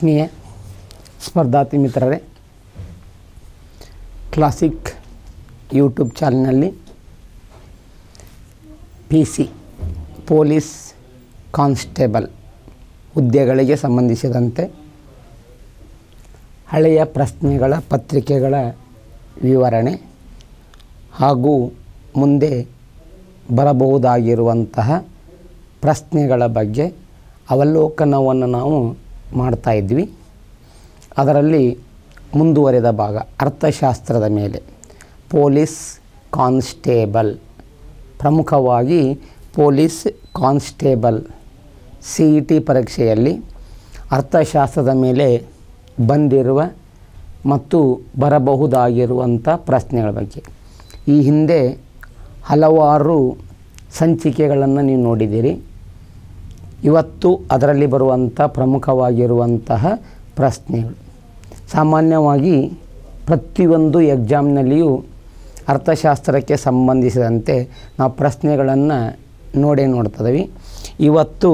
ಆತ್ಮೀಯ ಸ್ಪರ್ಧಾತಿ ಮಿತ್ರರೇ ಕ್ಲಾಸಿಕ್ ಯೂಟ್ಯೂಬ್ ಚಾನಲ್ನಲ್ಲಿ ಪಿ ಸಿ ಪೊಲೀಸ್ ಕಾನ್ಸ್ಟೇಬಲ್ ಹುದ್ದೆಗಳಿಗೆ ಸಂಬಂಧಿಸಿದಂತೆ ಹಳೆಯ ಪ್ರಶ್ನೆಗಳ ಪತ್ರಿಕೆಗಳ ವಿವರಣೆ ಹಾಗೂ ಮುಂದೆ ಬರಬಹುದಾಗಿರುವಂತಹ ಪ್ರಶ್ನೆಗಳ ಬಗ್ಗೆ ಅವಲೋಕನವನ್ನು ನಾವು ಮಾಡ್ತಾ ಇದ್ವಿ ಅದರಲ್ಲಿ ಮುಂದುವರೆದ ಭಾಗ ಅರ್ಥಶಾಸ್ತ್ರದ ಮೇಲೆ ಪೊಲೀಸ್ ಕಾನ್ಸ್ಟೇಬಲ್ ಪ್ರಮುಖವಾಗಿ police constable C E T ಪರೀಕ್ಷೆಯಲ್ಲಿ ಅರ್ಥಶಾಸ್ತ್ರದ ಮೇಲೆ ಬಂದಿರುವ ಮತ್ತು ಬರಬಹುದಾಗಿರುವಂಥ ಪ್ರಶ್ನೆಗಳ ಬಗ್ಗೆ ಈ ಹಿಂದೆ ಹಲವಾರು ಸಂಚಿಕೆಗಳನ್ನು ನೀವು ನೋಡಿದ್ದೀರಿ ಇವತ್ತು ಅದರಲ್ಲಿ ಬರುವಂಥ ಪ್ರಮುಖವಾಗಿರುವಂತಹ ಪ್ರಶ್ನೆಗಳು ಸಾಮಾನ್ಯವಾಗಿ ಪ್ರತಿಯೊಂದು ಎಕ್ಸಾಮ್ನಲ್ಲಿಯೂ ಅರ್ಥಶಾಸ್ತ್ರಕ್ಕೆ ಸಂಬಂಧಿಸಿದಂತೆ ನಾವು ಪ್ರಶ್ನೆಗಳನ್ನು ನೋಡೇ ನೋಡ್ತಿದ್ದೀವಿ ಇವತ್ತು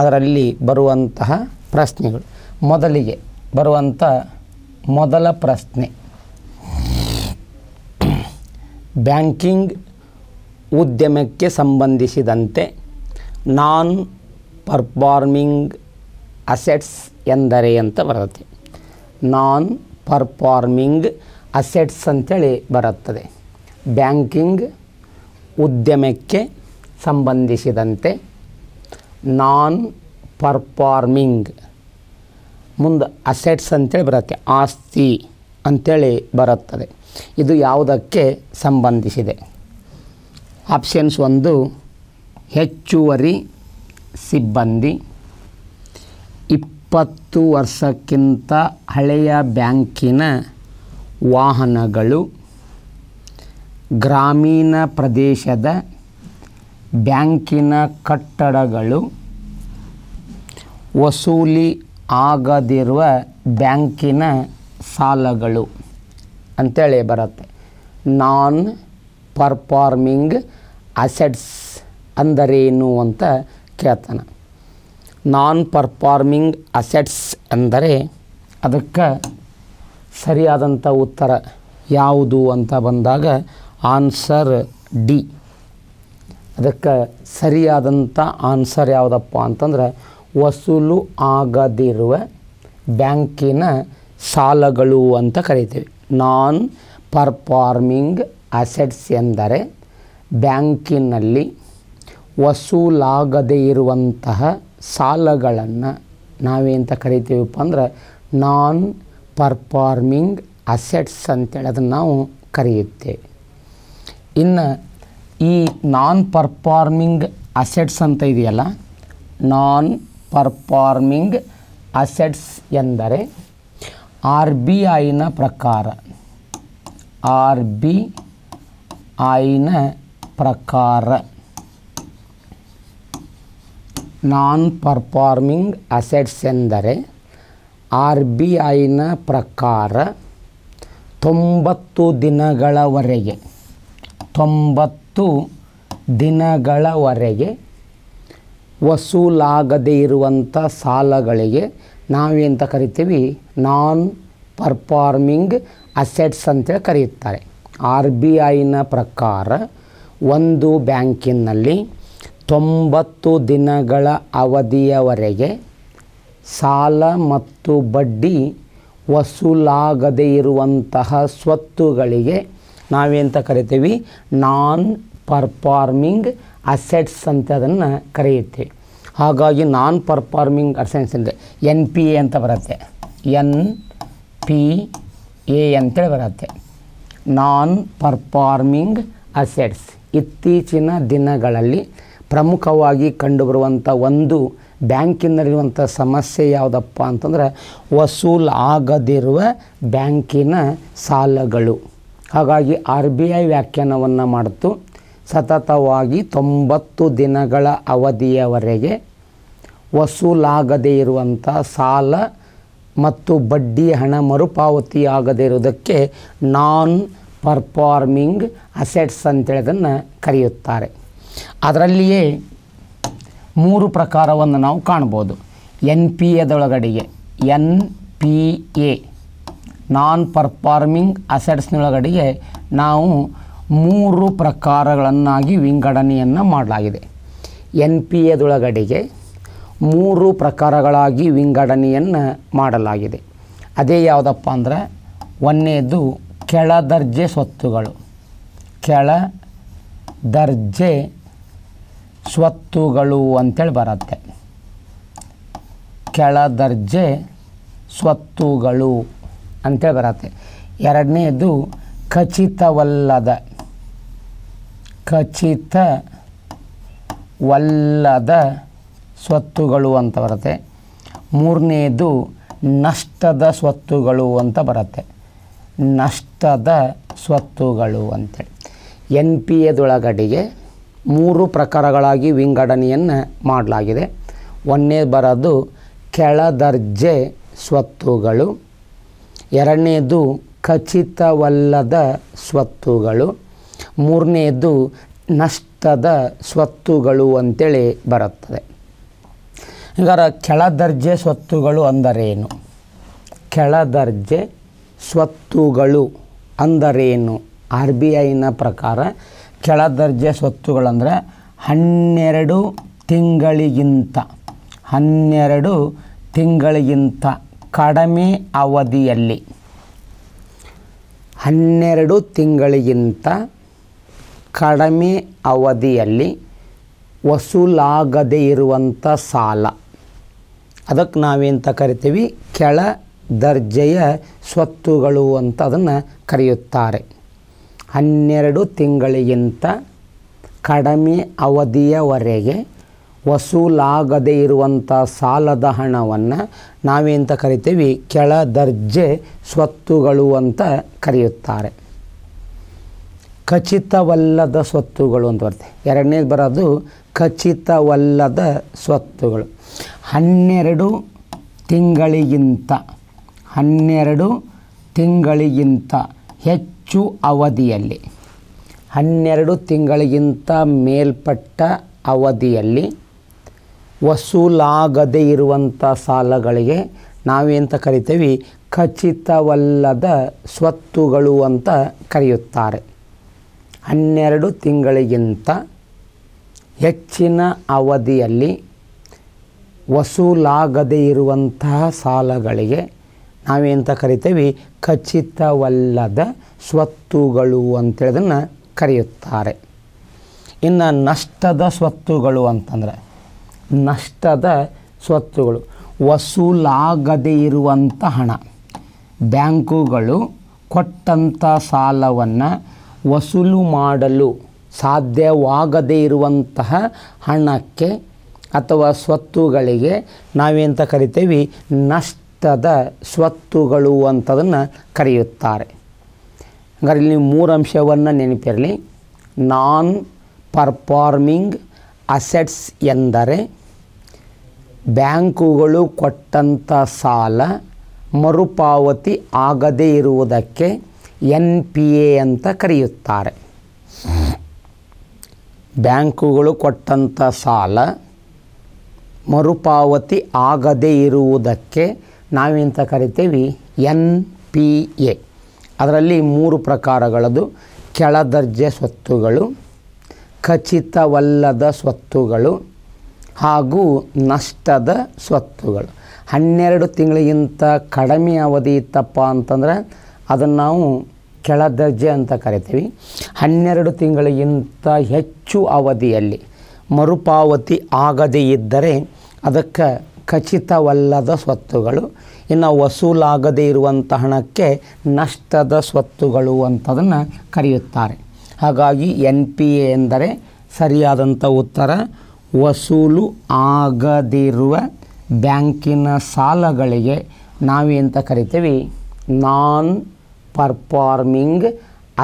ಅದರಲ್ಲಿ ಬರುವಂತಹ ಪ್ರಶ್ನೆಗಳು ಮೊದಲಿಗೆ ಬರುವಂಥ ಮೊದಲ ಪ್ರಶ್ನೆ ಬ್ಯಾಂಕಿಂಗ್ ಉದ್ಯಮಕ್ಕೆ ಸಂಬಂಧಿಸಿದಂತೆ ನಾನ್ ಪರ್ಫಾರ್ಮಿಂಗ್ ಅಸೆಟ್ಸ್ ಎಂದರೆ ಅಂತ ಬರುತ್ತೆ ನಾನ್ ಪರ್ಫಾರ್ಮಿಂಗ್ ಅಸೆಟ್ಸ್ ಅಂತೇಳಿ ಬರುತ್ತದೆ ಬ್ಯಾಂಕಿಂಗ್ ಉದ್ಯಮಕ್ಕೆ ಸಂಬಂಧಿಸಿದಂತೆ ನಾನ್ ಪರ್ಫಾರ್ಮಿಂಗ್ ಮುಂದೆ ಅಸೆಟ್ಸ್ ಅಂತೇಳಿ ಬರುತ್ತೆ ಆಸ್ತಿ ಅಂಥೇಳಿ ಬರುತ್ತದೆ ಇದು ಯಾವುದಕ್ಕೆ ಸಂಬಂಧಿಸಿದೆ ಆಪ್ಷನ್ಸ್ ಒಂದು ಹೆಚ್ಚುವರಿ ಸಿಬ್ಬಂದಿ ಇಪ್ಪತ್ತು ವರ್ಷಕ್ಕಿಂತ ಹಳೆಯ ಬ್ಯಾಂಕಿನ ವಾಹನಗಳು ಗ್ರಾಮೀಣ ಪ್ರದೇಶದ ಬ್ಯಾಂಕಿನ ಕಟ್ಟಡಗಳು ವಸೂಲಿ ಆಗದಿರುವ ಬ್ಯಾಂಕಿನ ಸಾಲಗಳು ಅಂತೇಳಿ ಬರುತ್ತೆ ನಾನ್ ಪರ್ಫಾರ್ಮಿಂಗ್ ಅಸೆಟ್ಸ್ ಅಂದರೇನು ಅಂತ ಕೇಳ್ತಾನೆ ನಾನ್ ಪರ್ಫಾರ್ಮಿಂಗ್ ಅಸೆಟ್ಸ್ ಅಂದರೆ ಅದಕ್ಕೆ ಸರಿಯಾದಂಥ ಉತ್ತರ ಯಾವುದು ಅಂತ ಬಂದಾಗ ಆನ್ಸರ್ ಡಿ ಅದಕ್ಕೆ ಸರಿಯಾದಂಥ ಆನ್ಸರ್ ಯಾವುದಪ್ಪ ಅಂತಂದ್ರೆ ವಸೂಲು ಆಗದಿರುವ ಬ್ಯಾಂಕಿನ ಸಾಲಗಳು ಅಂತ ಕರಿತೀವಿ ನಾನ್ ಪರ್ಫಾರ್ಮಿಂಗ್ ಅಸೆಟ್ಸ್ ಎಂದರೆ ಬ್ಯಾಂಕಿನಲ್ಲಿ ವಸೂಲಾಗದೇ ಇರುವಂತಹ ಸಾಲಗಳನ್ನು ನಾವೇಂತ ಕರಿತೀವಪ್ಪ ಅಂದ್ರೆ ನಾನ್ ಪರ್ಫಾರ್ಮಿಂಗ್ ಅಸೆಟ್ಸ್ ಅಂತೇಳಿ ಅದನ್ನು ನಾವು ಕರೆಯುತ್ತೇವೆ ಇನ್ನು ಈ ನಾನ್ ಪರ್ಫಾರ್ಮಿಂಗ್ ಅಸೆಟ್ಸ್ ಅಂತ ಇದೆಯಲ್ಲ ನಾನ್ ಪರ್ಫಾರ್ಮಿಂಗ್ ಅಸೆಟ್ಸ್ ಎಂದರೆ ಆರ್ ಬಿ ಐನ ಪ್ರಕಾರ ಆರ್ ಬಿ ಐನ ಪ್ರಕಾರ ನಾನ್ ಪರ್ಫಾರ್ಮಿಂಗ್ ಅಸೆಟ್ಸ್ ಎಂದರೆ ಆರ್ ಬಿ ಐನ ಪ್ರಕಾರ ತೊಂಬತ್ತು ದಿನಗಳವರೆಗೆ ತೊಂಬತ್ತು ದಿನಗಳವರೆಗೆ ವಸೂಲಾಗದೇ ಇರುವಂಥ ಸಾಲಗಳಿಗೆ ನಾವೇಂತ ಕರಿತೀವಿ ನಾನ್ ಪರ್ಫಾರ್ಮಿಂಗ್ ಅಸೆಟ್ಸ್ ಅಂತೇಳಿ ಕರೆಯುತ್ತಾರೆ ಆರ್ ಬಿ ಐನ ಪ್ರಕಾರ ಒಂದು ಬ್ಯಾಂಕಿನಲ್ಲಿ ತೊಂಬತ್ತು ದಿನಗಳ ಅವಧಿಯವರೆಗೆ ಸಾಲ ಮತ್ತು ಬಡ್ಡಿ ವಸೂಲಾಗದೇ ಇರುವಂತಹ ಸ್ವತ್ತುಗಳಿಗೆ ನಾವೇಂತ ಕರಿತೀವಿ ನಾನ್ ಪರ್ಫಾರ್ಮಿಂಗ್ ಅಸೆಟ್ಸ್ ಅಂತ ಅದನ್ನು ಕರೆಯುತ್ತೇವೆ ಹಾಗಾಗಿ ನಾನ್ ಪರ್ಫಾರ್ಮಿಂಗ್ ಅಸೆಟ್ಸ್ ಅಂದರೆ ಎನ್ ಪಿ ಎ ಅಂತ ಬರುತ್ತೆ ಎನ್ ಪಿ ಎ ಅಂತೇಳಿ ಬರುತ್ತೆ ನಾನ್ ಪರ್ಫಾರ್ಮಿಂಗ್ ಅಸೆಟ್ಸ್ ಇತ್ತೀಚಿನ ದಿನಗಳಲ್ಲಿ ಪ್ರಮುಖವಾಗಿ ಕಂಡುಬರುವಂಥ ಒಂದು ಬ್ಯಾಂಕಿನಲ್ಲಿರುವಂಥ ಸಮಸ್ಯೆ ಯಾವುದಪ್ಪ ಅಂತಂದರೆ ವಸೂಲಾಗದಿರುವ ಬ್ಯಾಂಕಿನ ಸಾಲಗಳು ಹಾಗಾಗಿ ಆರ್ ಬಿ ಐ ವ್ಯಾಖ್ಯಾನವನ್ನು ಮಾಡಿತು ಸತತವಾಗಿ ತೊಂಬತ್ತು ದಿನಗಳ ಅವಧಿಯವರೆಗೆ ವಸೂಲಾಗದೇ ಇರುವಂಥ ಸಾಲ ಮತ್ತು ಬಡ್ಡಿ ಹಣ ಮರುಪಾವತಿ ಆಗದೇ ಇರುವುದಕ್ಕೆ ನಾನ್ ಪರ್ಫಾರ್ಮಿಂಗ್ ಅಸೆಟ್ಸ್ ಅಂತೇಳಿದನ್ನು ಕರೆಯುತ್ತಾರೆ ಅದರಲ್ಲಿಯೇ ಮೂರು ಪ್ರಕಾರವನ್ನು ನಾವು ಕಾಣ್ಬೋದು ಎನ್ ಪಿ ಎದೊಳಗಡೆಗೆ N P A non performing ಅಸೆಟ್ಸ್ನೊಳಗಡೆಗೆ ನಾವು ಮೂರು ಪ್ರಕಾರಗಳನ್ನಾಗಿ ವಿಂಗಡಣೆಯನ್ನು ಮಾಡಲಾಗಿದೆ ಎನ್ ಪಿ ಎದೊಳಗಡೆಗೆ ಮೂರು ಪ್ರಕಾರಗಳಾಗಿ ವಿಂಗಡಣೆಯನ್ನು ಮಾಡಲಾಗಿದೆ ಅದೇ ಯಾವುದಪ್ಪ ಅಂದರೆ ಒಂದನೇದು ಕೆಳ ದರ್ಜೆ ಸ್ವತ್ತುಗಳು ಕೆಳ ದರ್ಜೆ ಸ್ವತ್ತುಗಳು ಅಂತೇಳಿ ಬರುತ್ತೆ ದರ್ಜೆ ಸ್ವತ್ತುಗಳು ಅಂತೇಳಿ ಬರುತ್ತೆ ಎರಡನೇದು ಖಚಿತವಲ್ಲದ ಖಚಿತವಲ್ಲದ ಸ್ವತ್ತುಗಳು ಅಂತ ಬರುತ್ತೆ ಮೂರನೇದು ನಷ್ಟದ ಸ್ವತ್ತುಗಳು ಅಂತ ಬರುತ್ತೆ ನಷ್ಟದ ಸ್ವತ್ತುಗಳು ಅಂತೇಳಿ ಎನ್ ಪಿ ಎದೊಳಗಡೆಗೆ ಮೂರು ಪ್ರಕಾರಗಳಾಗಿ ವಿಂಗಡಣೆಯನ್ನು ಮಾಡಲಾಗಿದೆ ಒಂದನೇ ಬರೋದು ದರ್ಜೆ ಸ್ವತ್ತುಗಳು ಎರಡನೇದು ಖಚಿತವಲ್ಲದ ಸ್ವತ್ತುಗಳು ಮೂರನೇದು ನಷ್ಟದ ಸ್ವತ್ತುಗಳು ಅಂತೇಳಿ ಬರುತ್ತದೆ ಕೆಳ ದರ್ಜೆ ಸ್ವತ್ತುಗಳು ಅಂದರೇನು ಕೆಳ ದರ್ಜೆ ಸ್ವತ್ತುಗಳು ಅಂದರೇನು ಆರ್ ಬಿ ಐನ ಪ್ರಕಾರ ಕೆಳ ದರ್ಜೆ ಸ್ವತ್ತುಗಳಂದರೆ ಹನ್ನೆರಡು ತಿಂಗಳಿಗಿಂತ ಹನ್ನೆರಡು ತಿಂಗಳಿಗಿಂತ ಕಡಿಮೆ ಅವಧಿಯಲ್ಲಿ ಹನ್ನೆರಡು ತಿಂಗಳಿಗಿಂತ ಕಡಿಮೆ ಅವಧಿಯಲ್ಲಿ ವಸೂಲಾಗದೇ ಇರುವಂಥ ಸಾಲ ಅದಕ್ಕೆ ನಾವೇಂತ ಕರಿತೀವಿ ಕೆಳ ದರ್ಜೆಯ ಸ್ವತ್ತುಗಳು ಅಂತ ಅದನ್ನು ಕರೆಯುತ್ತಾರೆ ಹನ್ನೆರಡು ತಿಂಗಳಿಗಿಂತ ಕಡಿಮೆ ಅವಧಿಯವರೆಗೆ ವಸೂಲಾಗದೇ ಇರುವಂಥ ಸಾಲದ ಹಣವನ್ನು ನಾವೇಂತ ಕರಿತೀವಿ ಕೆಳ ದರ್ಜೆ ಸ್ವತ್ತುಗಳು ಅಂತ ಕರೆಯುತ್ತಾರೆ ಖಚಿತವಲ್ಲದ ಸ್ವತ್ತುಗಳು ಅಂತ ಬರ್ತದೆ ಎರಡನೇದು ಬರೋದು ಖಚಿತವಲ್ಲದ ಸ್ವತ್ತುಗಳು ಹನ್ನೆರಡು ತಿಂಗಳಿಗಿಂತ ಹನ್ನೆರಡು ತಿಂಗಳಿಗಿಂತ ಹೆಚ್ಚು ಹೆಚ್ಚು ಅವಧಿಯಲ್ಲಿ ಹನ್ನೆರಡು ತಿಂಗಳಿಗಿಂತ ಮೇಲ್ಪಟ್ಟ ಅವಧಿಯಲ್ಲಿ ವಸೂಲಾಗದೇ ಇರುವಂಥ ಸಾಲಗಳಿಗೆ ನಾವೇಂತ ಕರಿತೀವಿ ಖಚಿತವಲ್ಲದ ಸ್ವತ್ತುಗಳು ಅಂತ ಕರೆಯುತ್ತಾರೆ ಹನ್ನೆರಡು ತಿಂಗಳಿಗಿಂತ ಹೆಚ್ಚಿನ ಅವಧಿಯಲ್ಲಿ ವಸೂಲಾಗದೇ ಇರುವಂತಹ ಸಾಲಗಳಿಗೆ ನಾವೇಂತ ಕರಿತೀವಿ ಖಚಿತವಲ್ಲದ ಸ್ವತ್ತುಗಳು ಅಂತೇಳಿದನ್ನು ಕರೆಯುತ್ತಾರೆ ಇನ್ನು ನಷ್ಟದ ಸ್ವತ್ತುಗಳು ಅಂತಂದರೆ ನಷ್ಟದ ಸ್ವತ್ತುಗಳು ವಸೂಲಾಗದೇ ಇರುವಂಥ ಹಣ ಬ್ಯಾಂಕುಗಳು ಕೊಟ್ಟಂಥ ಸಾಲವನ್ನು ವಸೂಲು ಮಾಡಲು ಸಾಧ್ಯವಾಗದೇ ಇರುವಂತಹ ಹಣಕ್ಕೆ ಅಥವಾ ಸ್ವತ್ತುಗಳಿಗೆ ನಾವೇಂತ ಕರಿತೇವೆ ನಷ್ಟದ ಸ್ವತ್ತುಗಳು ಅಂತದನ್ನು ಕರೆಯುತ್ತಾರೆ ಹಂಗಾರೆ ಇಲ್ಲಿ ಮೂರು ಅಂಶವನ್ನು ನೆನಪಿರಲಿ ನಾನ್ ಪರ್ಫಾರ್ಮಿಂಗ್ ಅಸೆಟ್ಸ್ ಎಂದರೆ ಬ್ಯಾಂಕುಗಳು ಕೊಟ್ಟಂಥ ಸಾಲ ಮರುಪಾವತಿ ಆಗದೇ ಇರುವುದಕ್ಕೆ ಎನ್ ಪಿ ಎ ಅಂತ ಕರೆಯುತ್ತಾರೆ ಬ್ಯಾಂಕುಗಳು ಕೊಟ್ಟಂಥ ಸಾಲ ಮರುಪಾವತಿ ಆಗದೇ ಇರುವುದಕ್ಕೆ ನಾವೆಂತ ಕರಿತೀವಿ ಎನ್ ಪಿ ಎ ಅದರಲ್ಲಿ ಮೂರು ಪ್ರಕಾರಗಳದು ಕೆಳದರ್ಜೆ ಸ್ವತ್ತುಗಳು ಖಚಿತವಲ್ಲದ ಸ್ವತ್ತುಗಳು ಹಾಗೂ ನಷ್ಟದ ಸ್ವತ್ತುಗಳು ಹನ್ನೆರಡು ತಿಂಗಳಿಗಿಂತ ಕಡಿಮೆ ಅವಧಿ ಇತ್ತಪ್ಪ ಅಂತಂದರೆ ಅದನ್ನು ನಾವು ಕೆಳದರ್ಜೆ ಅಂತ ಕರಿತೀವಿ ಹನ್ನೆರಡು ತಿಂಗಳಿಗಿಂತ ಹೆಚ್ಚು ಅವಧಿಯಲ್ಲಿ ಮರುಪಾವತಿ ಆಗದೇ ಇದ್ದರೆ ಅದಕ್ಕೆ ಖಚಿತವಲ್ಲದ ಸ್ವತ್ತುಗಳು ಇನ್ನು ವಸೂಲಾಗದೇ ಇರುವಂಥ ಹಣಕ್ಕೆ ನಷ್ಟದ ಸ್ವತ್ತುಗಳು ಅಂತದನ್ನು ಕರೆಯುತ್ತಾರೆ ಹಾಗಾಗಿ ಎನ್ ಪಿ ಎ ಎಂದರೆ ಸರಿಯಾದಂಥ ಉತ್ತರ ವಸೂಲು ಆಗದಿರುವ ಬ್ಯಾಂಕಿನ ಸಾಲಗಳಿಗೆ ನಾವೇಂತ ಕರಿತೀವಿ ನಾನ್ ಪರ್ಫಾರ್ಮಿಂಗ್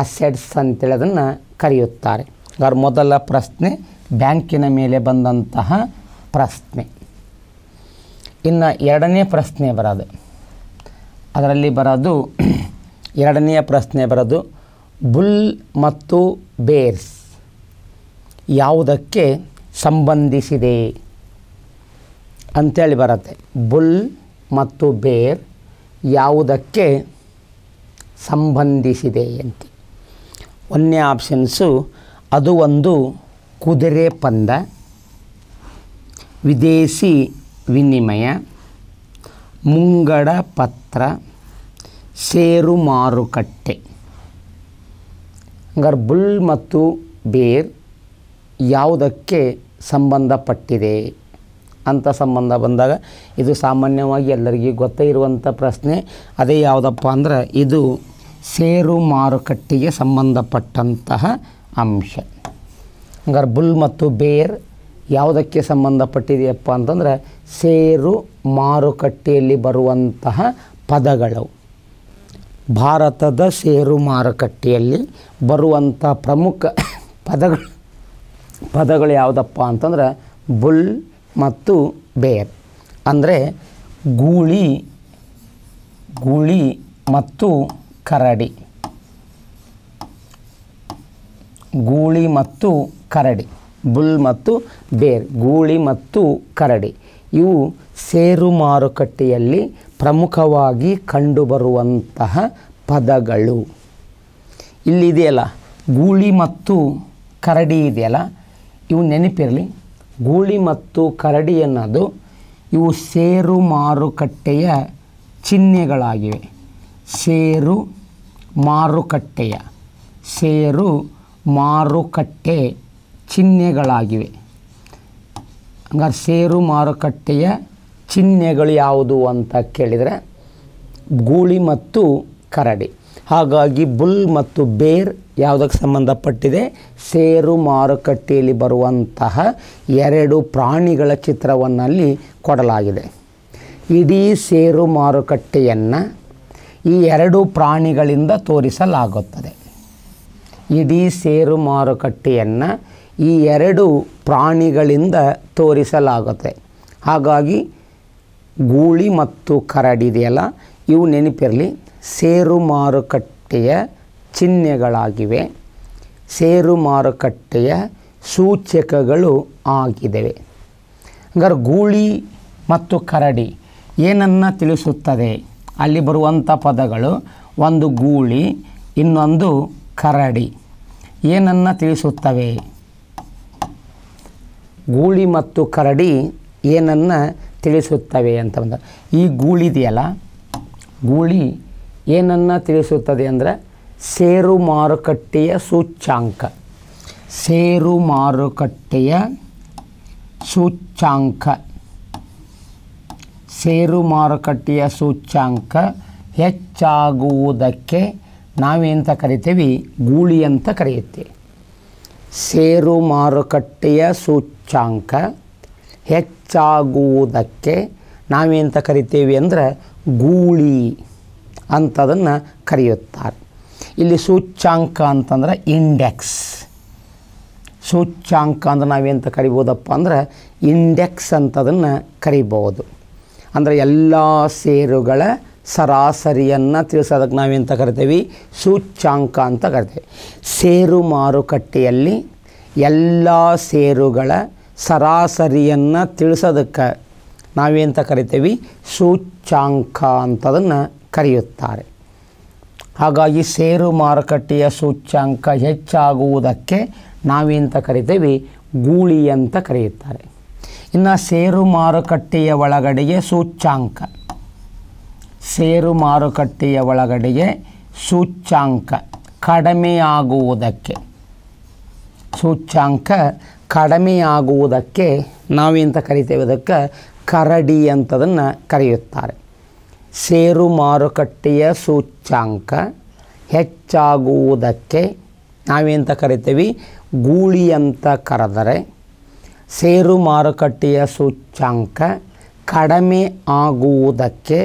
ಅಸೆಟ್ಸ್ ಅಂತೇಳೋದನ್ನು ಕರೆಯುತ್ತಾರೆ ಅದರ ಮೊದಲ ಪ್ರಶ್ನೆ ಬ್ಯಾಂಕಿನ ಮೇಲೆ ಬಂದಂತಹ ಪ್ರಶ್ನೆ ಇನ್ನು ಎರಡನೇ ಪ್ರಶ್ನೆ ಬರೋದು ಅದರಲ್ಲಿ ಬರೋದು ಎರಡನೆಯ ಪ್ರಶ್ನೆ ಬರೋದು ಬುಲ್ ಮತ್ತು ಬೇರ್ಸ್ ಯಾವುದಕ್ಕೆ ಸಂಬಂಧಿಸಿದೆ ಅಂಥೇಳಿ ಬರುತ್ತೆ ಬುಲ್ ಮತ್ತು ಬೇರ್ ಯಾವುದಕ್ಕೆ ಸಂಬಂಧಿಸಿದೆ ಅಂತ ಒಂದನೇ ಆಪ್ಷನ್ಸು ಅದು ಒಂದು ಕುದುರೆ ಪಂದ ವಿದೇಶಿ ವಿನಿಮಯ ಮುಂಗಡ ಪತ್ರ ಷೇರು ಮಾರುಕಟ್ಟೆ ಹಂಗಾರೆ ಬುಲ್ ಮತ್ತು ಬೇರ್ ಯಾವುದಕ್ಕೆ ಸಂಬಂಧಪಟ್ಟಿದೆ ಅಂತ ಸಂಬಂಧ ಬಂದಾಗ ಇದು ಸಾಮಾನ್ಯವಾಗಿ ಎಲ್ಲರಿಗೂ ಗೊತ್ತೇ ಇರುವಂಥ ಪ್ರಶ್ನೆ ಅದೇ ಯಾವುದಪ್ಪ ಅಂದ್ರೆ ಇದು ಷೇರು ಮಾರುಕಟ್ಟೆಗೆ ಸಂಬಂಧಪಟ್ಟಂತಹ ಅಂಶ ಹಂಗಾರೆ ಬುಲ್ ಮತ್ತು ಬೇರ್ ಯಾವುದಕ್ಕೆ ಸಂಬಂಧಪಟ್ಟಿದೆಯಪ್ಪ ಅಂತಂದರೆ ಸೇರು ಮಾರುಕಟ್ಟೆಯಲ್ಲಿ ಬರುವಂತಹ ಪದಗಳು ಭಾರತದ ಸೇರು ಮಾರುಕಟ್ಟೆಯಲ್ಲಿ ಬರುವಂಥ ಪ್ರಮುಖ ಪದಗಳು ಪದಗಳು ಯಾವುದಪ್ಪ ಅಂತಂದ್ರೆ ಬುಲ್ ಮತ್ತು ಬೇರ್ ಅಂದರೆ ಗೂಳಿ ಗೂಳಿ ಮತ್ತು ಕರಡಿ ಗೂಳಿ ಮತ್ತು ಕರಡಿ ಬುಲ್ ಮತ್ತು ಬೇರ್ ಗೂಳಿ ಮತ್ತು ಕರಡಿ ಇವು ಸೇರು ಮಾರುಕಟ್ಟೆಯಲ್ಲಿ ಪ್ರಮುಖವಾಗಿ ಕಂಡುಬರುವಂತಹ ಪದಗಳು ಇಲ್ಲಿದೆಯಲ್ಲ ಗೂಳಿ ಮತ್ತು ಕರಡಿ ಇದೆಯಲ್ಲ ಇವು ನೆನಪಿರಲಿ ಗೂಳಿ ಮತ್ತು ಕರಡಿ ಅನ್ನೋದು ಇವು ಸೇರು ಮಾರುಕಟ್ಟೆಯ ಚಿಹ್ನೆಗಳಾಗಿವೆ ಸೇರು ಮಾರುಕಟ್ಟೆಯ ಸೇರು ಮಾರುಕಟ್ಟೆ ಚಿಹ್ನೆಗಳಾಗಿವೆ ಹಂಗಾರೆ ಷೇರು ಮಾರುಕಟ್ಟೆಯ ಚಿಹ್ನೆಗಳು ಯಾವುದು ಅಂತ ಕೇಳಿದರೆ ಗೂಳಿ ಮತ್ತು ಕರಡಿ ಹಾಗಾಗಿ ಬುಲ್ ಮತ್ತು ಬೇರ್ ಯಾವುದಕ್ಕೆ ಸಂಬಂಧಪಟ್ಟಿದೆ ಸೇರು ಮಾರುಕಟ್ಟೆಯಲ್ಲಿ ಬರುವಂತಹ ಎರಡು ಪ್ರಾಣಿಗಳ ಚಿತ್ರವನ್ನಲ್ಲಿ ಕೊಡಲಾಗಿದೆ ಇಡೀ ಸೇರು ಮಾರುಕಟ್ಟೆಯನ್ನು ಈ ಎರಡು ಪ್ರಾಣಿಗಳಿಂದ ತೋರಿಸಲಾಗುತ್ತದೆ ಇಡೀ ಸೇರು ಮಾರುಕಟ್ಟೆಯನ್ನು ಈ ಎರಡು ಪ್ರಾಣಿಗಳಿಂದ ತೋರಿಸಲಾಗುತ್ತೆ ಹಾಗಾಗಿ ಗೂಳಿ ಮತ್ತು ಕರಡಿ ಇದೆಯಲ್ಲ ಇವು ನೆನಪಿರಲಿ ಸೇರು ಮಾರುಕಟ್ಟೆಯ ಚಿಹ್ನೆಗಳಾಗಿವೆ ಸೇರು ಮಾರುಕಟ್ಟೆಯ ಸೂಚಕಗಳು ಆಗಿದೆ ಹಂಗಾರೆ ಗೂಳಿ ಮತ್ತು ಕರಡಿ ಏನನ್ನು ತಿಳಿಸುತ್ತದೆ ಅಲ್ಲಿ ಬರುವಂಥ ಪದಗಳು ಒಂದು ಗೂಳಿ ಇನ್ನೊಂದು ಕರಡಿ ಏನನ್ನು ತಿಳಿಸುತ್ತವೆ ಗೂಳಿ ಮತ್ತು ಕರಡಿ ಏನನ್ನು ತಿಳಿಸುತ್ತವೆ ಅಂತ ಬಂದ ಈ ಗೂಳಿದೆಯಲ್ಲ ಗೂಳಿ ಏನನ್ನು ತಿಳಿಸುತ್ತದೆ ಅಂದರೆ ಸೇರು ಮಾರುಕಟ್ಟೆಯ ಸೂಚ್ಯಾಂಕ ಸೇರು ಮಾರುಕಟ್ಟೆಯ ಸೂಚ್ಯಾಂಕ ಸೇರು ಮಾರುಕಟ್ಟೆಯ ಸೂಚ್ಯಾಂಕ ಹೆಚ್ಚಾಗುವುದಕ್ಕೆ ನಾವೇಂತ ಕರಿತೀವಿ ಗೂಳಿ ಅಂತ ಕರೆಯುತ್ತೆ ಸೇರು ಮಾರುಕಟ್ಟೆಯ ಸೂಚ್ಯ ಹೆಚ್ಚಾಂಕ ಹೆಚ್ಚಾಗುವುದಕ್ಕೆ ನಾವೇಂತ ಕರಿತೇವೆ ಅಂದರೆ ಗೂಳಿ ಅಂತದನ್ನು ಕರೆಯುತ್ತಾರೆ ಇಲ್ಲಿ ಸೂಚ್ಯಾಂಕ ಅಂತಂದ್ರೆ ಇಂಡೆಕ್ಸ್ ಸೂಚ್ಯಾಂಕ ಅಂದರೆ ನಾವೇಂತ ಕರಿಬೋದಪ್ಪ ಅಂದ್ರೆ ಇಂಡೆಕ್ಸ್ ಅಂತದನ್ನು ಕರಿಬೋದು ಅಂದರೆ ಎಲ್ಲ ಸೇರುಗಳ ಸರಾಸರಿಯನ್ನು ತಿಳಿಸೋದಕ್ಕೆ ನಾವೆಂತ ಕರಿತೀವಿ ಸೂಚ್ಯಾಂಕ ಅಂತ ಕರಿತೇವೆ ಸೇರು ಮಾರುಕಟ್ಟೆಯಲ್ಲಿ ಎಲ್ಲ ಸೇರುಗಳ ಸರಾಸರಿಯನ್ನು ತಿಳಿಸೋದಕ್ಕೆ ನಾವೇಂತ ಕರಿತೇವೆ ಸೂಚ್ಯಾಂಕ ಅಂತದನ್ನು ಕರೆಯುತ್ತಾರೆ ಹಾಗಾಗಿ ಷೇರು ಮಾರುಕಟ್ಟೆಯ ಸೂಚ್ಯಾಂಕ ಹೆಚ್ಚಾಗುವುದಕ್ಕೆ ನಾವೇಂತ ಕರಿತೇವೆ ಗೂಳಿ ಅಂತ ಕರೆಯುತ್ತಾರೆ ಇನ್ನು ಷೇರು ಮಾರುಕಟ್ಟೆಯ ಒಳಗಡೆಗೆ ಸೂಚ್ಯಾಂಕ ಷೇರು ಮಾರುಕಟ್ಟೆಯ ಒಳಗಡೆಗೆ ಸೂಚ್ಯಾಂಕ ಕಡಿಮೆಯಾಗುವುದಕ್ಕೆ ಸೂಚ್ಯಾಂಕ ಕಡಿಮೆಯಾಗುವುದಕ್ಕೆ ನಾವೇಂತ ಕರಿತೇವೆ ಅದಕ್ಕೆ ಕರಡಿ ಅಂತದನ್ನು ಕರೆಯುತ್ತಾರೆ ಷೇರು ಮಾರುಕಟ್ಟೆಯ ಸೂಚ್ಯಾಂಕ ಹೆಚ್ಚಾಗುವುದಕ್ಕೆ ನಾವೇಂತ ಕರಿತೇವೆ ಗೂಳಿ ಅಂತ ಕರೆದರೆ ಷೇರು ಮಾರುಕಟ್ಟೆಯ ಸೂಚ್ಯಾಂಕ ಕಡಿಮೆ ಆಗುವುದಕ್ಕೆ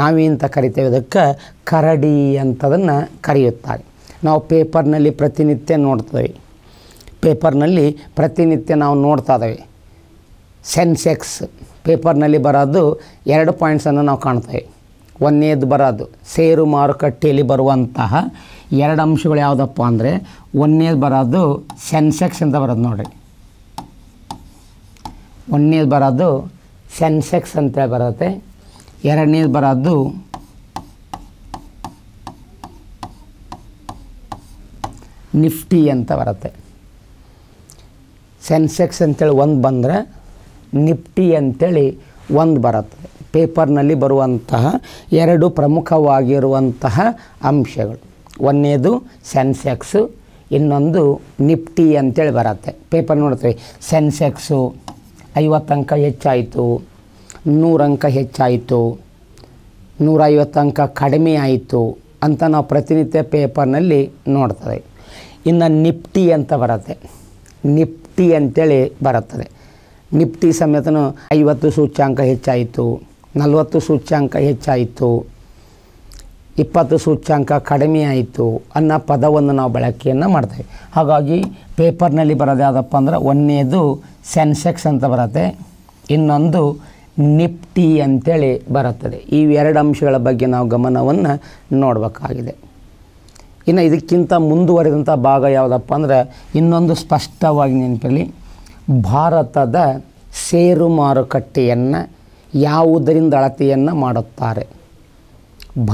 ನಾವೇಂತ ಕರಿತೇವೆ ಅದಕ್ಕೆ ಕರಡಿ ಅಂತದನ್ನು ಕರೆಯುತ್ತಾರೆ ನಾವು ಪೇಪರ್ನಲ್ಲಿ ಪ್ರತಿನಿತ್ಯ ನೋಡ್ತೇವೆ ಪೇಪರ್ನಲ್ಲಿ ಪ್ರತಿನಿತ್ಯ ನಾವು ನೋಡ್ತಾ ಇದ್ದೇವೆ ಸೆನ್ಸೆಕ್ಸ್ ಪೇಪರ್ನಲ್ಲಿ ಬರೋದು ಎರಡು ಪಾಯಿಂಟ್ಸನ್ನು ನಾವು ಕಾಣ್ತೇವೆ ಒಂದನೇದು ಬರೋದು ಸೇರು ಮಾರುಕಟ್ಟೆಯಲ್ಲಿ ಬರುವಂತಹ ಎರಡು ಅಂಶಗಳು ಯಾವುದಪ್ಪ ಅಂದರೆ ಒಂದನೇದು ಬರೋದು ಸೆನ್ಸೆಕ್ಸ್ ಅಂತ ಬರೋದು ನೋಡಿರಿ ಒಂದನೇದು ಬರೋದು ಸೆನ್ಸೆಕ್ಸ್ ಅಂತೇಳಿ ಬರುತ್ತೆ ಎರಡನೇದು ಬರೋದು ನಿಫ್ಟಿ ಅಂತ ಬರುತ್ತೆ ಸೆನ್ಸೆಕ್ಸ್ ಅಂತೇಳಿ ಒಂದು ಬಂದರೆ ನಿಫ್ಟಿ ಅಂತೇಳಿ ಒಂದು ಬರುತ್ತೆ ಪೇಪರ್ನಲ್ಲಿ ಬರುವಂತಹ ಎರಡು ಪ್ರಮುಖವಾಗಿರುವಂತಹ ಅಂಶಗಳು ಒಂದನೇದು ಸೆನ್ಸೆಕ್ಸು ಇನ್ನೊಂದು ನಿಫ್ಟಿ ಅಂತೇಳಿ ಬರುತ್ತೆ ಪೇಪರ್ ನೋಡ್ತೀವಿ ಸೆನ್ಸೆಕ್ಸು ಐವತ್ತು ಅಂಕ ಹೆಚ್ಚಾಯಿತು ನೂರಂಕ ಅಂಕ ಹೆಚ್ಚಾಯಿತು ನೂರೈವತ್ತು ಅಂಕ ಕಡಿಮೆ ಆಯಿತು ಅಂತ ನಾವು ಪ್ರತಿನಿತ್ಯ ಪೇಪರ್ನಲ್ಲಿ ನೋಡ್ತೇವೆ ಇನ್ನು ನಿಫ್ಟಿ ಅಂತ ಬರುತ್ತೆ ನಿಪ್ ನಿಫ್ಟಿ ಅಂತೇಳಿ ಬರುತ್ತದೆ ನಿಪ್ತಿ ಸಮೇತನು ಐವತ್ತು ಸೂಚ್ಯಾಂಕ ಹೆಚ್ಚಾಯಿತು ನಲವತ್ತು ಸೂಚ್ಯಾಂಕ ಹೆಚ್ಚಾಯಿತು ಇಪ್ಪತ್ತು ಸೂಚ್ಯಾಂಕ ಕಡಿಮೆ ಆಯಿತು ಅನ್ನೋ ಪದವನ್ನು ನಾವು ಬಳಕೆಯನ್ನು ಮಾಡ್ತೇವೆ ಹಾಗಾಗಿ ಪೇಪರ್ನಲ್ಲಿ ಬರೋದು ಯಾವುದಪ್ಪ ಅಂದ್ರೆ ಒಂದನೇದು ಸೆನ್ಸೆಕ್ಸ್ ಅಂತ ಬರುತ್ತೆ ಇನ್ನೊಂದು ನಿಫ್ಟಿ ಅಂತೇಳಿ ಬರುತ್ತದೆ ಈ ಎರಡು ಅಂಶಗಳ ಬಗ್ಗೆ ನಾವು ಗಮನವನ್ನು ನೋಡಬೇಕಾಗಿದೆ ಇನ್ನು ಇದಕ್ಕಿಂತ ಮುಂದುವರೆದಂಥ ಭಾಗ ಯಾವುದಪ್ಪ ಅಂದರೆ ಇನ್ನೊಂದು ಸ್ಪಷ್ಟವಾಗಿ ನೆನಪಿರಲಿ ಭಾರತದ ಷೇರು ಮಾರುಕಟ್ಟೆಯನ್ನು ಯಾವುದರಿಂದ ಅಳತೆಯನ್ನು ಮಾಡುತ್ತಾರೆ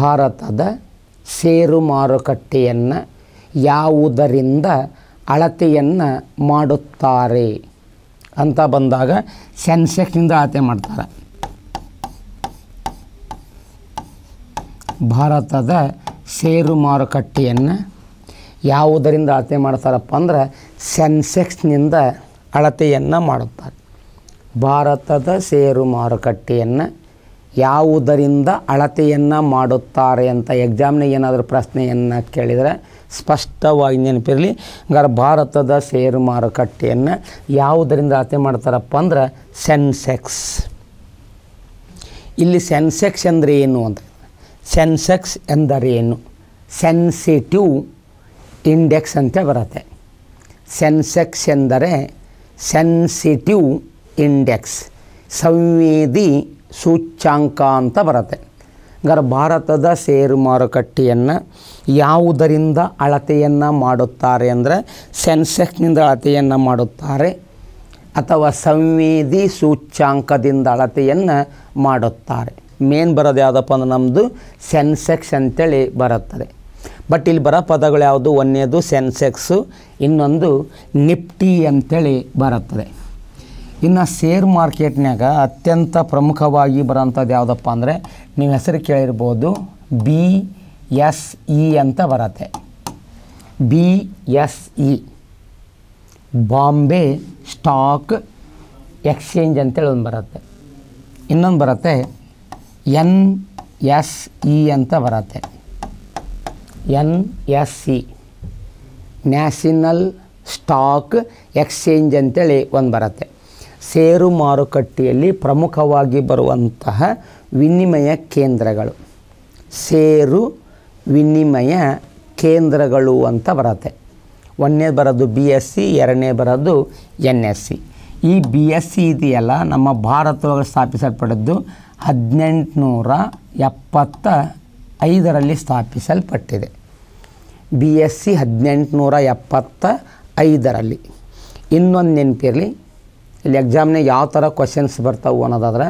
ಭಾರತದ ಷೇರು ಮಾರುಕಟ್ಟೆಯನ್ನು ಯಾವುದರಿಂದ ಅಳತೆಯನ್ನು ಮಾಡುತ್ತಾರೆ ಅಂತ ಬಂದಾಗ ಸೆನ್ಸೆಕ್ಸ್ನಿಂದ ಅಳತೆ ಮಾಡ್ತಾರೆ ಭಾರತದ ಷೇರು ಮಾರುಕಟ್ಟೆಯನ್ನು ಯಾವುದರಿಂದ ಅಳತೆ ಮಾಡ್ತಾರಪ್ಪ ಅಂದರೆ ಸೆನ್ಸೆಕ್ಸ್ನಿಂದ ಅಳತೆಯನ್ನು ಮಾಡುತ್ತಾರೆ ಭಾರತದ ಷೇರು ಮಾರುಕಟ್ಟೆಯನ್ನು ಯಾವುದರಿಂದ ಅಳತೆಯನ್ನು ಮಾಡುತ್ತಾರೆ ಅಂತ ಎಕ್ಸಾಮ್ನಾಗ ಏನಾದರೂ ಪ್ರಶ್ನೆಯನ್ನು ಕೇಳಿದರೆ ಸ್ಪಷ್ಟವಾಗಿ ನೆನಪಿರಲಿ ಹಂಗಾರೆ ಭಾರತದ ಷೇರು ಮಾರುಕಟ್ಟೆಯನ್ನು ಯಾವುದರಿಂದ ಅಳತೆ ಮಾಡ್ತಾರಪ್ಪ ಅಂದರೆ ಸೆನ್ಸೆಕ್ಸ್ ಇಲ್ಲಿ ಸೆನ್ಸೆಕ್ಸ್ ಅಂದರೆ ಏನು ಅಂತ ಸೆನ್ಸೆಕ್ಸ್ ಎಂದರೇನು ಸೆನ್ಸಿಟಿವ್ ಇಂಡೆಕ್ಸ್ ಅಂತ ಬರುತ್ತೆ ಸೆನ್ಸೆಕ್ಸ್ ಎಂದರೆ ಸೆನ್ಸಿಟಿವ್ ಇಂಡೆಕ್ಸ್ ಸಂವೇದಿ ಸೂಚ್ಯಾಂಕ ಅಂತ ಬರುತ್ತೆ ಹಂಗಾರೆ ಭಾರತದ ಷೇರು ಮಾರುಕಟ್ಟೆಯನ್ನು ಯಾವುದರಿಂದ ಅಳತೆಯನ್ನು ಮಾಡುತ್ತಾರೆ ಅಂದರೆ ಸೆನ್ಸೆಕ್ಸ್ನಿಂದ ಅಳತೆಯನ್ನು ಮಾಡುತ್ತಾರೆ ಅಥವಾ ಸಂವೇದಿ ಸೂಚ್ಯಾಂಕದಿಂದ ಅಳತೆಯನ್ನು ಮಾಡುತ್ತಾರೆ ಮೇನ್ ಬರೋದು ಯಾವುದಪ್ಪ ಅಂದ್ರೆ ನಮ್ಮದು ಸೆನ್ಸೆಕ್ಸ್ ಅಂತೇಳಿ ಬರುತ್ತದೆ ಬಟ್ ಇಲ್ಲಿ ಬರೋ ಪದಗಳು ಯಾವುದು ಒಂದನೇದು ಸೆನ್ಸೆಕ್ಸು ಇನ್ನೊಂದು ನಿಫ್ಟಿ ಅಂಥೇಳಿ ಬರುತ್ತದೆ ಇನ್ನು ಶೇರ್ ಮಾರ್ಕೆಟ್ನಾಗ ಅತ್ಯಂತ ಪ್ರಮುಖವಾಗಿ ಬರೋಂಥದ್ದು ಯಾವುದಪ್ಪ ಅಂದರೆ ನೀವು ಹೆಸರು ಕೇಳಿರ್ಬೋದು ಬಿ ಎಸ್ ಇ ಅಂತ ಬರತ್ತೆ B S E Bombay stock exchange ಅಂತೇಳಿ ಒಂದು ಬರುತ್ತೆ ಇನ್ನೊಂದು ಬರುತ್ತೆ ಎನ್ ಎಸ್ ಇ ಅಂತ ಬರುತ್ತೆ N S C national stock exchange ಅಂತೇಳಿ ಒಂದು ಬರುತ್ತೆ ಷೇರು ಮಾರುಕಟ್ಟೆಯಲ್ಲಿ ಪ್ರಮುಖವಾಗಿ ಬರುವಂತಹ ವಿನಿಮಯ ಕೇಂದ್ರಗಳು ಷೇರು ವಿನಿಮಯ ಕೇಂದ್ರಗಳು ಅಂತ ಬರುತ್ತೆ ಒಂದನೇ ಬರೋದು ಬಿ ಎಸ್ ಸಿ ಎರಡನೇ ಬರೋದು ಎನ್ ಎಸ್ ಸಿ ಈ ಬಿ ಎಸ್ ಸಿ ಇದೆಯಲ್ಲ ನಮ್ಮ ಭಾರತದೊಳಗೆ ಸ್ಥಾಪಿಸಲ್ಪಡದ್ದು ಹದಿನೆಂಟುನೂರ ಎಪ್ಪತ್ತ ಐದರಲ್ಲಿ ಸ್ಥಾಪಿಸಲ್ಪಟ್ಟಿದೆ ಬಿ ಎಸ್ ಸಿ ಹದಿನೆಂಟುನೂರ ಎಪ್ಪತ್ತ ಐದರಲ್ಲಿ ಇನ್ನೊಂದು ನೆನಪಿರಲಿ ಇಲ್ಲಿ ಎಕ್ಸಾಮ್ನಾಗ ಯಾವ ಥರ ಕ್ವಶನ್ಸ್ ಬರ್ತಾವೆ ಅನ್ನೋದಾದ್ರೆ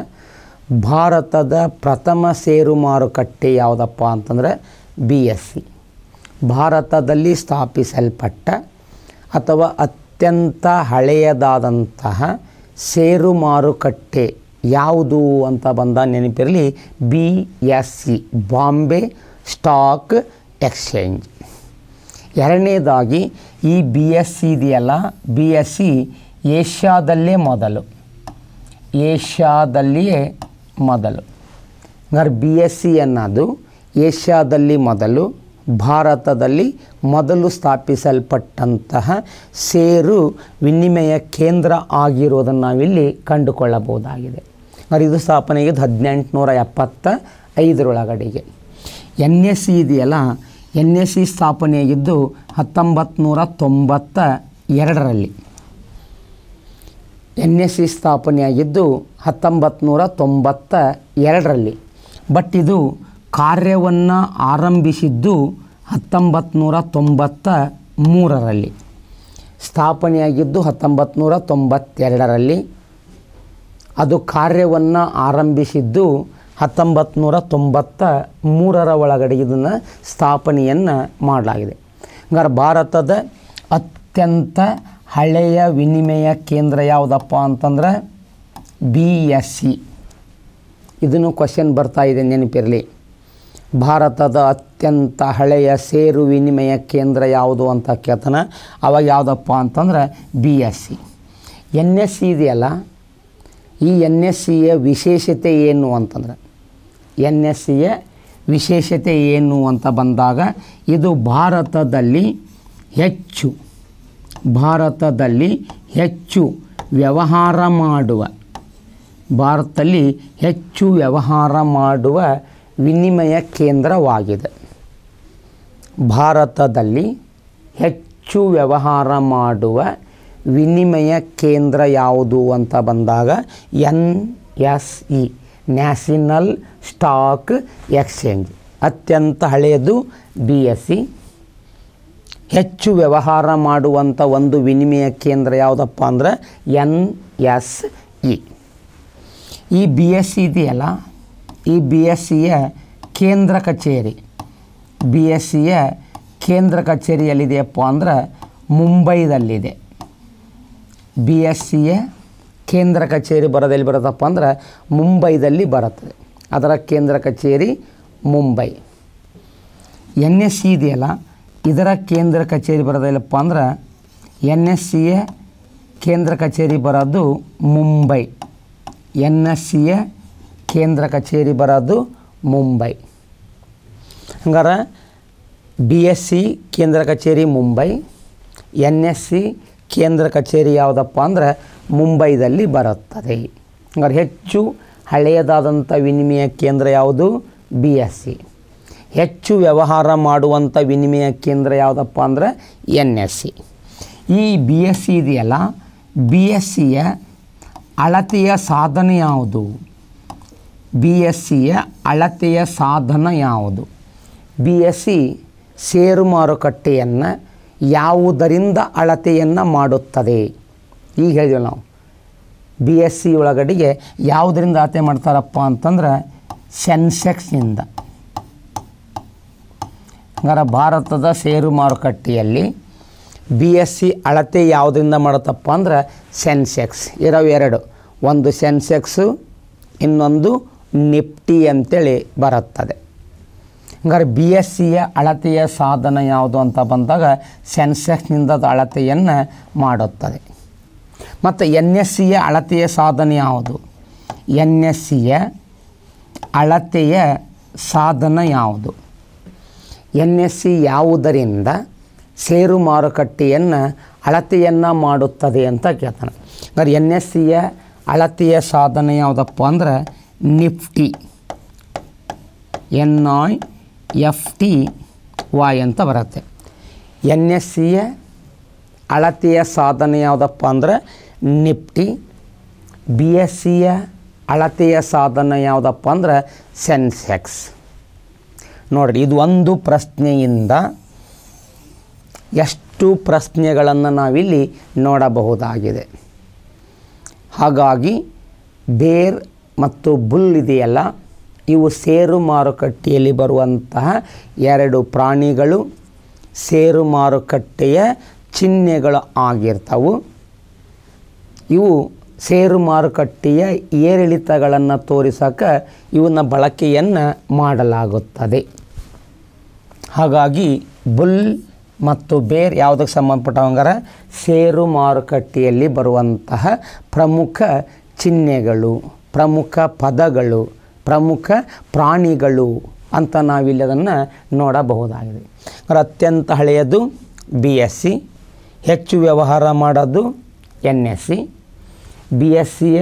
ಭಾರತದ ಪ್ರಥಮ ಷೇರು ಮಾರುಕಟ್ಟೆ ಯಾವುದಪ್ಪ ಅಂತಂದರೆ ಬಿ ಎಸ್ ಸಿ ಭಾರತದಲ್ಲಿ ಸ್ಥಾಪಿಸಲ್ಪಟ್ಟ ಅಥವಾ ಅತ್ಯಂತ ಹಳೆಯದಾದಂತಹ ಷೇರು ಮಾರುಕಟ್ಟೆ ಯಾವುದು ಅಂತ ಬಂದ ನೆನಪಿರಲಿ B S C Bombay stock exchange ಎರಡನೇದಾಗಿ ಈ ಬಿ ಎಸ್ ಸಿ ಇದೆಯಲ್ಲ ಬಿ ಎಸ್ ಸಿ ಏಷ್ಯಾದಲ್ಲೇ ಮೊದಲು ಏಷ್ಯಾದಲ್ಲಿಯೇ ಮೊದಲು ಹಂಗಾರೆ ಬಿ ಎಸ್ ಸಿ ಅನ್ನೋದು ಏಷ್ಯಾದಲ್ಲಿ ಮೊದಲು ಭಾರತದಲ್ಲಿ ಮೊದಲು ಸ್ಥಾಪಿಸಲ್ಪಟ್ಟಂತಹ ಸೇರು ವಿನಿಮಯ ಕೇಂದ್ರ ಆಗಿರೋದನ್ನು ನಾವಿಲ್ಲಿ ಕಂಡುಕೊಳ್ಳಬಹುದಾಗಿದೆ మరి ಇದು ಸ್ಥಾಪನೆ ಆಗಿದ್ದು ಹದಿನೆಂಟುನೂರ ಎಪ್ಪತ್ತ ಐದರೊಳಗಡೆಗೆ ಎನ್ ಎಸ್ ಸಿ ಇದೆಯಲ್ಲ ಎನ್ ಎಸ್ ಸಿ ಸ್ಥಾಪನೆಯಾಗಿದ್ದು ಹತ್ತೊಂಬತ್ತು ನೂರ ತೊಂಬತ್ತ ಎರಡರಲ್ಲಿ ಎನ್ ಎಸ್ ಸಿ ಸ್ಥಾಪನೆಯಾಗಿದ್ದು ಹತ್ತೊಂಬತ್ತು ನೂರ ತೊಂಬತ್ತ ಎರಡರಲ್ಲಿ ಬಟ್ ಇದು ಕಾರ್ಯವನ್ನು ಆರಂಭಿಸಿದ್ದು ಹತ್ತೊಂಬತ್ತು ತೊಂಬತ್ತ ಮೂರರಲ್ಲಿ ಸ್ಥಾಪನೆಯಾಗಿದ್ದು ಹತ್ತೊಂಬತ್ತು ತೊಂಬತ್ತೆರಡರಲ್ಲಿ ಅದು ಕಾರ್ಯವನ್ನು ಆರಂಭಿಸಿದ್ದು ಹತ್ತೊಂಬತ್ತು ನೂರ ತೊಂಬತ್ತ ಮೂರರ ಒಳಗಡೆ ಇದನ್ನು ಸ್ಥಾಪನೆಯನ್ನು ಮಾಡಲಾಗಿದೆ ಹಂಗಾರೆ ಭಾರತದ ಅತ್ಯಂತ ಹಳೆಯ ವಿನಿಮಯ ಕೇಂದ್ರ ಯಾವುದಪ್ಪ ಅಂತಂದ್ರೆ ಬಿ ಎಸ್ ಸಿ ಇದನ್ನು ಕ್ವಶನ್ ಬರ್ತಾಯಿದೆ ನೆನಪಿರಲಿ ಭಾರತದ ಅತ್ಯಂತ ಹಳೆಯ ಸೇರು ವಿನಿಮಯ ಕೇಂದ್ರ ಯಾವುದು ಅಂತ ಕೇಳ್ತಾನೆ ಅವಾಗ ಯಾವುದಪ್ಪ ಅಂತಂದ್ರೆ B S C N S C ಇದೆಯಲ್ಲ ಈ ಎನ್ ಎಸ್ ಸಿಯ ವಿಶೇಷತೆ ಏನು ಅಂತಂದರೆ ಎನ್ ಎಸ್ ಸಿಯ ವಿಶೇಷತೆ ಏನು ಅಂತ ಬಂದಾಗ ಇದು ಭಾರತದಲ್ಲಿ ಹೆಚ್ಚು ಭಾರತದಲ್ಲಿ ಹೆಚ್ಚು ವ್ಯವಹಾರ ಮಾಡುವ ಭಾರತದಲ್ಲಿ ಹೆಚ್ಚು ವ್ಯವಹಾರ ಮಾಡುವ ವಿನಿಮಯ ಕೇಂದ್ರವಾಗಿದೆ ಭಾರತದಲ್ಲಿ ಹೆಚ್ಚು ವ್ಯವಹಾರ ಮಾಡುವ ವಿನಿಮಯ ಕೇಂದ್ರ ಯಾವುದು ಅಂತ ಬಂದಾಗ N S E national stock exchange ಅತ್ಯಂತ ಹಳೆಯದು ಬಿ ಎಸ್ ಸಿ ಹೆಚ್ಚು ವ್ಯವಹಾರ ಮಾಡುವಂಥ ಒಂದು ವಿನಿಮಯ ಕೇಂದ್ರ ಯಾವುದಪ್ಪ ಅಂದ್ರೆ ಎನ್ ಎಸ್ ಇ ಈ ಬಿ ಎಸ್ ಸಿ ಇದೆಯಲ್ಲ ಈ ಬಿ ಎಸ್ ಸಿಯ ಕೇಂದ್ರ ಕಚೇರಿ ಬಿ ಎಸ್ ಸಿಯ ಕೇಂದ್ರ ಕಚೇರಿಯಲ್ಲಿದೆಯಪ್ಪ ಅಂದ್ರೆ ಮುಂಬೈದಲ್ಲಿದೆ ಬಿ ಎಸ್ ಸಿ ಎ ಕೇಂದ್ರ ಕಚೇರಿ ಬರೋದೆಲ್ಲಿ ಬರುತ್ತಪ್ಪ ಅಂದ್ರೆ ಮುಂಬೈದಲ್ಲಿ ಬರುತ್ತದೆ ಅದರ ಕೇಂದ್ರ ಕಚೇರಿ ಮುಂಬೈ ಎನ್ ಎಸ್ ಸಿ ಇದೆಯಲ್ಲ ಇದರ ಕೇಂದ್ರ ಕಚೇರಿ ಬರೋದಿಲ್ಲಪ್ಪ ಅಂದ್ರೆ ಎನ್ ಎಸ್ ಸಿ ಎ ಕೇಂದ್ರ ಕಚೇರಿ ಬರೋದು ಮುಂಬೈ ಎನ್ ಎಸ್ ಸಿ ಎ ಕೇಂದ್ರ ಕಚೇರಿ ಬರೋದು ಮುಂಬೈ ಹಂಗಾರೆ ಬಿ ಎಸ್ ಸಿ ಕೇಂದ್ರ ಕಚೇರಿ ಮುಂಬೈ ಎನ್ ಎಸ್ ಸಿ ಕೇಂದ್ರ ಕಚೇರಿ ಯಾವುದಪ್ಪ ಅಂದರೆ ಮುಂಬೈದಲ್ಲಿ ಬರುತ್ತದೆ ಹಂಗಾರೆ ಹೆಚ್ಚು ಹಳೆಯದಾದಂಥ ವಿನಿಮಯ ಕೇಂದ್ರ ಯಾವುದು ಬಿ ಎಸ್ ಸಿ ಹೆಚ್ಚು ವ್ಯವಹಾರ ಮಾಡುವಂಥ ವಿನಿಮಯ ಕೇಂದ್ರ ಯಾವುದಪ್ಪ ಅಂದರೆ ಎನ್ ಎಸ್ ಸಿ ಈ ಬಿ ಎಸ್ ಸಿ ಇದೆಯಲ್ಲ ಬಿ ಎಸ್ ಸಿಯ ಅಳತೆಯ ಸಾಧನ ಯಾವುದು ಬಿ ಎಸ್ ಸಿಯ ಅಳತೆಯ ಸಾಧನ ಯಾವುದು ಬಿ ಎಸ್ ಸಿ ಷೇರು ಮಾರುಕಟ್ಟೆಯನ್ನು ಯಾವುದರಿಂದ ಅಳತೆಯನ್ನು ಮಾಡುತ್ತದೆ ಈಗ ಹೇಳಿದ್ವಿ ನಾವು ಬಿ ಎಸ್ ಸಿ ಒಳಗಡೆಗೆ ಯಾವುದರಿಂದ ಅಳತೆ ಮಾಡ್ತಾರಪ್ಪ ಅಂತಂದ್ರೆ ಸೆನ್ಸೆಕ್ಸ್ನಿಂದ ಹಂಗಾರೆ ಭಾರತದ ಷೇರು ಮಾರುಕಟ್ಟೆಯಲ್ಲಿ ಬಿ ಎಸ್ ಸಿ ಅಳತೆ ಯಾವುದರಿಂದ ಮಾಡುತ್ತಪ್ಪ ಅಂದ್ರೆ ಸೆನ್ಸೆಕ್ಸ್ ಇರೋ ಎರಡು ಒಂದು ಸೆನ್ಸೆಕ್ಸು ಇನ್ನೊಂದು ನಿಫ್ಟಿ ಅಂತೇಳಿ ಬರುತ್ತದೆ ಹಂಗಾರೆ ಬಿ ಎಸ್ ಸಿಯ ಅಳತೆಯ ಸಾಧನ ಯಾವುದು ಅಂತ ಬಂದಾಗ ಸೆನ್ಸೆಕ್ಸ್ನಿಂದ ಅಳತೆಯನ್ನು ಮಾಡುತ್ತದೆ ಮತ್ತು ಎನ್ ಎಸ್ ಸಿಯ ಅಳತೆಯ ಸಾಧನ ಯಾವುದು ಎನ್ ಎಸ್ ಸಿಯ ಅಳತೆಯ ಸಾಧನ ಯಾವುದು ಎನ್ ಎಸ್ ಸಿ ಯಾವುದರಿಂದ ಷೇರು ಮಾರುಕಟ್ಟೆಯನ್ನು ಅಳತೆಯನ್ನು ಮಾಡುತ್ತದೆ ಅಂತ ಕೇಳ್ತಾನೆ ಹಂಗಾರೆ ಎನ್ ಎಸ್ ಸಿಯ ಅಳತೆಯ ಸಾಧನ ಯಾವುದಪ್ಪ ಅಂದ್ರೆ Nifty N I F T Y ಅಂತ ಬರುತ್ತೆ ಎನ್ ಎಸ್ ಸಿಯ ಅಳತೆಯ ಸಾಧನೆ ಯಾವುದಪ್ಪ ಅಂದರೆ ನಿಫ್ಟಿ ಬಿ ಎಸ್ ಸಿಯ ಅಳತೆಯ ಸಾಧನೆ ಯಾವುದಪ್ಪ ಅಂದರೆ ಸೆನ್ಸೆಕ್ಸ್ ನೋಡಿರಿ ಇದು ಒಂದು ಪ್ರಶ್ನೆಯಿಂದ ಎಷ್ಟು ಪ್ರಶ್ನೆಗಳನ್ನು ನಾವಿಲ್ಲಿ ನೋಡಬಹುದಾಗಿದೆ ಹಾಗಾಗಿ ಬೇರ್ ಮತ್ತು ಬುಲ್ ಇದೆಯಲ್ಲ ಇವು ಷೇರು ಮಾರುಕಟ್ಟೆಯಲ್ಲಿ ಬರುವಂತಹ ಎರಡು ಪ್ರಾಣಿಗಳು ಷೇರು ಮಾರುಕಟ್ಟೆಯ ಚಿಹ್ನೆಗಳು ಆಗಿರ್ತವು ಇವು ಷೇರು ಮಾರುಕಟ್ಟೆಯ ಏರಿಳಿತಗಳನ್ನು ತೋರಿಸೋಕೆ ಇವನ್ನ ಬಳಕೆಯನ್ನು ಮಾಡಲಾಗುತ್ತದೆ ಹಾಗಾಗಿ ಬುಲ್ ಮತ್ತು ಬೇರ್ ಯಾವುದಕ್ಕೆ ಸಂಬಂಧಪಟ್ಟವಂಗರ ಷೇರು ಮಾರುಕಟ್ಟೆಯಲ್ಲಿ ಬರುವಂತಹ ಪ್ರಮುಖ ಚಿಹ್ನೆಗಳು ಪ್ರಮುಖ ಪದಗಳು ಪ್ರಮುಖ ಪ್ರಾಣಿಗಳು ಅಂತ ನಾವಿಲ್ಲಿ ಅದನ್ನು ನೋಡಬಹುದಾಗಿದೆ ಅಂದರೆ ಅತ್ಯಂತ ಹಳೆಯದು ಬಿ ಎಸ್ ಸಿ ಹೆಚ್ಚು ವ್ಯವಹಾರ ಮಾಡೋದು N S C B S ಸಿಯ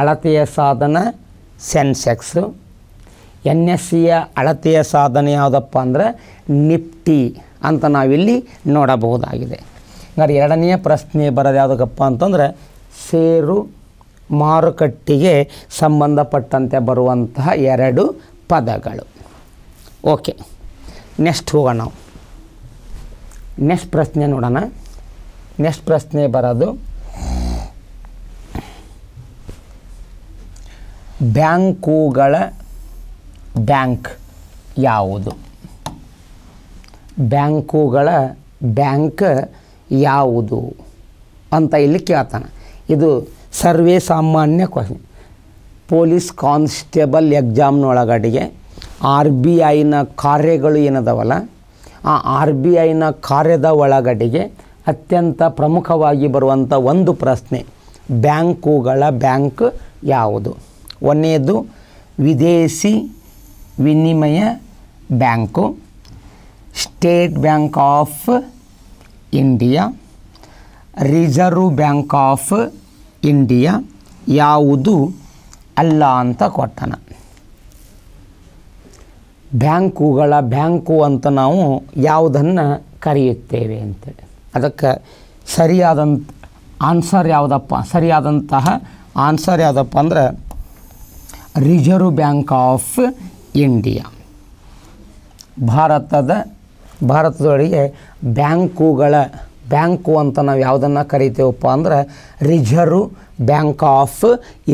ಅಳತೆಯ ಸಾಧನ ಸೆನ್ಸೆಕ್ಸು ಎನ್ ಎಸ್ ಸಿಯ ಅಳತೆಯ ಸಾಧನ ಯಾವುದಪ್ಪ ಅಂದರೆ ನಿಫ್ಟಿ ಅಂತ ನಾವಿಲ್ಲಿ ನೋಡಬಹುದಾಗಿದೆ ಹಂಗಾರೆ ಎರಡನೆಯ ಪ್ರಶ್ನೆ ಬರೋದು ಯಾವುದಕ್ಕಪ್ಪ ಅಂತಂದರೆ ಸೇರು ಮಾರುಕಟ್ಟೆಗೆ ಸಂಬಂಧಪಟ್ಟಂತೆ ಬರುವಂತಹ ಎರಡು ಪದಗಳು ಓಕೆ ನೆಕ್ಸ್ಟ್ ಹೋಗೋಣ ನಾವು ನೆಕ್ಸ್ಟ್ ಪ್ರಶ್ನೆ ನೋಡೋಣ ನೆಕ್ಸ್ಟ್ ಪ್ರಶ್ನೆ ಬರೋದು ಬ್ಯಾಂಕುಗಳ ಬ್ಯಾಂಕ್ ಯಾವುದು ಬ್ಯಾಂಕುಗಳ ಬ್ಯಾಂಕ್ ಯಾವುದು ಅಂತ ಇಲ್ಲಿ ಕೇಳ್ತಾನೆ ಇದು ಸರ್ವೇ ಸಾಮಾನ್ಯ ಕ್ವಶನ್ ಪೊಲೀಸ್ ಕಾನ್ಸ್ಟೇಬಲ್ ಎಕ್ಸಾಮ್ನೊಳಗಡೆಗೆ ಆರ್ ಬಿ ಐನ ಕಾರ್ಯಗಳು ಏನದವಲ್ಲ ಆ ಆರ್ ಬಿ ಐನ ಕಾರ್ಯದ ಒಳಗಡೆಗೆ ಅತ್ಯಂತ ಪ್ರಮುಖವಾಗಿ ಬರುವಂಥ ಒಂದು ಪ್ರಶ್ನೆ ಬ್ಯಾಂಕುಗಳ ಬ್ಯಾಂಕ್ ಯಾವುದು ಒಂದನೇದು ವಿದೇಶಿ ವಿನಿಮಯ bank state bank of India reserve bank of India ಯಾವುದು ಅಲ್ಲ ಅಂತ ಕೊಟ್ಟನ ಬ್ಯಾಂಕುಗಳ ಬ್ಯಾಂಕು ಅಂತ ನಾವು ಯಾವುದನ್ನು ಕರೆಯುತ್ತೇವೆ ಅಂತೇಳಿ ಅದಕ್ಕೆ ಸರಿಯಾದಂಥ ಆನ್ಸರ್ ಯಾವುದಪ್ಪ ಸರಿಯಾದಂತಹ ಆನ್ಸರ್ ಯಾವುದಪ್ಪ ಅಂದ್ರೆ ರಿಸರ್ವ್ ಬ್ಯಾಂಕ್ ಆಫ್ ಇಂಡಿಯಾ ಭಾರತದ ಭಾರತದೊಳಗೆ ಬ್ಯಾಂಕುಗಳ ಬ್ಯಾಂಕು ಅಂತ ನಾವು ಯಾವುದನ್ನು ಕರಿತೇವಪ್ಪ ಅಂದ್ರೆ ರಿಜರ್ವ್ ಬ್ಯಾಂಕ್ ಆಫ್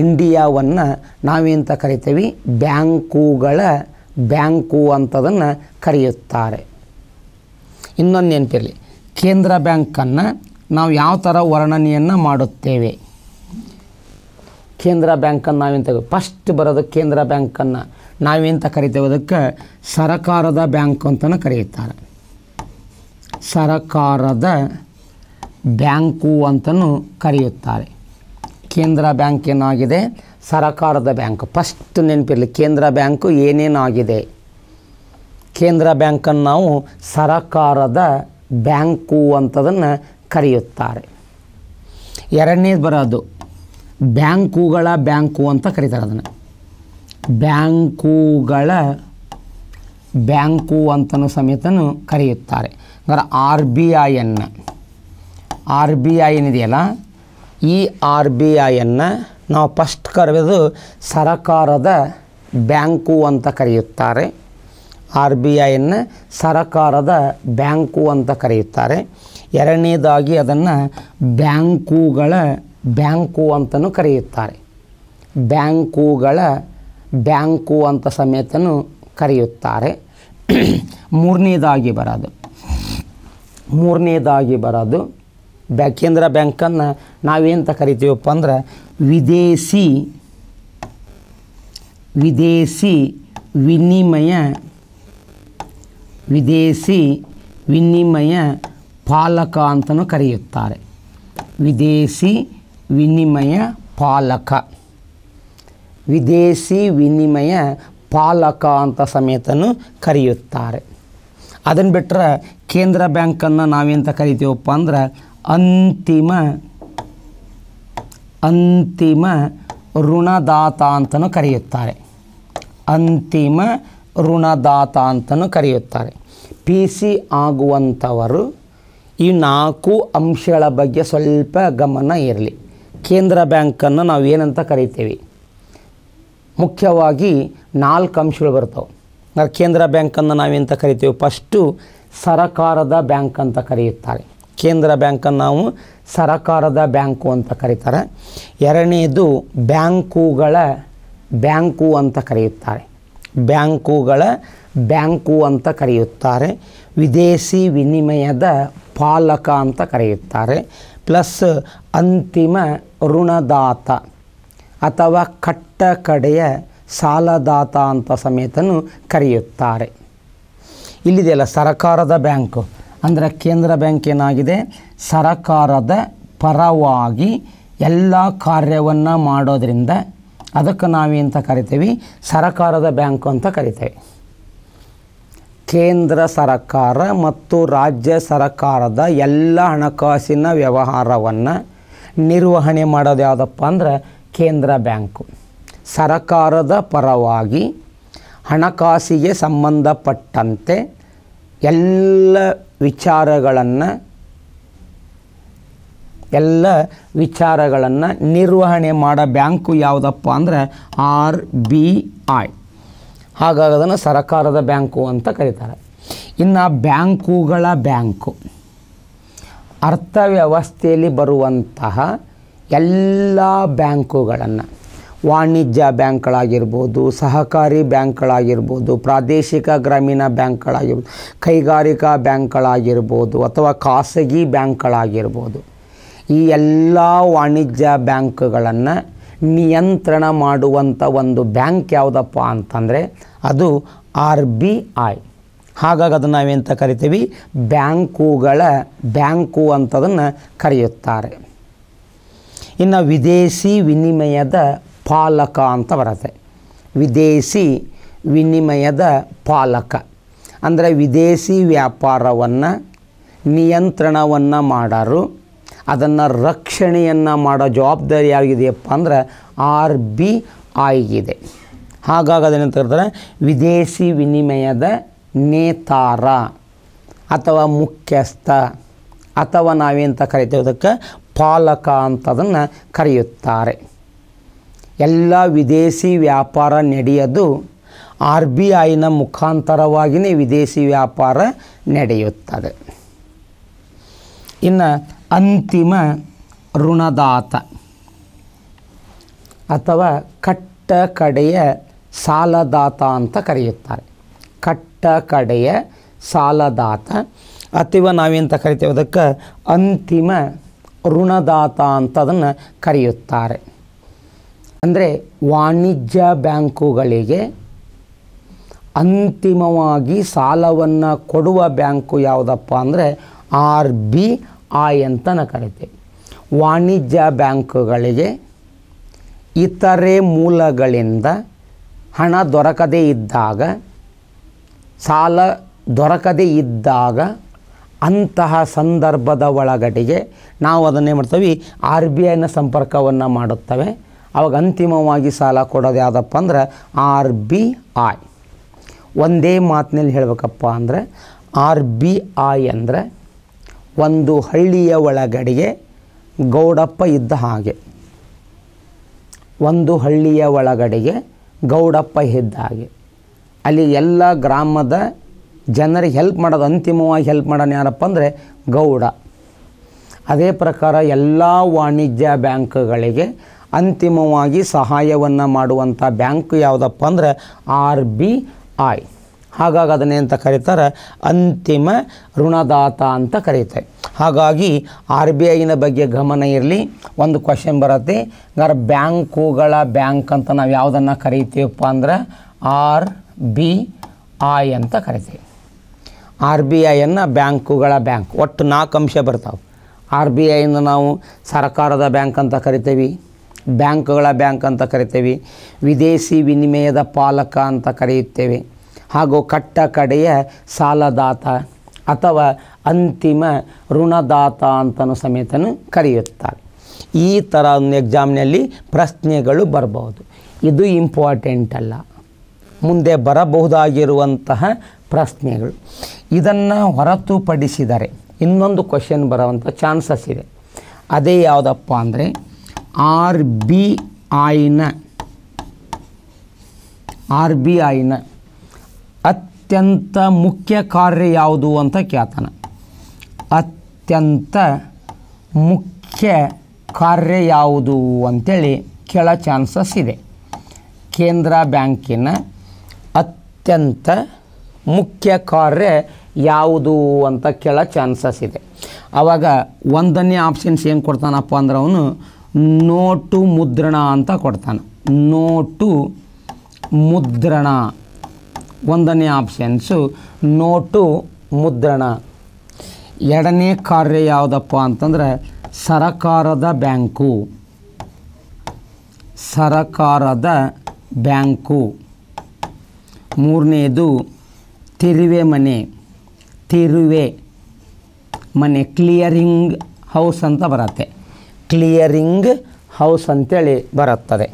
ಇಂಡಿಯಾವನ್ನು ನಾವೇಂತ ಕರಿತೇವೆ ಬ್ಯಾಂಕುಗಳ ಬ್ಯಾಂಕು ಅಂತದನ್ನು ಕರೆಯುತ್ತಾರೆ ಇನ್ನೊಂದು ನೆನಪಿರಲಿ ಕೇಂದ್ರ ಬ್ಯಾಂಕನ್ನು ನಾವು ಯಾವ ಥರ ವರ್ಣನೆಯನ್ನು ಮಾಡುತ್ತೇವೆ ಕೇಂದ್ರ ಬ್ಯಾಂಕನ್ನು ನಾವೇನು ತೆಗೆ ಫಸ್ಟ್ ಬರೋದು ಕೇಂದ್ರ ಬ್ಯಾಂಕನ್ನು ನಾವೇಂತ ಕರಿತೇವೆ ಅದಕ್ಕೆ ಸರಕಾರದ ಬ್ಯಾಂಕು ಅಂತಲೂ ಕರೆಯುತ್ತಾರೆ ಸರಕಾರದ ಬ್ಯಾಂಕು ಅಂತಲೂ ಕರೆಯುತ್ತಾರೆ ಕೇಂದ್ರ ಬ್ಯಾಂಕ್ ಏನಾಗಿದೆ ಸರಕಾರದ ಬ್ಯಾಂಕ್ ಫಸ್ಟ್ ನೆನಪಿರಲಿ ಕೇಂದ್ರ ಬ್ಯಾಂಕು ಏನೇನಾಗಿದೆ ಕೇಂದ್ರ ಬ್ಯಾಂಕನ್ನು ನಾವು ಸರಕಾರದ ಬ್ಯಾಂಕು ಅಂತದನ್ನು ಕರೆಯುತ್ತಾರೆ ಎರಡನೇದು ಬರೋದು ಬ್ಯಾಂಕುಗಳ ಬ್ಯಾಂಕು ಅಂತ ಕರೀತಾರೆ ಅದನ್ನು ಬ್ಯಾಂಕುಗಳ ಬ್ಯಾಂಕು ಅಂತಲೂ ಸಮೇತನೂ ಕರೆಯುತ್ತಾರೆ ಅಂದರೆ ಆರ್ ಬಿ ಐಯನ್ನು ಆರ್ ಬಿ ಐ ಏನಿದೆಯಲ್ಲ ಈ ಆರ್ ಬಿ ಐಯನ್ನು ನಾವು ಫಸ್ಟ್ ಕರೆದು ಸರಕಾರದ ಬ್ಯಾಂಕು ಅಂತ ಕರೆಯುತ್ತಾರೆ ಆರ್ ಬಿ ಐಯನ್ನು ಸರಕಾರದ ಬ್ಯಾಂಕು ಅಂತ ಕರೆಯುತ್ತಾರೆ ಎರಡನೇದಾಗಿ ಅದನ್ನು ಬ್ಯಾಂಕುಗಳ ಬ್ಯಾಂಕು ಅಂತಲೂ ಕರೆಯುತ್ತಾರೆ ಬ್ಯಾಂಕುಗಳ ಬ್ಯಾಂಕು ಅಂತ ಸಮೇತನೂ ಕರೆಯುತ್ತಾರೆ ಮೂರನೇದಾಗಿ ಬರೋದು ಮೂರನೇದಾಗಿ ಬರೋದು ಬ್ಯಾ ಕೇಂದ್ರ ಬ್ಯಾಂಕನ್ನು ನಾವೇಂತ ಕರಿತೀವಪ್ಪ ಅಂದ್ರೆ ವಿದೇಶಿ ವಿದೇಶಿ ವಿನಿಮಯ ವಿದೇಶಿ ವಿನಿಮಯ ಪಾಲಕ ಅಂತಲೂ ಕರೆಯುತ್ತಾರೆ ವಿದೇಶಿ ವಿನಿಮಯ ಪಾಲಕ ವಿದೇಶಿ ವಿನಿಮಯ ಪಾಲಕ ಅಂತ ಸಮೇತನು ಕರೆಯುತ್ತಾರೆ ಅದನ್ನು ಬಿಟ್ಟರೆ ಕೇಂದ್ರ ಬ್ಯಾಂಕನ್ನು ನಾವೇಂತ ಕರಿತೀವಪ್ಪ ಅಂದ್ರೆ ಅಂತಿಮ ಅಂತಿಮ ಋಣದಾತ ಅಂತಲೂ ಕರೆಯುತ್ತಾರೆ ಅಂತಿಮ ಋಣದಾತ ಅಂತಲೂ ಕರೆಯುತ್ತಾರೆ ಪಿ ಸಿ ಆಗುವಂಥವರು ಈ ನಾಲ್ಕು ಅಂಶಗಳ ಬಗ್ಗೆ ಸ್ವಲ್ಪ ಗಮನ ಇರಲಿ ಕೇಂದ್ರ ಬ್ಯಾಂಕನ್ನು ನಾವು ಏನಂತ ಕರಿತೀವಿ ಮುಖ್ಯವಾಗಿ ನಾಲ್ಕು ಅಂಶಗಳು ಬರ್ತವೆ ಕೇಂದ್ರ ಬ್ಯಾಂಕನ್ನು ನಾವೆಂತ ಕರಿತೀವಿ ಫಸ್ಟು ಸರಕಾರದ ಬ್ಯಾಂಕ್ ಅಂತ ಕರೆಯುತ್ತಾರೆ ಕೇಂದ್ರ ಬ್ಯಾಂಕನ್ನು ನಾವು ಸರಕಾರದ ಬ್ಯಾಂಕು ಅಂತ ಕರೀತಾರೆ ಎರಡನೇದು ಬ್ಯಾಂಕುಗಳ ಬ್ಯಾಂಕು ಅಂತ ಕರೆಯುತ್ತಾರೆ ಬ್ಯಾಂಕುಗಳ ಬ್ಯಾಂಕು ಅಂತ ಕರೆಯುತ್ತಾರೆ ವಿದೇಶಿ ವಿನಿಮಯದ ಪಾಲಕ ಅಂತ ಕರೆಯುತ್ತಾರೆ ಪ್ಲಸ್ ಅಂತಿಮ ಋಣದಾತ ಅಥವಾ ಕಟ್ಟ ಕಡೆಯ ಸಾಲದಾತ ಅಂತ ಸಮೇತನು ಕರೆಯುತ್ತಾರೆ ಇಲ್ಲಿದೆಯಲ್ಲ ಸರಕಾರದ ಬ್ಯಾಂಕು ಅಂದರೆ ಕೇಂದ್ರ ಬ್ಯಾಂಕ್ ಏನಾಗಿದೆ ಸರಕಾರದ ಪರವಾಗಿ ಎಲ್ಲ ಕಾರ್ಯವನ್ನು ಮಾಡೋದರಿಂದ ಅದಕ್ಕೆ ನಾವೇಂತ ಕರಿತೀವಿ ಸರಕಾರದ ಬ್ಯಾಂಕು ಅಂತ ಕರಿತೇವೆ ಕೇಂದ್ರ ಸರಕಾರ ಮತ್ತು ರಾಜ್ಯ ಸರಕಾರದ ಎಲ್ಲ ಹಣಕಾಸಿನ ವ್ಯವಹಾರವನ್ನು ನಿರ್ವಹಣೆ ಮಾಡೋದು ಯಾವುದಪ್ಪ ಅಂದರೆ ಕೇಂದ್ರ ಬ್ಯಾಂಕು ಸರಕಾರದ ಪರವಾಗಿ ಹಣಕಾಸಿಗೆ ಸಂಬಂಧಪಟ್ಟಂತೆ ಎಲ್ಲ ವಿಚಾರಗಳನ್ನು ಎಲ್ಲ ವಿಚಾರಗಳನ್ನು ನಿರ್ವಹಣೆ ಮಾಡೋ ಬ್ಯಾಂಕು ಯಾವುದಪ್ಪ ಅಂದರೆ ಆರ್ ಬಿ ಐ ಹಾಗಾಗಿ ಅದನ್ನು ಸರಕಾರದ ಬ್ಯಾಂಕು ಅಂತ ಕರೀತಾರೆ ಇನ್ನು ಬ್ಯಾಂಕುಗಳ ಬ್ಯಾಂಕು ಅರ್ಥವ್ಯವಸ್ಥೆಯಲ್ಲಿ ಬರುವಂತಹ ಎಲ್ಲ ಬ್ಯಾಂಕುಗಳನ್ನು ವಾಣಿಜ್ಯ ಬ್ಯಾಂಕ್ಗಳಾಗಿರ್ಬೋದು ಸಹಕಾರಿ ಬ್ಯಾಂಕ್ಗಳಾಗಿರ್ಬೋದು ಪ್ರಾದೇಶಿಕ ಗ್ರಾಮೀಣ ಬ್ಯಾಂಕ್ಗಳಾಗಿರ್ಬೋದು ಕೈಗಾರಿಕಾ ಬ್ಯಾಂಕ್ಗಳಾಗಿರ್ಬೋದು ಅಥವಾ ಖಾಸಗಿ ಬ್ಯಾಂಕ್ಗಳಾಗಿರ್ಬೋದು ಈ ಎಲ್ಲ ವಾಣಿಜ್ಯ ಬ್ಯಾಂಕ್ಗಳನ್ನು ನಿಯಂತ್ರಣ ಮಾಡುವಂಥ ಒಂದು ಬ್ಯಾಂಕ್ ಯಾವುದಪ್ಪ ಅಂತಂದರೆ ಅದು ಆರ್ ಬಿ ಐ ಹಾಗಾಗಿ ಅದನ್ನು ನಾವೆಂತ ಕರಿತೀವಿ ಬ್ಯಾಂಕುಗಳ ಬ್ಯಾಂಕು ಅಂತದನ್ನು ಕರೆಯುತ್ತಾರೆ ಇನ್ನು ವಿದೇಶಿ ವಿನಿಮಯದ ಪಾಲಕ ಅಂತ ಬರುತ್ತೆ ವಿದೇಶಿ ವಿನಿಮಯದ ಪಾಲಕ ಅಂದರೆ ವಿದೇಶಿ ವ್ಯಾಪಾರವನ್ನು ನಿಯಂತ್ರಣವನ್ನು ಮಾಡಾರು ಅದನ್ನು ರಕ್ಷಣೆಯನ್ನು ಮಾಡೋ ಜವಾಬ್ದಾರಿ ಆಗಿದೆಯಪ್ಪ ಅಂದರೆ ಆರ್ ಬಿ ಆಗಿದೆ ಹಾಗಾಗಿ ಅದನ್ನ ಹೇಳ್ತಾರೆ ವಿದೇಶಿ ವಿನಿಮಯದ ನೇತಾರ ಅಥವಾ ಮುಖ್ಯಸ್ಥ ಅಥವಾ ನಾವೇಂತ ಕರಿತೇವೆ ಅದಕ್ಕೆ ಪಾಲಕ ಅಂತದನ್ನು ಕರೆಯುತ್ತಾರೆ ಎಲ್ಲ ವಿದೇಶಿ ವ್ಯಾಪಾರ ನಡೆಯೋದು ಆರ್ ಬಿ ಐನ ಮುಖಾಂತರವಾಗಿಯೇ ವಿದೇಶಿ ವ್ಯಾಪಾರ ನಡೆಯುತ್ತದೆ ಇನ್ನು ಅಂತಿಮ ಋಣದಾತ ಅಥವಾ ಕಟ್ಟ ಕಡೆಯ ಸಾಲದಾತ ಅಂತ ಕರೆಯುತ್ತಾರೆ ಕಟ್ಟ ಕಡೆಯ ಸಾಲದಾತ ಅಥವಾ ನಾವೆಂತ ಕರಿತೇವೆ ಅದಕ್ಕೆ ಅಂತಿಮ ಋಣದಾತ ಅಂತ ಅದನ್ನು ಕರೆಯುತ್ತಾರೆ ಅಂದರೆ ವಾಣಿಜ್ಯ ಬ್ಯಾಂಕುಗಳಿಗೆ ಅಂತಿಮವಾಗಿ ಸಾಲವನ್ನು ಕೊಡುವ ಬ್ಯಾಂಕು ಯಾವುದಪ್ಪ ಅಂದರೆ ಆರ್ ಬಿ ಐ ಅಂತ ಕರಿತೀವಿ ವಾಣಿಜ್ಯ ಬ್ಯಾಂಕುಗಳಿಗೆ ಇತರೆ ಮೂಲಗಳಿಂದ ಹಣ ದೊರಕದೇ ಇದ್ದಾಗ ಸಾಲ ದೊರಕದೇ ಇದ್ದಾಗ ಅಂತಹ ಸಂದರ್ಭದ ಒಳಗಡೆಗೆ ನಾವು ಅದನ್ನೇ ಮಾಡ್ತೀವಿ ಆರ್ ಬಿ ಐನ ಸಂಪರ್ಕವನ್ನು ಮಾಡುತ್ತವೆ ಅವಾಗ ಅಂತಿಮವಾಗಿ ಸಾಲ ಕೊಡೋದು ಯಾವುದಪ್ಪ ಅಂದ್ರೆ ಆರ್ ಬಿ ಐ ಒಂದೇ ಮಾತಿನಲ್ಲಿ ಹೇಳಬೇಕಪ್ಪ ಅಂದರೆ ಆರ್ ಬಿ ಐ ಅಂದರೆ ಒಂದು ಹಳ್ಳಿಯ ಒಳಗಡೆಗೆ ಗೌಡಪ್ಪ ಇದ್ದ ಹಾಗೆ ಒಂದು ಹಳ್ಳಿಯ ಒಳಗಡೆಗೆ ಗೌಡಪ್ಪ ಇದ್ದ ಹಾಗೆ ಅಲ್ಲಿ ಎಲ್ಲ ಗ್ರಾಮದ ಜನರಿಗೆ ಹೆಲ್ಪ್ ಮಾಡೋದು ಅಂತಿಮವಾಗಿ ಹೆಲ್ಪ್ ಮಾಡೋಣ ಯಾರಪ್ಪ ಅಂದರೆ ಗೌಡ ಅದೇ ಪ್ರಕಾರ ಎಲ್ಲ ವಾಣಿಜ್ಯ ಬ್ಯಾಂಕ್ಗಳಿಗೆ ಅಂತಿಮವಾಗಿ ಸಹಾಯವನ್ನು ಮಾಡುವಂಥ ಬ್ಯಾಂಕ್ ಯಾವುದಪ್ಪ ಅಂದರೆ ಆರ್ ಬಿ ಐ ಹಾಗಾಗಿ ಅದನ್ನೇ ಅಂತ ಕರೀತಾರೆ ಅಂತಿಮ ಋಣದಾತ ಅಂತ ಕರೀತಾರೆ ಹಾಗಾಗಿ ಆರ್ ಬಿ ಐನ ಬಗ್ಗೆ ಗಮನ ಇರಲಿ ಒಂದು ಕ್ವಶನ್ ಬರುತ್ತೆ ಹಂಗಾರೆ ಬ್ಯಾಂಕುಗಳ ಬ್ಯಾಂಕ್ ಅಂತ ನಾವು ಯಾವುದನ್ನು ಕರಿತೀವಪ್ಪ ಅಂದ್ರೆ ಆರ್ ಬಿ ಐ ಅಂತ ಕರಿತೀವಿ ಆರ್ ಬಿ ಐಯನ್ನು ಬ್ಯಾಂಕುಗಳ ಬ್ಯಾಂಕ್ ಒಟ್ಟು ನಾಲ್ಕು ಅಂಶ ಬರ್ತಾವೆ ಆರ್ ಬಿ ಐನ ನಾವು ಸರ್ಕಾರದ ಬ್ಯಾಂಕ್ ಅಂತ ಕರಿತೀವಿ ಬ್ಯಾಂಕ್ಗಳ ಬ್ಯಾಂಕ್ ಅಂತ ಕರಿತೇವೆ ವಿದೇಶಿ ವಿನಿಮಯದ ಪಾಲಕ ಅಂತ ಕರೆಯುತ್ತೇವೆ ಹಾಗೂ ಕಟ್ಟ ಕಡೆಯ ಸಾಲದಾತ ಅಥವಾ ಅಂತಿಮ ಋಣದಾತ ಅಂತಲೂ ಸಮೇತನೂ ಕರೆಯುತ್ತಾರೆ ಈ ಥರ ಒಂದು ಎಕ್ಸಾಮ್ನಲ್ಲಿ ಪ್ರಶ್ನೆಗಳು ಬರಬಹುದು ಇದು ಇಂಪಾರ್ಟೆಂಟ್ ಅಲ್ಲ ಮುಂದೆ ಬರಬಹುದಾಗಿರುವಂತಹ ಪ್ರಶ್ನೆಗಳು ಇದನ್ನು ಹೊರತುಪಡಿಸಿದರೆ ಇನ್ನೊಂದು ಕ್ವಶನ್ ಬರುವಂಥ ಚಾನ್ಸಸ್ ಇದೆ ಅದೇ ಯಾವುದಪ್ಪ ಅಂದರೆ ಆರ್ ಬಿ ಐನ ಆರ್ ಬಿ ಐನ ಅತ್ಯಂತ ಮುಖ್ಯ ಕಾರ್ಯ ಯಾವುದು ಅಂತ ಕೇಳ್ತಾನೆ ಅತ್ಯಂತ ಮುಖ್ಯ ಕಾರ್ಯ ಯಾವುದು ಅಂಥೇಳಿ ಕೇಳೋ ಚಾನ್ಸಸ್ ಇದೆ ಕೇಂದ್ರ ಬ್ಯಾಂಕಿನ ಅತ್ಯಂತ ಮುಖ್ಯ ಕಾರ್ಯ ಯಾವುದು ಅಂತ ಕೇಳೋ ಚಾನ್ಸಸ್ ಇದೆ ಆವಾಗ ಒಂದನೇ ಆಪ್ಷನ್ಸ್ ಏನು ಕೊಡ್ತಾನಪ್ಪ ಅಂದ್ರೆ ಅವನು ನೋಟು ಮುದ್ರಣ ಅಂತ ಕೊಡ್ತಾನೆ ನೋಟು ಮುದ್ರಣ ಒಂದನೇ ಆಪ್ಷನ್ಸು ನೋಟು ಮುದ್ರಣ ಎರಡನೇ ಕಾರ್ಯ ಯಾವುದಪ್ಪ ಅಂತಂದರೆ ಸರಕಾರದ ಬ್ಯಾಂಕು ಸರಕಾರದ ಬ್ಯಾಂಕು ಮೂರನೇದು ತಿರುವೆ ಮನೆ ತಿರುವೆ ಮನೆ ಕ್ಲಿಯರಿಂಗ್ ಹೌಸ್ ಅಂತ ಬರತ್ತೆ ಕ್ಲಿಯರಿಂಗ್ ಹೌಸ್ ಅಂತೇಳಿ ಬರುತ್ತದೆ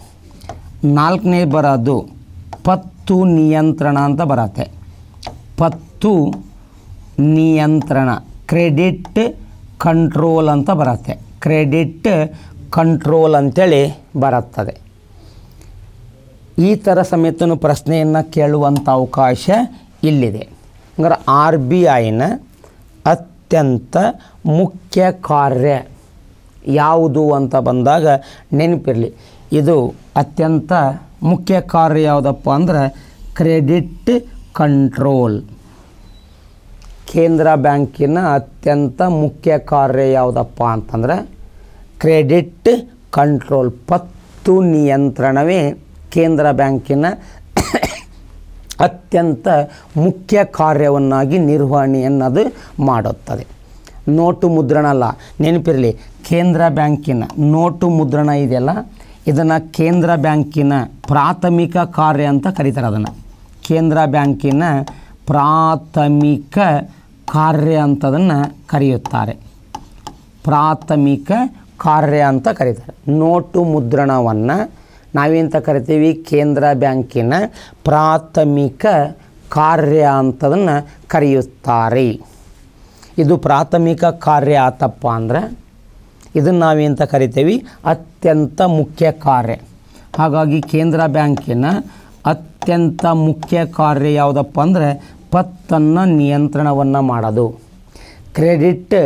ನಾಲ್ಕನೇ ಬರೋದು ಪತ್ತು ನಿಯಂತ್ರಣ ಅಂತ ಬರುತ್ತೆ ಪತ್ತು ನಿಯಂತ್ರಣ ಕ್ರೆಡಿಟ್ ಕಂಟ್ರೋಲ್ ಅಂತ ಬರುತ್ತೆ ಕ್ರೆಡಿಟ್ ಕಂಟ್ರೋಲ್ ಅಂತೇಳಿ ಬರುತ್ತದೆ ಈ ಥರ ಸಮೇತನು ಪ್ರಶ್ನೆಯನ್ನು ಕೇಳುವಂಥ ಅವಕಾಶ ಇಲ್ಲಿದೆ ಹಂಗಾರೆ ಆರ್ ಬಿ ಐನ ಅತ್ಯಂತ ಮುಖ್ಯ ಕಾರ್ಯ ಯಾವುದು ಅಂತ ಬಂದಾಗ ನೆನಪಿರಲಿ ಇದು ಅತ್ಯಂತ ಮುಖ್ಯ ಕಾರ್ಯ ಯಾವುದಪ್ಪ ಅಂದ್ರೆ ಕ್ರೆಡಿಟ್ ಕಂಟ್ರೋಲ್ ಕೇಂದ್ರ ಬ್ಯಾಂಕಿನ ಅತ್ಯಂತ ಮುಖ್ಯ ಕಾರ್ಯ ಯಾವುದಪ್ಪ ಅಂತಂದರೆ ಕ್ರೆಡಿಟ್ ಕಂಟ್ರೋಲ್ ಪತ್ತು ನಿಯಂತ್ರಣವೇ ಕೇಂದ್ರ ಬ್ಯಾಂಕಿನ ಅತ್ಯಂತ ಮುಖ್ಯ ಕಾರ್ಯವನ್ನಾಗಿ ನಿರ್ವಹಣೆಯನ್ನದು ಮಾಡುತ್ತದೆ ನೋಟು ಮುದ್ರಣ ಅಲ್ಲ ನೆನಪಿರಲಿ ಕೇಂದ್ರ ಬ್ಯಾಂಕಿನ ನೋಟು ಮುದ್ರಣ ಇದೆಯಲ್ಲ ಇದನ್ನು ಕೇಂದ್ರ ಬ್ಯಾಂಕಿನ ಪ್ರಾಥಮಿಕ ಕಾರ್ಯ ಅಂತ ಕರೀತಾರೆ ಅದನ್ನು ಕೇಂದ್ರ ಬ್ಯಾಂಕಿನ ಪ್ರಾಥಮಿಕ ಕಾರ್ಯ ಅಂತದನ್ನು ಕರೆಯುತ್ತಾರೆ ಪ್ರಾಥಮಿಕ ಕಾರ್ಯ ಅಂತ ಕರೀತಾರೆ ನೋಟು ಮುದ್ರಣವನ್ನು ನಾವೇಂತ ಕರಿತೀವಿ ಕೇಂದ್ರ ಬ್ಯಾಂಕಿನ ಪ್ರಾಥಮಿಕ ಕಾರ್ಯ ಅಂತದನ್ನು ಕರೆಯುತ್ತಾರೆ ಇದು ಪ್ರಾಥಮಿಕ ಕಾರ್ಯ ಆತಪ್ಪ ಅಂದರೆ ಇದನ್ನು ನಾವೇಂತ ಕರಿತೀವಿ ಅತ್ಯಂತ ಮುಖ್ಯ ಕಾರ್ಯ ಹಾಗಾಗಿ ಕೇಂದ್ರ ಬ್ಯಾಂಕಿನ ಅತ್ಯಂತ ಮುಖ್ಯ ಕಾರ್ಯ ಯಾವುದಪ್ಪ ಅಂದರೆ ಪತ್ತನ್ನು ನಿಯಂತ್ರಣವನ್ನು ಮಾಡೋದು ಕ್ರೆಡಿಟ್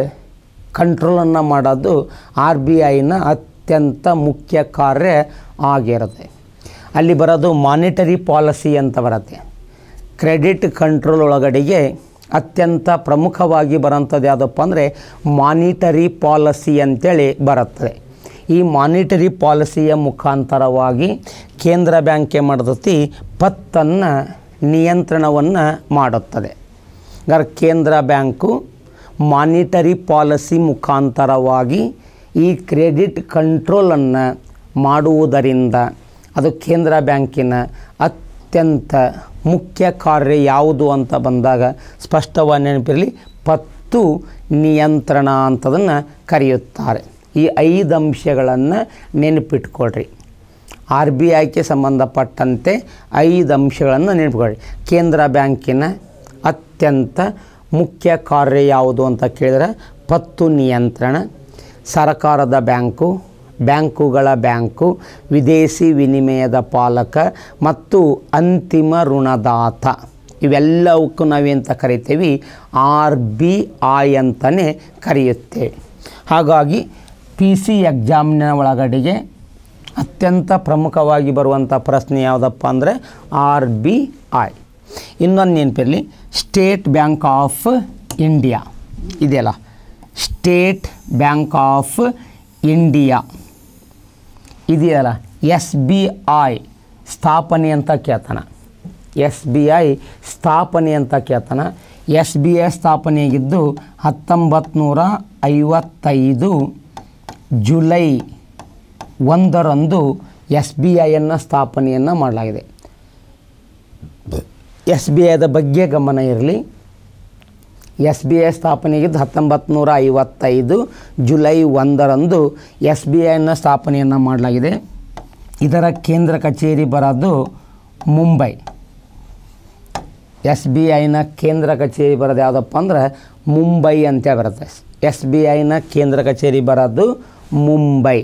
ಕಂಟ್ರೋಲನ್ನು ಮಾಡೋದು ಆರ್ ಬಿ ಐನ ಅತ್ಯಂತ ಮುಖ್ಯ ಕಾರ್ಯ ಆಗಿರುತ್ತೆ ಅಲ್ಲಿ ಬರೋದು ಮಾನಿಟರಿ ಪಾಲಿಸಿ ಅಂತ ಬರುತ್ತೆ ಕ್ರೆಡಿಟ್ ಕಂಟ್ರೋಲ್ ಒಳಗಡೆಗೆ ಅತ್ಯಂತ ಪ್ರಮುಖವಾಗಿ ಬರೋಂಥದ್ದು ಯಾವುದಪ್ಪ ಅಂದರೆ ಮಾನಿಟರಿ ಪಾಲಿಸಿ ಅಂತೇಳಿ ಬರುತ್ತದೆ ಈ ಮಾನಿಟರಿ ಪಾಲಿಸಿಯ ಮುಖಾಂತರವಾಗಿ ಕೇಂದ್ರ ಬ್ಯಾಂಕ್ ಏನು ಪತ್ತನ್ನು ನಿಯಂತ್ರಣವನ್ನು ಮಾಡುತ್ತದೆ ಹಾಗಾದ್ರೆ ಕೇಂದ್ರ ಬ್ಯಾಂಕು ಮಾನಿಟರಿ ಪಾಲಿಸಿ ಮುಖಾಂತರವಾಗಿ ಈ ಕ್ರೆಡಿಟ್ ಕಂಟ್ರೋಲನ್ನು ಮಾಡುವುದರಿಂದ ಅದು ಕೇಂದ್ರ ಬ್ಯಾಂಕಿನ ಅತ್ಯಂತ ಮುಖ್ಯ ಕಾರ್ಯ ಯಾವುದು ಅಂತ ಬಂದಾಗ ಸ್ಪಷ್ಟವಾಗಿ ನೆನಪಿರಲಿ ಪತ್ತು ನಿಯಂತ್ರಣ ಅಂತದನ್ನು ಕರೆಯುತ್ತಾರೆ ಈ ಐದು ಅಂಶಗಳನ್ನು ನೆನಪಿಟ್ಕೊಳ್ರಿ ಆರ್ ಬಿ ಐಗೆ ಸಂಬಂಧಪಟ್ಟಂತೆ ಐದು ಅಂಶಗಳನ್ನು ನೆನಪಿಕೊಳ್ಳಿ ಕೇಂದ್ರ ಬ್ಯಾಂಕಿನ ಅತ್ಯಂತ ಮುಖ್ಯ ಕಾರ್ಯ ಯಾವುದು ಅಂತ ಕೇಳಿದರೆ ಪತ್ತು ನಿಯಂತ್ರಣ ಸರಕಾರದ ಬ್ಯಾಂಕು ಬ್ಯಾಂಕುಗಳ ಬ್ಯಾಂಕು ವಿದೇಶಿ ವಿನಿಮಯದ ಪಾಲಕ ಮತ್ತು ಅಂತಿಮ ಋಣದಾತ ಇವೆಲ್ಲವಕ್ಕೂ ನಾವೇಂತ ಕರಿತೀವಿ ಆರ್ ಬಿ ಐ ಅಂತಲೇ ಕರೆಯುತ್ತೆ ಹಾಗಾಗಿ ಪಿ ಸಿ ಎಕ್ಸಾಮಿನ ಒಳಗಡೆಗೆ ಅತ್ಯಂತ ಪ್ರಮುಖವಾಗಿ ಬರುವಂಥ ಪ್ರಶ್ನೆ ಯಾವುದಪ್ಪ ಅಂದರೆ ಆರ್ ಬಿ ಐ ಇನ್ನೊಂದು ನೆನಪಿರಲಿ ಸ್ಟೇಟ್ ಬ್ಯಾಂಕ್ ಆಫ್ ಇಂಡಿಯಾ ಇದೆಯಲ್ಲ ಸ್ಟೇಟ್ ಬ್ಯಾಂಕ್ ಆಫ್ ಇಂಡಿಯಾ ಇದೆಯಲ್ಲ ಎಸ್ ಬಿ ಐ ಸ್ಥಾಪನೆ ಅಂತ ಕೇಳ್ತಾನೆ ಎಸ್ ಬಿ ಐ ಸ್ಥಾಪನೆ ಅಂತ ಕೇಳ್ತಾನೆ ಎಸ್ ಬಿ ಐ ಸ್ಥಾಪನೆಯಾಗಿದ್ದು ಹತ್ತೊಂಬತ್ತು ನೂರ ಐವತ್ತೈದು ಜುಲೈ ಒಂದರಂದು ಎಸ್ ಬಿ ಐಯನ್ನು ಸ್ಥಾಪನೆಯನ್ನು ಮಾಡಲಾಗಿದೆ ಎಸ್ ಬಿ ಐದ ಬಗ್ಗೆ ಗಮನ ಇರಲಿ ಎಸ್ ಬಿ ಐ ಸ್ಥಾಪನೆಗಿದ್ದು ಹತ್ತೊಂಬತ್ತು ನೂರ ಐವತ್ತೈದು ಜುಲೈ ಒಂದರಂದು ಎಸ್ ಬಿ ಐನ ಸ್ಥಾಪನೆಯನ್ನು ಮಾಡಲಾಗಿದೆ ಇದರ ಕೇಂದ್ರ ಕಚೇರಿ ಬರೋದು ಮುಂಬೈ ಎಸ್ ಬಿ ಐನ ಕೇಂದ್ರ ಕಚೇರಿ ಬರೋದು ಯಾವುದಪ್ಪ ಅಂದರೆ ಮುಂಬೈ ಅಂತ ಬರುತ್ತೆ ಎಸ್ ಬಿ ಐನ ಕೇಂದ್ರ ಕಚೇರಿ ಬರೋದು ಮುಂಬೈ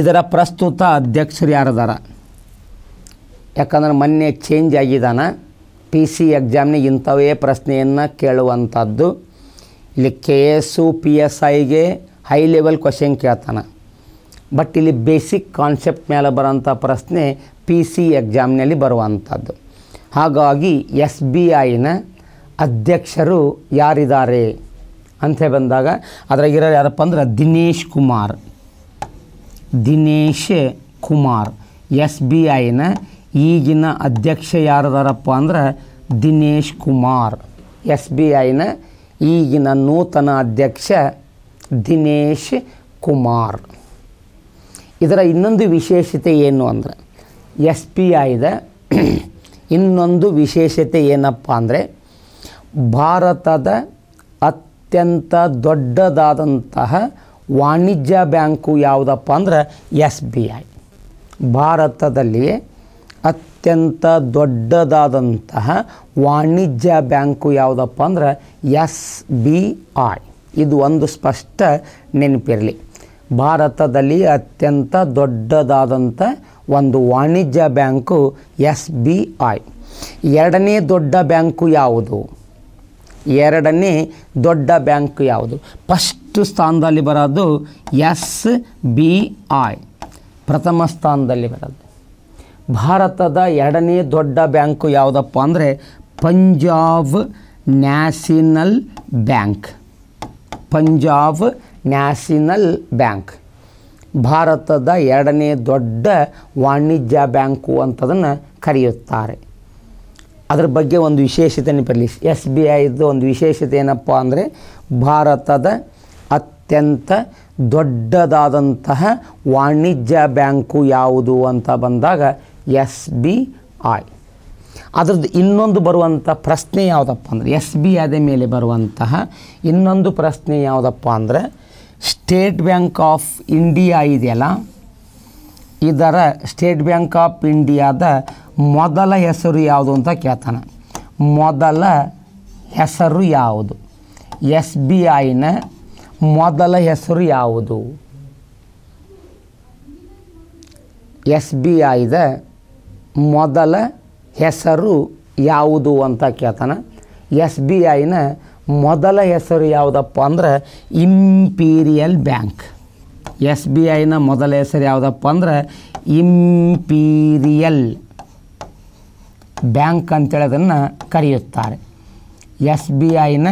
ಇದರ ಪ್ರಸ್ತುತ ಅಧ್ಯಕ್ಷರು ಯಾರದಾರ ಯಾಕಂದ್ರೆ ಮೊನ್ನೆ ಚೇಂಜ್ ಆಗಿದ್ದಾನೆ ಪಿ ಸಿ ಎಕ್ಸಾಮ್ನಾಗ ಇಂಥವೇ ಪ್ರಶ್ನೆಯನ್ನು ಕೇಳುವಂಥದ್ದು ಇಲ್ಲಿ ಕೆ ಎಸ್ಸು ಪಿ ಎಸ್ ಐಗೆ ಹೈ ಲೆವೆಲ್ ಕ್ವಶನ್ ಕೇಳ್ತಾನೆ ಬಟ್ ಇಲ್ಲಿ ಬೇಸಿಕ್ ಕಾನ್ಸೆಪ್ಟ್ ಮೇಲೆ ಬರೋಂಥ ಪ್ರಶ್ನೆ ಪಿ ಸಿ ಎಕ್ಸಾಮ್ನಲ್ಲಿ ಬರುವಂಥದ್ದು ಹಾಗಾಗಿ ಎಸ್ ಬಿ ಐನ ಅಧ್ಯಕ್ಷರು ಯಾರಿದ್ದಾರೆ ಅಂತ ಬಂದಾಗ ಅದ್ರಾಗಿರೋರು ಯಾರಪ್ಪ ಅಂದ್ರೆ ದಿನೇಶ್ ಕುಮಾರ್ ದಿನೇಶ್ ಕುಮಾರ್ ಎಸ್ ಬಿ ಐನ ಈಗಿನ ಅಧ್ಯಕ್ಷ ಯಾರದಾರಪ್ಪ ಅಂದ್ರೆ ದಿನೇಶ್ ಕುಮಾರ್ ಎಸ್ ಬಿ ಐನ ಈಗಿನ ನೂತನ ಅಧ್ಯಕ್ಷ ದಿನೇಶ್ ಕುಮಾರ್ ಇದರ ಇನ್ನೊಂದು ವಿಶೇಷತೆ ಏನು ಅಂದರೆ ಎಸ್ ಬಿ ಐದ ಇನ್ನೊಂದು ವಿಶೇಷತೆ ಏನಪ್ಪ ಅಂದರೆ ಭಾರತದ ಅತ್ಯಂತ ದೊಡ್ಡದಾದಂತಹ ವಾಣಿಜ್ಯ ಬ್ಯಾಂಕು ಯಾವುದಪ್ಪ ಅಂದ್ರೆ ಎಸ್ ಬಿ ಐ ಭಾರತದಲ್ಲಿಯೇ ಅತ್ಯಂತ ದೊಡ್ಡದಾದಂತಹ ವಾಣಿಜ್ಯ ಬ್ಯಾಂಕು ಯಾವುದಪ್ಪ ಅಂದ್ರೆ ಎಸ್ ಬಿ ಐ ಇದು ಒಂದು ಸ್ಪಷ್ಟ ನೆನಪಿರಲಿ ಭಾರತದಲ್ಲಿ ಅತ್ಯಂತ ದೊಡ್ಡದಾದಂಥ ಒಂದು ವಾಣಿಜ್ಯ ಬ್ಯಾಂಕು ಎಸ್ ಬಿ ಐ ಎರಡನೇ ದೊಡ್ಡ ಬ್ಯಾಂಕು ಯಾವುದು ಎರಡನೇ ದೊಡ್ಡ ಬ್ಯಾಂಕು ಯಾವುದು ಫಸ್ಟ್ ಸ್ಥಾನದಲ್ಲಿ ಬರೋದು ಎಸ್ ಬಿ ಐ ಪ್ರಥಮ ಸ್ಥಾನದಲ್ಲಿ ಬರೋದು ಭಾರತದ ಎರಡನೇ ದೊಡ್ಡ ಬ್ಯಾಂಕು ಯಾವುದಪ್ಪ ಅಂದರೆ Punjab national bank Punjab national bank ಭಾರತದ ಎರಡನೇ ದೊಡ್ಡ ವಾಣಿಜ್ಯ ಬ್ಯಾಂಕು ಅಂತದನ್ನು ಕರೆಯುತ್ತಾರೆ ಅದರ ಬಗ್ಗೆ ಒಂದು ವಿಶೇಷತೆ ಬರಲಿ ಎಸ್ ಬಿ ಐದು ಒಂದು ವಿಶೇಷತೆ ಏನಪ್ಪ ಅಂದರೆ ಭಾರತದ ಅತ್ಯಂತ ದೊಡ್ಡದಾದಂತಹ ವಾಣಿಜ್ಯ ಬ್ಯಾಂಕು ಯಾವುದು ಅಂತ ಬಂದಾಗ ಎಸ್ ಬಿ ಐ ಅದರದ್ದು ಇನ್ನೊಂದು ಬರುವಂಥ ಪ್ರಶ್ನೆ ಯಾವುದಪ್ಪ ಅಂದರೆ ಎಸ್ ಬಿ ಐದ ಮೇಲೆ ಬರುವಂತಹ ಇನ್ನೊಂದು ಪ್ರಶ್ನೆ ಯಾವುದಪ್ಪ ಅಂದರೆ ಸ್ಟೇಟ್ ಬ್ಯಾಂಕ್ ಆಫ್ ಇಂಡಿಯಾ ಇದೆಯಲ್ಲ ಇದರ ಸ್ಟೇಟ್ ಬ್ಯಾಂಕ್ ಆಫ್ ಇಂಡಿಯಾದ ಮೊದಲ ಹೆಸರು ಯಾವುದು ಅಂತ ಕೇಳ್ತಾನೆ ಮೊದಲ ಹೆಸರು ಯಾವುದು ಎಸ್ ಬಿ ಐನ ಮೊದಲ ಹೆಸರು ಯಾವುದು ಎಸ್ ಬಿ ಐದ ಮೊದಲ ಹೆಸರು ಯಾವುದು ಅಂತ ಕೇಳ್ತಾನೆ ಎಸ್ ಬಿ ಐನ ಮೊದಲ ಹೆಸರು ಯಾವುದಪ್ಪ ಅಂದ್ರೆ ಇಂಪೀರಿಯಲ್ ಬ್ಯಾಂಕ್ ಎಸ್ ಬಿ ಐನ ಮೊದಲ ಹೆಸರು ಯಾವುದಪ್ಪ ಅಂದ್ರೆ ಇಂಪೀರಿಯಲ್ ಬ್ಯಾಂಕ್ ಅಂತೇಳೋದನ್ನು ಕರೆಯುತ್ತಾರೆ ಎಸ್ ಬಿ ಐನ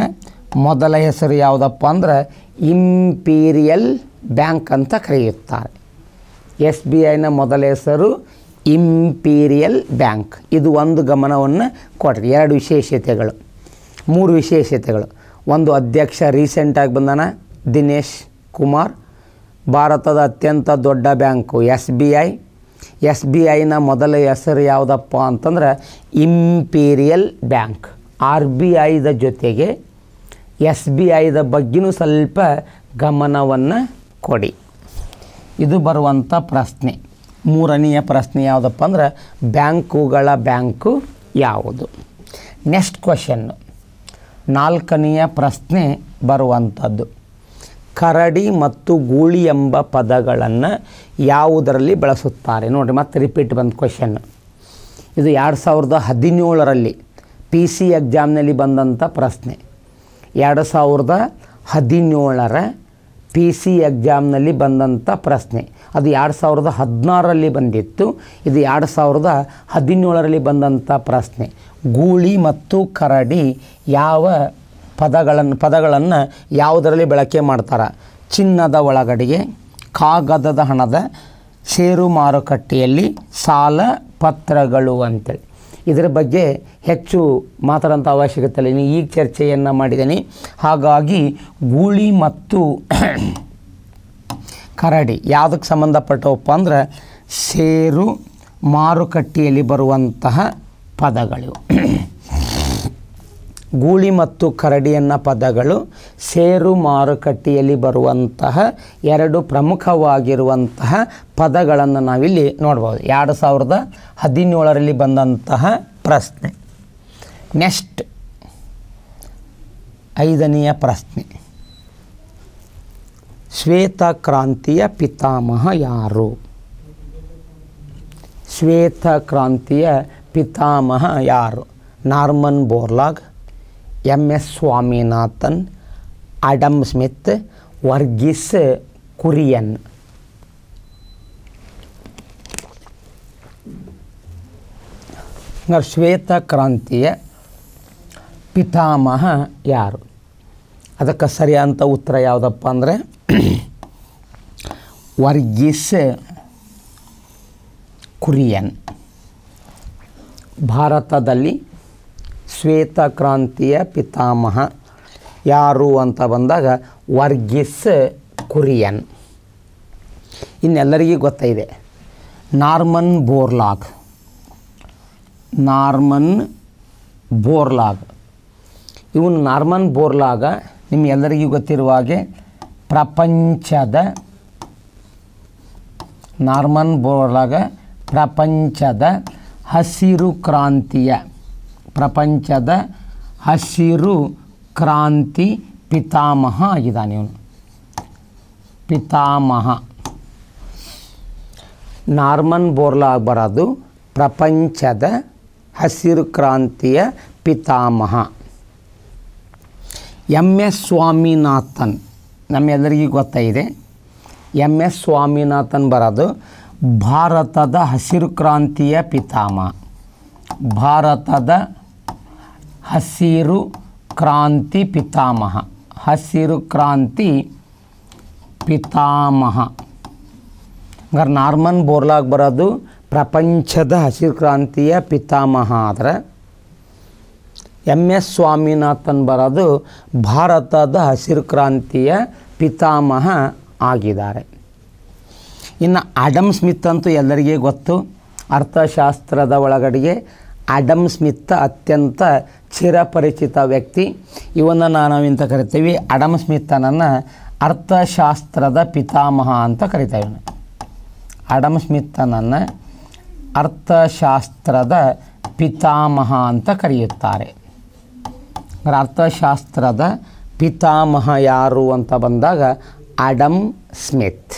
ಮೊದಲ ಹೆಸರು ಯಾವುದಪ್ಪ ಅಂದ್ರೆ ಇಂಪೀರಿಯಲ್ ಬ್ಯಾಂಕ್ ಅಂತ ಕರೆಯುತ್ತಾರೆ ಎಸ್ ಬಿ ಐನ ಮೊದಲ ಹೆಸರು ಇಂಪೀರಿಯಲ್ ಬ್ಯಾಂಕ್ ಇದು ಒಂದು ಗಮನವನ್ನು ಕೊಟ್ಟರೆ ಎರಡು ವಿಶೇಷತೆಗಳು ಮೂರು ವಿಶೇಷತೆಗಳು ಒಂದು ಅಧ್ಯಕ್ಷ ರೀಸೆಂಟಾಗಿ ಬಂದಾನ ದಿನೇಶ್ ಕುಮಾರ್ ಭಾರತದ ಅತ್ಯಂತ ದೊಡ್ಡ bank S B I S B ಐನ ಮೊದಲ ಹೆಸರು ಯಾವುದಪ್ಪ ಅಂತಂದ್ರೆ ಇಂಪೀರಿಯಲ್ ಬ್ಯಾಂಕ್ ಆರ್ ಬಿ ಐದ ಜೊತೆಗೆ ಎಸ್ ಬಿ ಐದ ಬಗ್ಗೆಯೂ ಸ್ವಲ್ಪ ಗಮನವನ್ನು ಕೊಡಿ ಇದು ಬರುವಂಥ ಪ್ರಶ್ನೆ ಮೂರನೆಯ ಪ್ರಶ್ನೆ ಯಾವುದಪ್ಪ ಅಂದ್ರೆ ಬ್ಯಾಂಕುಗಳ ಬ್ಯಾಂಕು ಯಾವುದು ನೆಕ್ಸ್ಟ್ ಕ್ವಶನ್ನು ನಾಲ್ಕನೆಯ ಪ್ರಶ್ನೆ ಬರುವಂಥದ್ದು ಕರಡಿ ಮತ್ತು ಗೂಳಿ ಎಂಬ ಪದಗಳನ್ನು ಯಾವುದರಲ್ಲಿ ಬಳಸುತ್ತಾರೆ ನೋಡಿರಿ ಮತ್ತೆ ರಿಪೀಟ್ ಬಂದ ಕ್ವಶನ್ ಇದು ಎರಡು ಸಾವಿರದ ಹದಿನೇಳರಲ್ಲಿ ಪಿ ಸಿ ಎಕ್ಸಾಮ್ನಲ್ಲಿ ಬಂದಂಥ ಪ್ರಶ್ನೆ ಎರಡು ಸಾವಿರದ ಹದಿನೇಳರ ಪಿ ಸಿ ಎಕ್ಸಾಮ್ನಲ್ಲಿ ಬಂದಂಥ ಪ್ರಶ್ನೆ ಅದು ಎರಡು ಸಾವಿರದ ಹದಿನಾರರಲ್ಲಿ ಬಂದಿತ್ತು ಇದು ಎರಡು ಸಾವಿರದ ಹದಿನೇಳರಲ್ಲಿ ಬಂದಂಥ ಪ್ರಶ್ನೆ ಗೂಳಿ ಮತ್ತು ಕರಡಿ ಯಾವ ಪದಗಳನ್ನು ಪದಗಳನ್ನು ಯಾವುದರಲ್ಲಿ ಬಳಕೆ ಮಾಡ್ತಾರೆ ಚಿನ್ನದ ಒಳಗಡೆಗೆ ಕಾಗದದ ಹಣದ ಷೇರು ಮಾರುಕಟ್ಟೆಯಲ್ಲಿ ಸಾಲ ಪತ್ರಗಳು ಅಂತೇಳಿ ಇದರ ಬಗ್ಗೆ ಹೆಚ್ಚು ಮಾತಾಡೋಂಥ ಅವಶ್ಯಕತೆ ಇಲ್ಲ ಈಗ ಚರ್ಚೆಯನ್ನು ಮಾಡಿದ್ದೀನಿ ಹಾಗಾಗಿ ಗೂಳಿ ಮತ್ತು ಕರಡಿ ಯಾವುದಕ್ಕೆ ಸಂಬಂಧಪಟ್ಟವಪ್ಪ ಅಂದರೆ ಷೇರು ಮಾರುಕಟ್ಟೆಯಲ್ಲಿ ಬರುವಂತಹ ಪದಗಳು ಗೂಳಿ ಮತ್ತು ಕರಡಿಯನ್ನ ಪದಗಳು ಷೇರು ಮಾರುಕಟ್ಟೆಯಲ್ಲಿ ಬರುವಂತಹ ಎರಡು ಪ್ರಮುಖವಾಗಿರುವಂತಹ ಪದಗಳನ್ನು ನಾವಿಲ್ಲಿ ನೋಡ್ಬೋದು ಎರಡು ಸಾವಿರದ ಹದಿನೇಳರಲ್ಲಿ ಬಂದಂತಹ ಪ್ರಶ್ನೆ ನೆಕ್ಸ್ಟ್ ಐದನೆಯ ಪ್ರಶ್ನೆ ಶ್ವೇತಕ್ರಾಂತಿಯ ಪಿತಾಮಹ ಯಾರು ಶ್ವೇತಕ್ರಾಂತಿಯ ಪಿತಾಮಹ ಯಾರು Norman Borlaug M S Swaminathan Adam Smith Varghese Kurien ಶ್ವೇತಕ್ರಾಂತಿಯ ಪಿತಾಮಹ ಯಾರು ಅದಕ್ಕೆ ಸರಿಯಾದಂಥ ಉತ್ತರ ಯಾವುದಪ್ಪ ಅಂದರೆ ವರ್ಗೀಸ್ ಕುರಿಯನ್ ಭಾರತದಲ್ಲಿ ಶ್ವೇತ ಕ್ರಾಂತಿಯ ಪಿತಾಮಹ ಯಾರು ಅಂತ ಬಂದಾಗ ವರ್ಗೀಸ್ ಕುರಿಯನ್ ಇನ್ನೆಲ್ಲರಿಗೂ ಗೊತ್ತಿದೆ ನಾರ್ಮನ್ ಬೋರ್ಲಾಗ್ ನಾರ್ಮನ್ ಬೋರ್ಲಾಗ್ ಇವನು ನಾರ್ಮನ್ ಬೋರ್ಲಾಗ ನಿಮಗೆಲ್ಲರಿಗೂ ಗೊತ್ತಿರುವ ಹಾಗೆ ಪ್ರಪಂಚದ ನಾರ್ಮನ್ ಬೋರ್ಲಾಗ ಪ್ರಪಂಚದ ಹಸಿರು ಕ್ರಾಂತಿಯ ಪ್ರಪಂಚದ ಹಸಿರು ಕ್ರಾಂತಿ ಪಿತಾಮಹ ಆಗಿದ್ದಾನೆ ಇವನು ಪಿತಾಮಹ ನಾರ್ಮನ್ ಬೋರ್ಲಾ ಬರೋದು ಪ್ರಪಂಚದ ಹಸಿರು ಕ್ರಾಂತಿಯ ಪಿತಾಮಹ ಎಮ್ ಎಸ್ ಸ್ವಾಮಿನಾಥನ್ ನಮ್ಮೆಲ್ಲರಿಗೂ ಗೊತ್ತಾಗಿದೆ ಎಮ್ ಎಸ್ ಸ್ವಾಮಿನಾಥನ್ ಬರೋದು ಭಾರತದ ಹಸಿರು ಕ್ರಾಂತಿಯ ಪಿತಾಮಹ ಭಾರತದ ಹಸಿರು ಕ್ರಾಂತಿ ಪಿತಾಮಹ ಹಸಿರು ಕ್ರಾಂತಿ ಪಿತಾಮಹ ಹಂಗಾರೆ ನಾರ್ಮನ್ ಬೋರ್ಲಾಗ್ ಬರೋದು ಪ್ರಪಂಚದ ಹಸಿರು ಕ್ರಾಂತಿಯ ಪಿತಾಮಹ ಆದರೆ ಎಮ್ ಎಸ್ ಸ್ವಾಮಿನಾಥನ್ ಬರೋದು ಭಾರತದ ಹಸಿರು ಕ್ರಾಂತಿಯ ಪಿತಾಮಹ ಆಗಿದ್ದಾರೆ ಇನ್ನು ಅಡಮ್ ಸ್ಮಿತ್ ಅಂತೂ ಎಲ್ಲರಿಗೆ ಗೊತ್ತು ಅರ್ಥಶಾಸ್ತ್ರದ ಒಳಗಡೆಗೆ ಅಡಮ್ ಸ್ಮಿತ್ ಅತ್ಯಂತ ಚಿರಪರಿಚಿತ ವ್ಯಕ್ತಿ ನಾನು ಇಂಥ ಕರಿತೀವಿ ಅಡಮ್ ಸ್ಮಿತ್ತನನ್ನು ಅರ್ಥಶಾಸ್ತ್ರದ ಪಿತಾಮಹ ಅಂತ ಕರಿತೇವೆ ಅಡಮ್ ಸ್ಮಿತ್ತನನ್ನು ಅರ್ಥಶಾಸ್ತ್ರದ ಪಿತಾಮಹ ಅಂತ ಕರೆಯುತ್ತಾರೆ ಅರ್ಥಶಾಸ್ತ್ರದ ಪಿತಾಮಹ ಯಾರು ಅಂತ ಬಂದಾಗ ಅಡಮ್ ಸ್ಮಿತ್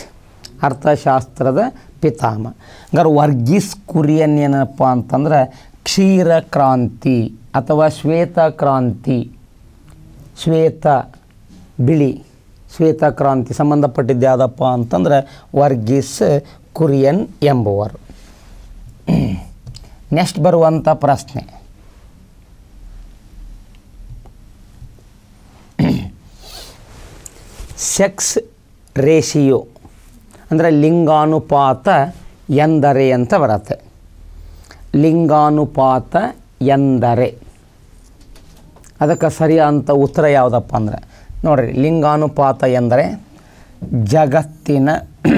ಅರ್ಥಶಾಸ್ತ್ರದ ಪಿತಾಮ ಹಂಗಾರೆ ವರ್ಗೀಸ್ ಕುರಿಯನ್ ಏನಪ್ಪ ಅಂತಂದ್ರೆ ಕ್ಷೀರ ಕ್ರಾಂತಿ ಅಥವಾ ಶ್ವೇತ ಕ್ರಾಂತಿ ಶ್ವೇತ ಬಿಳಿ ಶ್ವೇತ ಕ್ರಾಂತಿ ಸಂಬಂಧಪಟ್ಟಿದ್ದು ಯಾವುದಪ್ಪ ಅಂತಂದ್ರೆ ವರ್ಗೀಸ್ ಕುರಿಯನ್ ಎಂಬುವರು ನೆಕ್ಸ್ಟ್ ಬರುವಂಥ ಪ್ರಶ್ನೆ ಸೆಕ್ಸ್ ರೇಷಿಯೋ ಅಂದರೆ ಲಿಂಗಾನುಪಾತ ಎಂದರೆ ಅಂತ ಬರುತ್ತೆ ಲಿಂಗಾನುಪಾತ ಎಂದರೆ ಅದಕ್ಕೆ ಸರಿಯಾದಂಥ ಉತ್ತರ ಯಾವುದಪ್ಪ ಅಂದರೆ ನೋಡಿರಿ ಲಿಂಗಾನುಪಾತ ಎಂದರೆ ಜಗತ್ತಿನ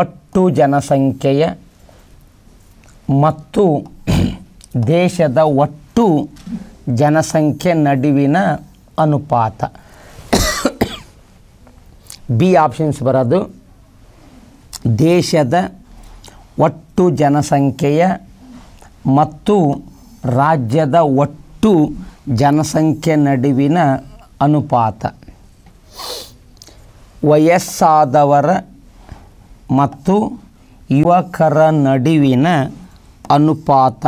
ಒಟ್ಟು ಜನಸಂಖ್ಯೆಯ ಮತ್ತು ದೇಶದ ಒಟ್ಟು ಜನಸಂಖ್ಯೆ ನಡುವಿನ ಅನುಪಾತ ಬಿ ಆಪ್ಷನ್ಸ್ ಬರೋದು ದೇಶದ ಒಟ್ಟು ಜನಸಂಖ್ಯೆಯ ಮತ್ತು ರಾಜ್ಯದ ಒಟ್ಟು ಜನಸಂಖ್ಯೆ ನಡುವಿನ ಅನುಪಾತ ವಯಸ್ಸಾದವರ ಮತ್ತು ಯುವಕರ ನಡುವಿನ ಅನುಪಾತ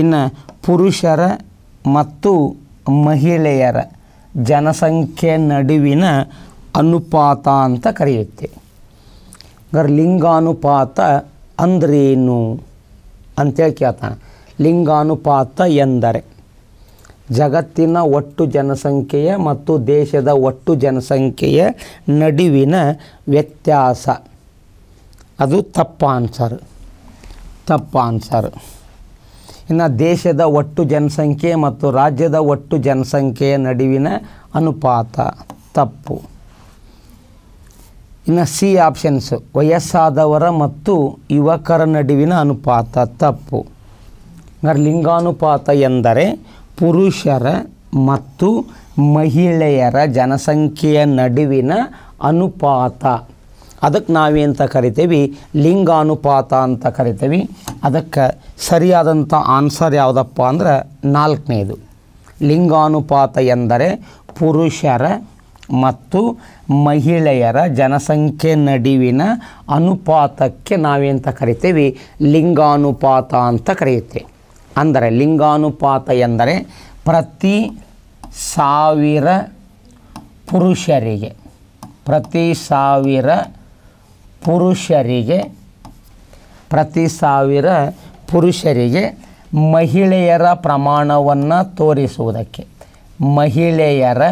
ಇನ್ನು ಪುರುಷರ ಮತ್ತು ಮಹಿಳೆಯರ ಜನಸಂಖ್ಯೆ ನಡುವಿನ ಅನುಪಾತ ಅಂತ ಕರೆಯುತ್ತೆ ಲಿಂಗಾನುಪಾತ ಅಂದ್ರೇನು ಅಂತೇಳಿ ಕೇಳ್ತಾನೆ ಲಿಂಗಾನುಪಾತ ಎಂದರೆ ಜಗತ್ತಿನ ಒಟ್ಟು ಜನಸಂಖ್ಯೆಯ ಮತ್ತು ದೇಶದ ಒಟ್ಟು ಜನಸಂಖ್ಯೆಯ ನಡುವಿನ ವ್ಯತ್ಯಾಸ ಅದು ತಪ್ಪ ಆನ್ಸರ್ ತಪ್ಪ ಆನ್ಸರ್ ಇನ್ನು ದೇಶದ ಒಟ್ಟು ಜನಸಂಖ್ಯೆ ಮತ್ತು ರಾಜ್ಯದ ಒಟ್ಟು ಜನಸಂಖ್ಯೆಯ ನಡುವಿನ ಅನುಪಾತ ತಪ್ಪು ಇನ್ನು ಸಿ ಆಪ್ಷನ್ಸ್ ವಯಸ್ಸಾದವರ ಮತ್ತು ಯುವಕರ ನಡುವಿನ ಅನುಪಾತ ತಪ್ಪು ಅಂದರೆ ಲಿಂಗಾನುಪಾತ ಎಂದರೆ ಪುರುಷರ ಮತ್ತು ಮಹಿಳೆಯರ ಜನಸಂಖ್ಯೆಯ ನಡುವಿನ ಅನುಪಾತ ಅದಕ್ಕೆ ನಾವೇಂತ ಕರಿತೀವಿ ಲಿಂಗಾನುಪಾತ ಅಂತ ಕರಿತೀವಿ ಅದಕ್ಕೆ ಸರಿಯಾದಂಥ ಆನ್ಸರ್ ಯಾವುದಪ್ಪ ಅಂದ್ರೆ ನಾಲ್ಕನೇದು ಲಿಂಗಾನುಪಾತ ಎಂದರೆ ಪುರುಷರ ಮತ್ತು ಮಹಿಳೆಯರ ಜನಸಂಖ್ಯೆ ನಡುವಿನ ಅನುಪಾತಕ್ಕೆ ನಾವೇಂತ ಕರಿತೀವಿ ಲಿಂಗಾನುಪಾತ ಅಂತ ಕರೆಯುತ್ತೆ ಅಂದರೆ ಲಿಂಗಾನುಪಾತ ಎಂದರೆ ಪ್ರತಿ ಸಾವಿರ ಪುರುಷರಿಗೆ ಪ್ರತಿ ಸಾವಿರ ಪುರುಷರಿಗೆ ಪ್ರತಿ ಸಾವಿರ ಪುರುಷರಿಗೆ ಮಹಿಳೆಯರ ಪ್ರಮಾಣವನ್ನು ತೋರಿಸುವುದಕ್ಕೆ ಮಹಿಳೆಯರ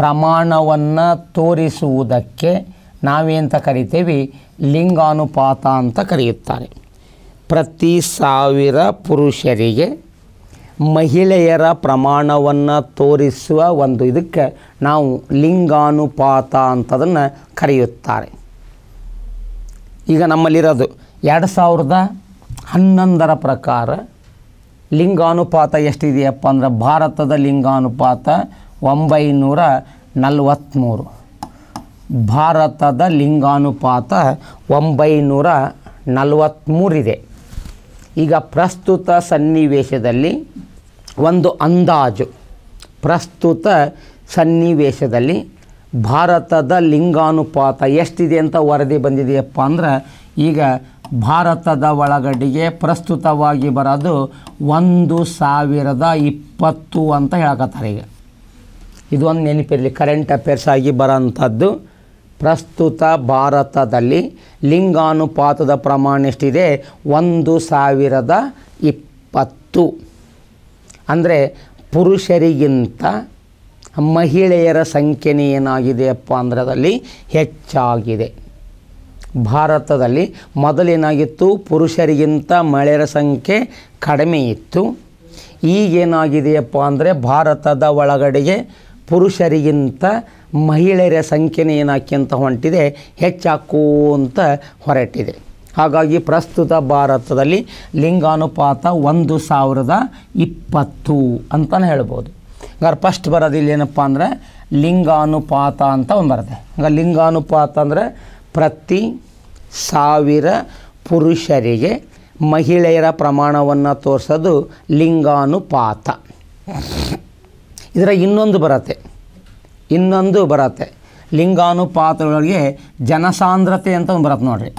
ಪ್ರಮಾಣವನ್ನು ತೋರಿಸುವುದಕ್ಕೆ ನಾವೇಂತ ಕರಿತೀವಿ ಲಿಂಗಾನುಪಾತ ಅಂತ ಕರೆಯುತ್ತಾರೆ ಪ್ರತಿ ಸಾವಿರ ಪುರುಷರಿಗೆ ಮಹಿಳೆಯರ ಪ್ರಮಾಣವನ್ನು ತೋರಿಸುವ ಒಂದು ಇದಕ್ಕೆ ನಾವು ಲಿಂಗಾನುಪಾತ ಅಂತದನ್ನು ಕರೆಯುತ್ತಾರೆ ಈಗ ನಮ್ಮಲ್ಲಿರೋದು ಎರಡು ಸಾವಿರದ ಹನ್ನೊಂದರ ಪ್ರಕಾರ ಲಿಂಗಾನುಪಾತ ಎಷ್ಟಿದೆಯಪ್ಪ ಅಂದ್ರೆ ಭಾರತದ ಲಿಂಗಾನುಪಾತ ಒಂಬೈನೂರ ನಲವತ್ತ್ಮೂರು ಭಾರತದ ಲಿಂಗಾನುಪಾತ ಒಂಬೈನೂರ ನಲವತ್ತ್ಮೂರಿದೆ ಈಗ ಪ್ರಸ್ತುತ ಸನ್ನಿವೇಶದಲ್ಲಿ ಒಂದು ಅಂದಾಜು ಪ್ರಸ್ತುತ ಸನ್ನಿವೇಶದಲ್ಲಿ ಭಾರತದ ಲಿಂಗಾನುಪಾತ ಎಷ್ಟಿದೆ ಅಂತ ವರದಿ ಬಂದಿದೆಯಪ್ಪ ಅಂದ್ರೆ ಈಗ ಭಾರತದ ಒಳಗಡೆಗೆ ಪ್ರಸ್ತುತವಾಗಿ ಬರೋದು ಒಂದು ಸಾವಿರದ ಇಪ್ಪತ್ತು ಅಂತ ಹೇಳಕತ್ತಾರೆ ಈಗ ಇದೊಂದು ನೆನಪಿರಲಿ ಕರೆಂಟ್ ಅಫೇರ್ಸ್ ಆಗಿ ಬರೋಂಥದ್ದು ಪ್ರಸ್ತುತ ಭಾರತದಲ್ಲಿ ಲಿಂಗಾನುಪಾತದ ಪ್ರಮಾಣ ಎಷ್ಟಿದೆ ಒಂದು ಸಾವಿರದ ಇಪ್ಪತ್ತು ಅಂದರೆ ಪುರುಷರಿಗಿಂತ ಮಹಿಳೆಯರ ಸಂಖ್ಯೆನೇ ಏನಾಗಿದೆಯಪ್ಪ ಅಂದರೆ ಅದರಲ್ಲಿ ಹೆಚ್ಚಾಗಿದೆ ಭಾರತದಲ್ಲಿ ಮೊದಲೇನಾಗಿತ್ತು ಪುರುಷರಿಗಿಂತ ಮಹಿಳೆಯರ ಸಂಖ್ಯೆ ಕಡಿಮೆ ಇತ್ತು ಈಗೇನಾಗಿದೆಯಪ್ಪ ಅಂದರೆ ಭಾರತದ ಒಳಗಡೆಗೆ ಪುರುಷರಿಗಿಂತ ಮಹಿಳೆಯರ ಸಂಖ್ಯೆನೇ ಏನಾಕ್ಯಂತ ಹೊಂಟಿದೆ ಅಂತ ಹೊರಟಿದೆ ಹಾಗಾಗಿ ಪ್ರಸ್ತುತ ಭಾರತದಲ್ಲಿ ಲಿಂಗಾನುಪಾತ ಒಂದು ಸಾವಿರದ ಇಪ್ಪತ್ತು ಅಂತಲೇ ಹೇಳ್ಬೋದು ಹಂಗಾರೆ ಫಸ್ಟ್ ಬರೋದು ಇಲ್ಲಿ ಏನಪ್ಪ ಅಂದರೆ ಲಿಂಗಾನುಪಾತ ಅಂತ ಒಂದು ಬರುತ್ತೆ ಹಂಗ ಲಿಂಗಾನುಪಾತ ಅಂದರೆ ಪ್ರತಿ ಸಾವಿರ ಪುರುಷರಿಗೆ ಮಹಿಳೆಯರ ಪ್ರಮಾಣವನ್ನು ತೋರಿಸೋದು ಲಿಂಗಾನುಪಾತ ಇದರ ಇನ್ನೊಂದು ಬರತ್ತೆ ಇನ್ನೊಂದು ಬರುತ್ತೆ ಲಿಂಗಾನುಪಾತಗಳಿಗೆ ಜನಸಾಂದ್ರತೆ ಅಂತ ಒಂದು ಬರುತ್ತೆ ನೋಡಿರಿ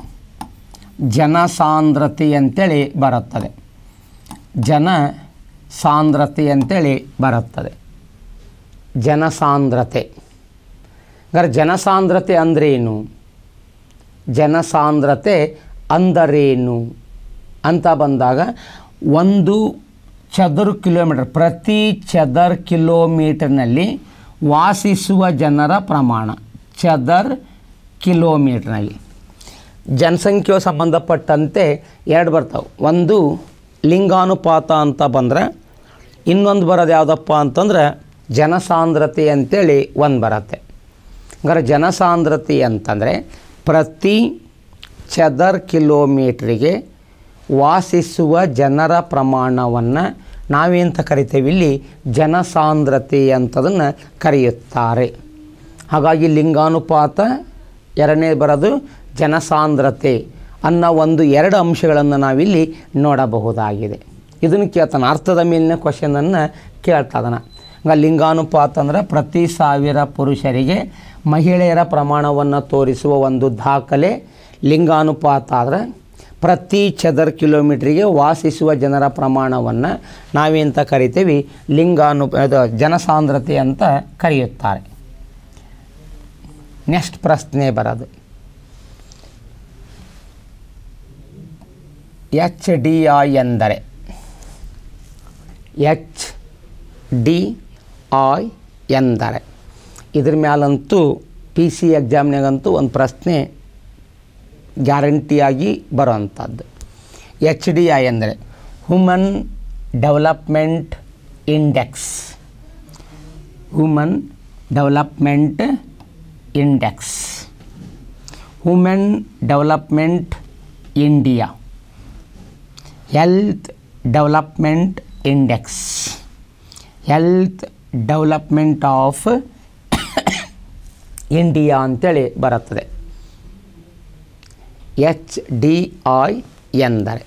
ಜನಸಾಂದ್ರತೆ ಅಂತೇಳಿ ಬರುತ್ತದೆ ಜನ ಸಾಂದ್ರತೆ ಅಂತೇಳಿ ಬರುತ್ತದೆ ಜನಸಾಂದ್ರತೆ ಹಂಗಾರೆ ಜನಸಾಂದ್ರತೆ ಅಂದ್ರೇನು ಜನಸಾಂದ್ರತೆ ಅಂದರೇನು ಅಂತ ಬಂದಾಗ ಒಂದು ಚದರು ಕಿಲೋಮೀಟರ್ ಪ್ರತಿ ಚದರ್ ಕಿಲೋಮೀಟರ್ನಲ್ಲಿ ವಾಸಿಸುವ ಜನರ ಪ್ರಮಾಣ ಚದರ್ ಕಿಲೋಮೀಟರ್ನಲ್ಲಿ ಜನಸಂಖ್ಯೆ ಸಂಬಂಧಪಟ್ಟಂತೆ ಎರಡು ಬರ್ತಾವೆ ಒಂದು ಲಿಂಗಾನುಪಾತ ಅಂತ ಬಂದರೆ ಇನ್ನೊಂದು ಬರೋದು ಯಾವುದಪ್ಪ ಅಂತಂದ್ರೆ ಜನಸಾಂದ್ರತೆ ಅಂತೇಳಿ ಒಂದು ಬರುತ್ತೆ ಹಂಗಾರೆ ಜನಸಾಂದ್ರತೆ ಅಂತಂದರೆ ಪ್ರತಿ ಚದರ್ ಕಿಲೋಮೀಟ್ರಿಗೆ ವಾಸಿಸುವ ಜನರ ಪ್ರಮಾಣವನ್ನು ನಾವೇಂತ ಕರಿತೇವೆ ಇಲ್ಲಿ ಜನಸಾಂದ್ರತೆ ಅಂತದನ್ನು ಕರೆಯುತ್ತಾರೆ ಹಾಗಾಗಿ ಲಿಂಗಾನುಪಾತ ಎರಡನೇ ಬರೋದು ಜನಸಾಂದ್ರತೆ ಅನ್ನೋ ಒಂದು ಎರಡು ಅಂಶಗಳನ್ನು ನಾವಿಲ್ಲಿ ನೋಡಬಹುದಾಗಿದೆ ಇದನ್ನು ಕೇಳ್ತಾನೆ ಅರ್ಥದ ಮೇಲಿನ ಕ್ವಶನನ್ನು ಕೇಳ್ತಾ ಲಿಂಗಾನುಪಾತ ಅಂದರೆ ಪ್ರತಿ ಸಾವಿರ ಪುರುಷರಿಗೆ ಮಹಿಳೆಯರ ಪ್ರಮಾಣವನ್ನು ತೋರಿಸುವ ಒಂದು ದಾಖಲೆ ಲಿಂಗಾನುಪಾತ ಆದರೆ ಪ್ರತಿ ಚದರ್ ಕಿಲೋಮೀಟ್ರಿಗೆ ವಾಸಿಸುವ ಜನರ ಪ್ರಮಾಣವನ್ನು ನಾವೆಂತ ಕರಿತೀವಿ ಲಿಂಗಾನು ಅದು ಜನಸಾಂದ್ರತೆ ಅಂತ ಕರೆಯುತ್ತಾರೆ ನೆಕ್ಸ್ಟ್ ಪ್ರಶ್ನೆ ಬರೋದು ಎಚ್ ಡಿ ಐ ಎಂದರೆ ಎಚ್ ಡಿ ಆಯ್ ಎಂದರೆ ಇದ್ರ ಮ್ಯಾಲಂತೂ ಪಿ ಸಿ ಎಕ್ಸಾಮ್ನಾಗಂತೂ ಒಂದು ಪ್ರಶ್ನೆ ಗ್ಯಾರಂಟಿಯಾಗಿ ಬರುವಂಥದ್ದು ಎಚ್ ಡಿ ಐ ಅಂದರೆ human development index human development index human development India health development index health development of India ಅಂತೇಳಿ ಬರುತ್ತದೆ ಎಚ್ ಡಿ ಐ ಎಂದರೆ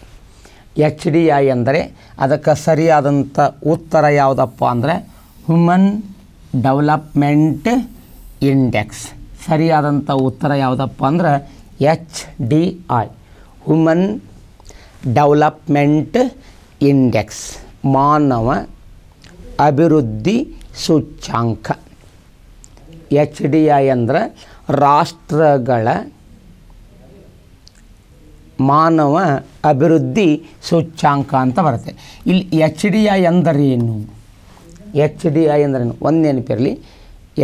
ಎಚ್ ಡಿ ಐ ಎಂದರೆ ಅದಕ್ಕೆ ಸರಿಯಾದಂಥ ಉತ್ತರ ಯಾವುದಪ್ಪ ಅಂದರೆ ಹ್ಯೂಮನ್ ಡೆವಲಪ್ಮೆಂಟ್ ಇಂಡೆಕ್ಸ್ ಸರಿಯಾದಂಥ ಉತ್ತರ ಯಾವುದಪ್ಪ ಅಂದ್ರೆ H D I human development index ಮಾನವ ಅಭಿವೃದ್ಧಿ ಸೂಚ್ಯಾಂಕ ಎಚ್ ಡಿ ಐ ಅಂದರೆ ರಾಷ್ಟ್ರಗಳ ಮಾನವ ಅಭಿವೃದ್ಧಿ ಸೂಚ್ಯಾಂಕ ಅಂತ ಬರುತ್ತೆ ಇಲ್ಲಿ ಎಚ್ ಡಿ ಐ ಅಂದರೇನು ಎಚ್ ಡಿ ಐ ಅಂದ್ರೇನು ಒಂದು ನೆನಪಿರಲಿ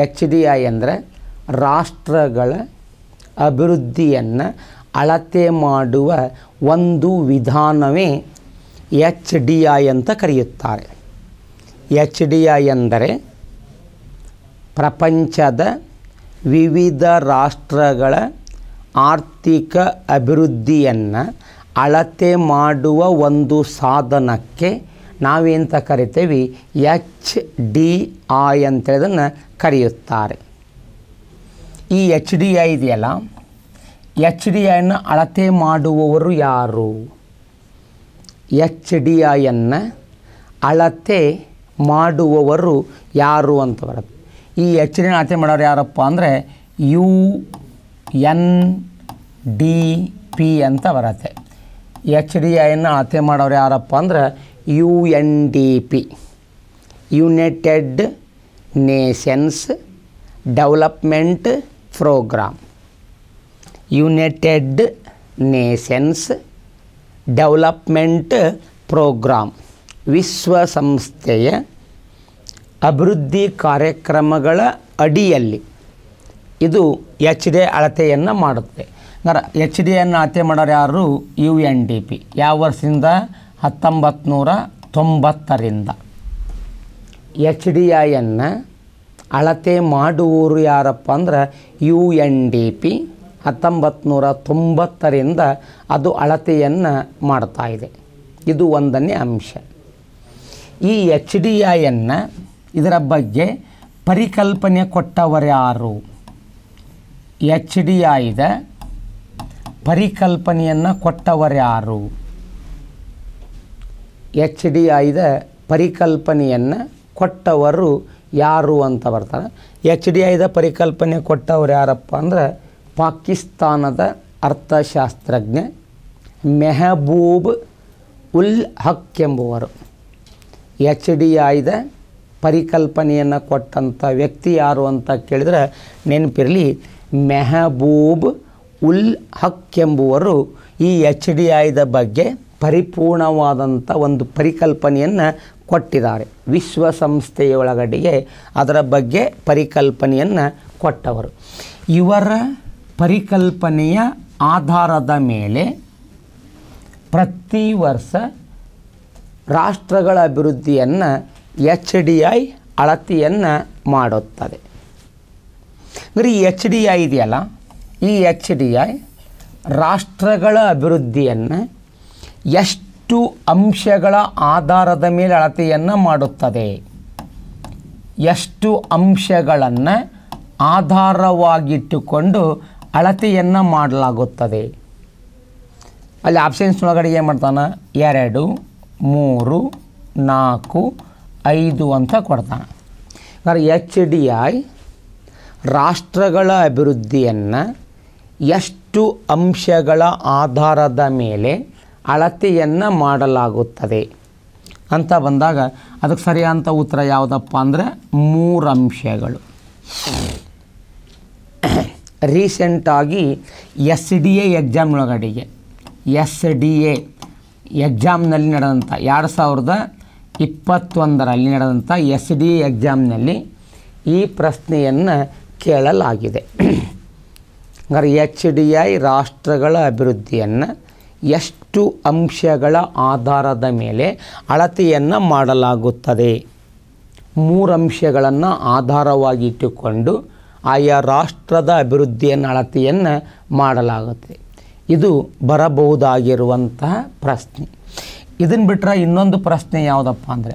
ಎಚ್ ಡಿ ಐ ಅಂದರೆ ರಾಷ್ಟ್ರಗಳ ಅಭಿವೃದ್ಧಿಯನ್ನು ಅಳತೆ ಮಾಡುವ ಒಂದು ವಿಧಾನವೇ ಎಚ್ ಡಿ ಐ ಅಂತ ಕರೆಯುತ್ತಾರೆ ಎಚ್ ಡಿ ಐ ಎಂದರೆ ಪ್ರಪಂಚದ ವಿವಿಧ ರಾಷ್ಟ್ರಗಳ ಆರ್ಥಿಕ ಅಭಿವೃದ್ಧಿಯನ್ನು ಅಳತೆ ಮಾಡುವ ಒಂದು ಸಾಧನಕ್ಕೆ ನಾವೇಂತ ಕರಿತೇವೆ ಎಚ್ ಡಿ ಐ ಇದನ್ನು ಕರೆಯುತ್ತಾರೆ ಈ ಎಚ್ ಡಿ ಐ ಇದೆಯಲ್ಲ ಎಚ್ ಡಿ ಐನ ಅಳತೆ ಮಾಡುವವರು ಯಾರು ಎಚ್ ಡಿ ಐಯನ್ನು ಅಳತೆ ಮಾಡುವವರು ಯಾರು ಅಂತ ಬರುತ್ತೆ ಈ ಎಚ್ಚರಿನ ಅಳತೆ ಮಾಡೋರು ಯಾರಪ್ಪ ಅಂದರೆ ಯು ಎನ್ ಡಿ ಪಿ ಅಂತ ಬರುತ್ತೆ ಎಚ್ ಡಿ ಐನ ಅಳತೆ ಮಾಡೋರು ಯಾರಪ್ಪ ಅಂದ್ರೆ U N D P United Nations development programme United Nations development programme ವಿಶ್ವಸಂಸ್ಥೆಯ ಅಭಿವೃದ್ಧಿ ಕಾರ್ಯಕ್ರಮಗಳ ಅಡಿಯಲ್ಲಿ ಇದು ಎಚ್ ಡಿ ಅಳತೆಯನ್ನು ಮಾಡುತ್ತೆ ಅಂದರೆ ಎಚ್ ಅನ್ನು ಅಳತೆ ಮಾಡೋರು ಯಾರು ಯು ಎನ್ ಡಿ ಪಿ ಯಾವ ವರ್ಷದಿಂದ ಹತ್ತೊಂಬತ್ತು ತೊಂಬತ್ತರಿಂದ ಎಚ್ ಡಿ ಐಯನ್ನು ಅಳತೆ ಮಾಡುವವರು ಯಾರಪ್ಪ ಅಂದ್ರೆ ಯು ಎನ್ ಡಿ ಪಿ ಹತ್ತೊಂಬತ್ತು ತೊಂಬತ್ತರಿಂದ ಅದು ಅಳತೆಯನ್ನು ಮಾಡ್ತಾ ಇದೆ ಇದು ಒಂದನೇ ಅಂಶ ಈ ಎಚ್ ಡಿ ಐಯನ್ನು ಇದರ ಬಗ್ಗೆ ಪರಿಕಲ್ಪನೆ ಕೊಟ್ಟವರ್ಯಾರು ಎಚ್ ಡಿ ಐದ ಪರಿಕಲ್ಪನೆಯನ್ನು ಕೊಟ್ಟವರ್ಯಾರು ಎಚ್ ಡಿ ಐದ ಪರಿಕಲ್ಪನೆಯನ್ನು ಕೊಟ್ಟವರು ಯಾರು ಅಂತ ಬರ್ತಾರೆ ಎಚ್ ಡಿ ಐದ ಪರಿಕಲ್ಪನೆ ಕೊಟ್ಟವರು ಯಾರಪ್ಪ ಅಂದ್ರೆ ಪಾಕಿಸ್ತಾನದ ಅರ್ಥಶಾಸ್ತ್ರಜ್ಞ ಮೆಹಬೂಬ್ ಉಲ್ ಹಕ್ ಎಂಬುವರು ಎಚ್ ಡಿ ಆಯ್ದ ಪರಿಕಲ್ಪನೆಯನ್ನು ಕೊಟ್ಟಂಥ ವ್ಯಕ್ತಿ ಯಾರು ಅಂತ ಕೇಳಿದ್ರೆ ನೆನಪಿರಲಿ ಮೆಹಬೂಬ್ ಉಲ್ ಹಕ್ ಎಂಬುವರು ಈ ಎಚ್ ಡಿ ಆಯ್ದ ಬಗ್ಗೆ ಪರಿಪೂರ್ಣವಾದಂಥ ಒಂದು ಪರಿಕಲ್ಪನೆಯನ್ನು ಕೊಟ್ಟಿದ್ದಾರೆ ವಿಶ್ವಸಂಸ್ಥೆಯೊಳಗಡೆಗೆ ಅದರ ಬಗ್ಗೆ ಪರಿಕಲ್ಪನೆಯನ್ನು ಕೊಟ್ಟವರು ಇವರ ಪರಿಕಲ್ಪನೆಯ ಆಧಾರದ ಮೇಲೆ ಪ್ರತಿ ವರ್ಷ ರಾಷ್ಟ್ರಗಳ ಅಭಿವೃದ್ಧಿಯನ್ನು ಎಚ್ ಡಿ ಐ ಅಳತೆಯನ್ನು ಮಾಡುತ್ತದೆ ಅಂದರೆ ಈ ಎಚ್ ಡಿ ಐ ಇದೆಯಲ್ಲ ಈ ಎಚ್ ಡಿ ಐ ರಾಷ್ಟ್ರಗಳ ಅಭಿವೃದ್ಧಿಯನ್ನು ಎಷ್ಟು ಅಂಶಗಳ ಆಧಾರದ ಮೇಲೆ ಅಳತೆಯನ್ನು ಮಾಡುತ್ತದೆ ಎಷ್ಟು ಅಂಶಗಳನ್ನು ಆಧಾರವಾಗಿಟ್ಟುಕೊಂಡು ಅಳತೆಯನ್ನು ಮಾಡಲಾಗುತ್ತದೆ ಅಲ್ಲಿ ಆಪ್ಷನ್ಸ್ ಒಳಗಡೆ ಏನು ಮಾಡ್ತಾನೆ ಎರಡು ಮೂರು ನಾಲ್ಕು ಐದು ಅಂತ ಕೊಡ್ತಾನೆ ಅಂದರೆ ಎಚ್ ಡಿ ಐ ರಾಷ್ಟ್ರಗಳ ಅಭಿವೃದ್ಧಿಯನ್ನು ಎಷ್ಟು ಅಂಶಗಳ ಆಧಾರದ ಮೇಲೆ ಅಳತೆಯನ್ನು ಮಾಡಲಾಗುತ್ತದೆ ಅಂತ ಬಂದಾಗ ಅದಕ್ಕೆ ಸರಿಯಾದಂಥ ಉತ್ತರ ಯಾವುದಪ್ಪ ಅಂದರೆ ಮೂರು ಅಂಶಗಳು ರೀಸೆಂಟಾಗಿ ಎಸ್ ಡಿ ಎ ಒಳಗಡೆಗೆ ಎಸ್ ಡಿ ಎ ಎಕ್ಸಾಮ್ನಲ್ಲಿ ನಡೆದಂಥ ಎರಡು ಸಾವಿರದ ಇಪ್ಪತ್ತೊಂದರಲ್ಲಿ ನಡೆದಂಥ ಎಸ್ ಡಿ ಎಕ್ಸಾಮ್ನಲ್ಲಿ ಈ ಪ್ರಶ್ನೆಯನ್ನು ಕೇಳಲಾಗಿದೆ ಹಂಗಾರೆ ಎಚ್ ಡಿ ಐ ರಾಷ್ಟ್ರಗಳ ಅಭಿವೃದ್ಧಿಯನ್ನು ಎಷ್ಟು ಅಂಶಗಳ ಆಧಾರದ ಮೇಲೆ ಅಳತೆಯನ್ನು ಮಾಡಲಾಗುತ್ತದೆ ಮೂರು ಅಂಶಗಳನ್ನು ಆಧಾರವಾಗಿಟ್ಟುಕೊಂಡು ಆಯಾ ರಾಷ್ಟ್ರದ ಅಭಿವೃದ್ಧಿಯನ್ನು ಅಳತೆಯನ್ನು ಮಾಡಲಾಗುತ್ತದೆ ಇದು ಬರಬಹುದಾಗಿರುವಂತಹ ಪ್ರಶ್ನೆ ಇದನ್ನು ಬಿಟ್ಟರೆ ಇನ್ನೊಂದು ಪ್ರಶ್ನೆ ಯಾವುದಪ್ಪ ಅಂದರೆ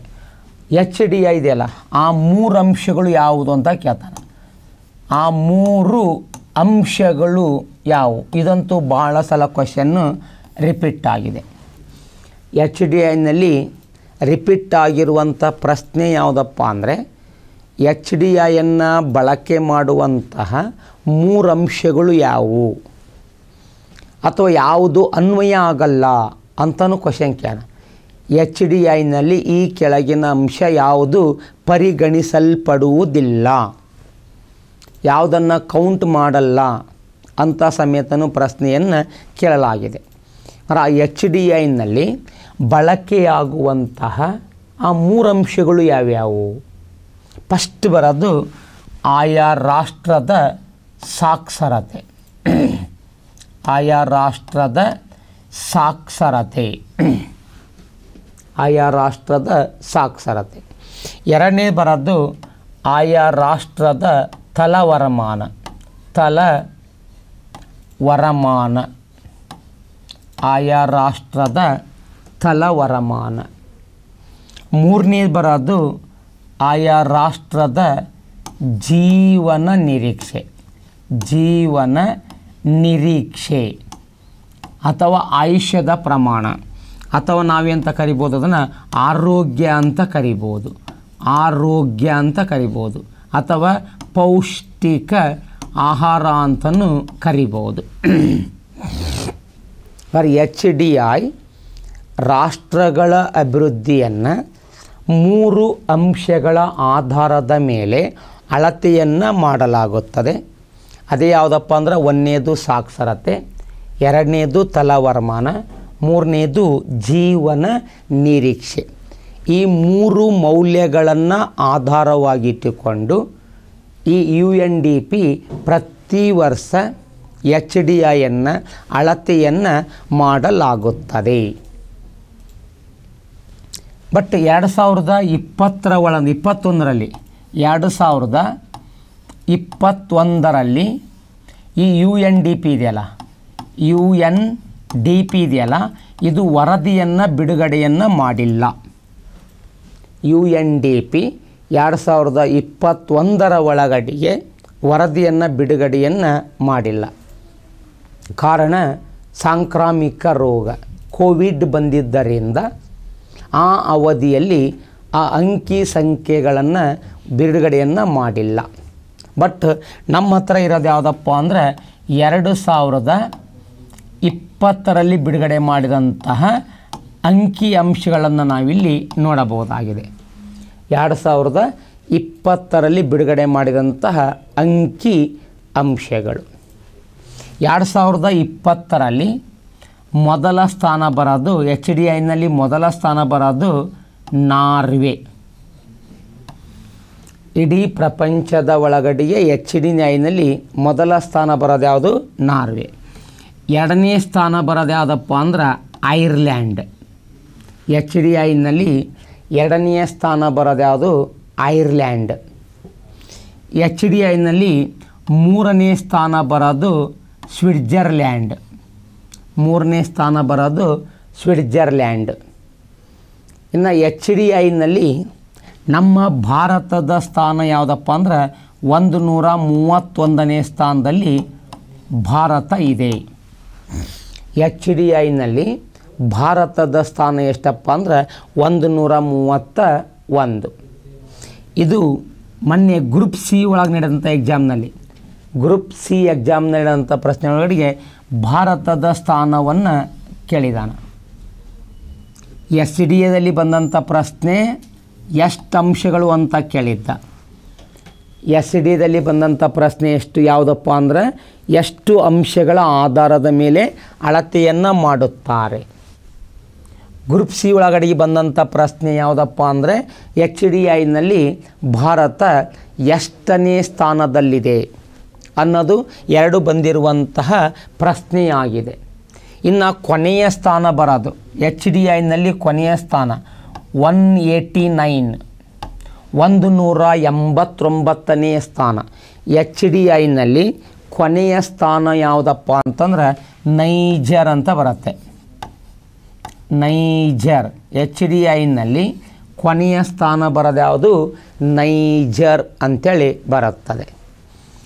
ಎಚ್ ಡಿ ಐ ಇದೆಯಲ್ಲ ಆ ಮೂರು ಅಂಶಗಳು ಯಾವುದು ಅಂತ ಕೇಳ್ತಾನೆ ಆ ಮೂರು ಅಂಶಗಳು ಯಾವುವು ಇದಂತೂ ಭಾಳ ಸಲ ಕ್ವಶನ್ನು ರಿಪೀಟ್ ಆಗಿದೆ ಎಚ್ ಡಿ ಐನಲ್ಲಿ ರಿಪೀಟ್ ಆಗಿರುವಂಥ ಪ್ರಶ್ನೆ ಯಾವುದಪ್ಪ ಅಂದರೆ ಎಚ್ ಡಿ ಐಯನ್ನು ಬಳಕೆ ಮಾಡುವಂತಹ ಮೂರು ಅಂಶಗಳು ಯಾವುವು ಅಥವಾ ಯಾವುದು ಅನ್ವಯ ಆಗಲ್ಲ ಅಂತಲೂ ಕ್ವಶನ್ ಕೇಳ ಎಚ್ ಡಿ ಐನಲ್ಲಿ ಈ ಕೆಳಗಿನ ಅಂಶ ಯಾವುದು ಪರಿಗಣಿಸಲ್ಪಡುವುದಿಲ್ಲ ಯಾವುದನ್ನು ಕೌಂಟ್ ಮಾಡಲ್ಲ ಅಂತ ಸಮೇತನೂ ಪ್ರಶ್ನೆಯನ್ನು ಕೇಳಲಾಗಿದೆ ಆ ಎಚ್ ಡಿ ಐನಲ್ಲಿ ಬಳಕೆಯಾಗುವಂತಹ ಆ ಮೂರು ಅಂಶಗಳು ಯಾವ್ಯಾವು ಫಸ್ಟ್ ಬರೋದು ಆಯಾ ರಾಷ್ಟ್ರದ ಸಾಕ್ಷರತೆ ಆಯಾ ರಾಷ್ಟ್ರದ ಸಾಕ್ಷರತೆ ಆಯಾ ರಾಷ್ಟ್ರದ ಸಾಕ್ಷರತೆ ಎರಡನೇ ಬರೋದು ಆಯಾ ರಾಷ್ಟ್ರದ ತಲವರಮಾನ ತಲ ವರಮಾನ ಆಯಾ ರಾಷ್ಟ್ರದ ತಲವರಮಾನ ಮೂರನೇ ಬರೋದು ಆಯಾ ರಾಷ್ಟ್ರದ ಜೀವನ ನಿರೀಕ್ಷೆ ಜೀವನ ನಿರೀಕ್ಷೆ ಅಥವಾ ಆಯುಷ್ಯದ ಪ್ರಮಾಣ ಅಥವಾ ನಾವೇಂತ ಕರಿಬೋದು ಅದನ್ನು ಆರೋಗ್ಯ ಅಂತ ಕರಿಬೋದು ಆರೋಗ್ಯ ಅಂತ ಕರಿಬೋದು ಅಥವಾ ಪೌಷ್ಟಿಕ ಆಹಾರ ಅಂತಲೂ ಕರಿಬೋದು ಫಾರ್ ಎಚ್ ಡಿ ಐ ರಾಷ್ಟ್ರಗಳ ಅಭಿವೃದ್ಧಿಯನ್ನು ಮೂರು ಅಂಶಗಳ ಆಧಾರದ ಮೇಲೆ ಅಳತೆಯನ್ನು ಮಾಡಲಾಗುತ್ತದೆ ಅದೇ ಯಾವುದಪ್ಪ ಅಂದ್ರೆ ಒಂದನೇದು ಸಾಕ್ಷರತೆ ಎರಡನೇದು ತಲವರ್ಮಾನ ಮೂರನೇದು ಜೀವನ ನಿರೀಕ್ಷೆ ಈ ಮೂರು ಮೌಲ್ಯಗಳನ್ನು ಆಧಾರವಾಗಿಟ್ಟುಕೊಂಡು ಈ ಯು ಎನ್ ಡಿ ಪಿ ಪ್ರತಿ ವರ್ಷ ಎಚ್ ಡಿ ಐಯನ್ನು ಅಳತೆಯನ್ನು ಮಾಡಲಾಗುತ್ತದೆ ಬಟ್ ಎರಡು ಸಾವಿರದ ಇಪ್ಪತ್ತರ ಒಳ ಇಪ್ಪತ್ತೊಂದರಲ್ಲಿ ಎರಡು ಸಾವಿರದ ಇಪ್ಪತ್ತೊಂದರಲ್ಲಿ ಈ ಯು ಎನ್ ಡಿ ಪಿ ಇದೆಯಲ್ಲ ಯು ಎನ್ ಡಿ ಪಿ ಇದೆಯಲ್ಲ ಇದು ವರದಿಯನ್ನು ಬಿಡುಗಡೆಯನ್ನು ಮಾಡಿಲ್ಲ ಯು ಎನ್ ಡಿ ಪಿ ಎರಡು ಸಾವಿರದ ಇಪ್ಪತ್ತೊಂದರ ಒಳಗಡೆಗೆ ವರದಿಯನ್ನು ಬಿಡುಗಡೆಯನ್ನು ಮಾಡಿಲ್ಲ ಕಾರಣ ಸಾಂಕ್ರಾಮಿಕ ರೋಗ ಕೋವಿಡ್ ಬಂದಿದ್ದರಿಂದ ಆ ಅವಧಿಯಲ್ಲಿ ಆ ಅಂಕಿ ಸಂಖ್ಯೆಗಳನ್ನು ಬಿಡುಗಡೆಯನ್ನು ಮಾಡಿಲ್ಲ ಬಟ್ ನಮ್ಮ ಹತ್ರ ಇರೋದು ಯಾವುದಪ್ಪ ಅಂದರೆ ಎರಡು ಸಾವಿರದ ಇಪ್ಪತ್ತರಲ್ಲಿ ಬಿಡುಗಡೆ ಮಾಡಿದಂತಹ ಅಂಕಿ ಅಂಶಗಳನ್ನು ನಾವಿಲ್ಲಿ ನೋಡಬಹುದಾಗಿದೆ ಎರಡು ಸಾವಿರದ ಇಪ್ಪತ್ತರಲ್ಲಿ ಬಿಡುಗಡೆ ಮಾಡಿದಂತಹ ಅಂಕಿ ಅಂಶಗಳು ಎರಡು ಸಾವಿರದ ಇಪ್ಪತ್ತರಲ್ಲಿ ಮೊದಲ ಸ್ಥಾನ ಬರೋದು ಎಚ್ ಡಿ ಐನಲ್ಲಿ ಮೊದಲ ಸ್ಥಾನ ಬರೋದು ನಾರ್ವೆ ಇಡೀ ಪ್ರಪಂಚದ ಒಳಗಡೆಯ ಎಚ್ ಡಿ ನ್ಯಾಯಿನಲ್ಲಿ ಮೊದಲ ಸ್ಥಾನ ಬರೋದು ಯಾವುದು ನಾರ್ವೆ ಎರಡನೇ ಸ್ಥಾನ ಬರೋದು ಯಾವುದಪ್ಪ ಅಂದ್ರೆ ಐರ್ಲ್ಯಾಂಡ್ ಎಚ್ ಡಿ ಐನಲ್ಲಿ ಎರಡನೆಯ ಸ್ಥಾನ ಬರೋದು ಯಾವುದು ಐರ್ಲ್ಯಾಂಡ್ ಎಚ್ ಡಿ ಐನಲ್ಲಿ ಮೂರನೇ ಸ್ಥಾನ ಬರೋದು ಸ್ವಿಟ್ಜರ್ಲ್ಯಾಂಡ್ ಮೂರನೇ ಸ್ಥಾನ ಬರೋದು ಸ್ವಿಟ್ಜರ್ಲ್ಯಾಂಡ್ ಇನ್ನು ಎಚ್ ಡಿ ಐನಲ್ಲಿ ನಮ್ಮ ಭಾರತದ ಸ್ಥಾನ ಯಾವುದಪ್ಪ ಅಂದ್ರೆ ಒಂದು ನೂರ ಮೂವತ್ತೊಂದನೇ ಸ್ಥಾನದಲ್ಲಿ ಭಾರತ ಇದೆ ಎಚ್ ಡಿ ಐನಲ್ಲಿ ಭಾರತದ ಸ್ಥಾನ ಎಷ್ಟಪ್ಪ ಅಂದ್ರೆ ಒಂದು ನೂರ ಮೂವತ್ತ ಒಂದು ಇದು ಮೊನ್ನೆ ಗ್ರೂಪ್ ಸಿ ಒಳಗೆ ನಡೆದಂಥ ಎಕ್ಸಾಮ್ನಲ್ಲಿ ಗ್ರೂಪ್ ಸಿ ಎಕ್ಸಾಮ್ ನಡೆದಂಥ ಪ್ರಶ್ನೆ ಒಳಗಡೆಗೆ ಭಾರತದ ಸ್ಥಾನವನ್ನು ಕೇಳಿದಾನ ಎಸ್ ಡಿ ಎದಲ್ಲಿ ಬಂದಂಥ ಪ್ರಶ್ನೆ ಎಷ್ಟು ಅಂಶಗಳು ಅಂತ ಕೇಳಿದ್ದ ಎಸ್ ಡಿದಲ್ಲಿ ಬಂದಂಥ ಪ್ರಶ್ನೆ ಎಷ್ಟು ಯಾವುದಪ್ಪ ಅಂದರೆ ಎಷ್ಟು ಅಂಶಗಳ ಆಧಾರದ ಮೇಲೆ ಅಳತೆಯನ್ನು ಮಾಡುತ್ತಾರೆ ಗ್ರೂಪ್ ಸಿ ಒಳಗಡೆಗೆ ಬಂದಂಥ ಪ್ರಶ್ನೆ ಯಾವುದಪ್ಪ ಅಂದರೆ ಎಚ್ ಡಿ ಐನಲ್ಲಿ ಭಾರತ ಎಷ್ಟನೇ ಸ್ಥಾನದಲ್ಲಿದೆ ಅನ್ನೋದು ಎರಡು ಬಂದಿರುವಂತಹ ಪ್ರಶ್ನೆಯಾಗಿದೆ ಇನ್ನು ಕೊನೆಯ ಸ್ಥಾನ ಬರೋದು ಎಚ್ ಡಿ ಐನಲ್ಲಿ ಕೊನೆಯ ಸ್ಥಾನ ಒನ್ ಏಯ್ಟಿ ನೈನ್ ಒಂದು ನೂರ ಎಂಬತ್ತೊಂಬತ್ತನೇ ಸ್ಥಾನ ಎಚ್ ಡಿ ಐನಲ್ಲಿ ಕೊನೆಯ ಸ್ಥಾನ ಯಾವುದಪ್ಪ ಅಂತಂದ್ರೆ ನೈಜರ್ ಅಂತ ಬರುತ್ತೆ ನೈಜರ್ ಎಚ್ ಡಿ ಐನಲ್ಲಿ ಕೊನೆಯ ಸ್ಥಾನ ಯಾವುದು ನೈಜರ್ ಅಂಥೇಳಿ ಬರುತ್ತದೆ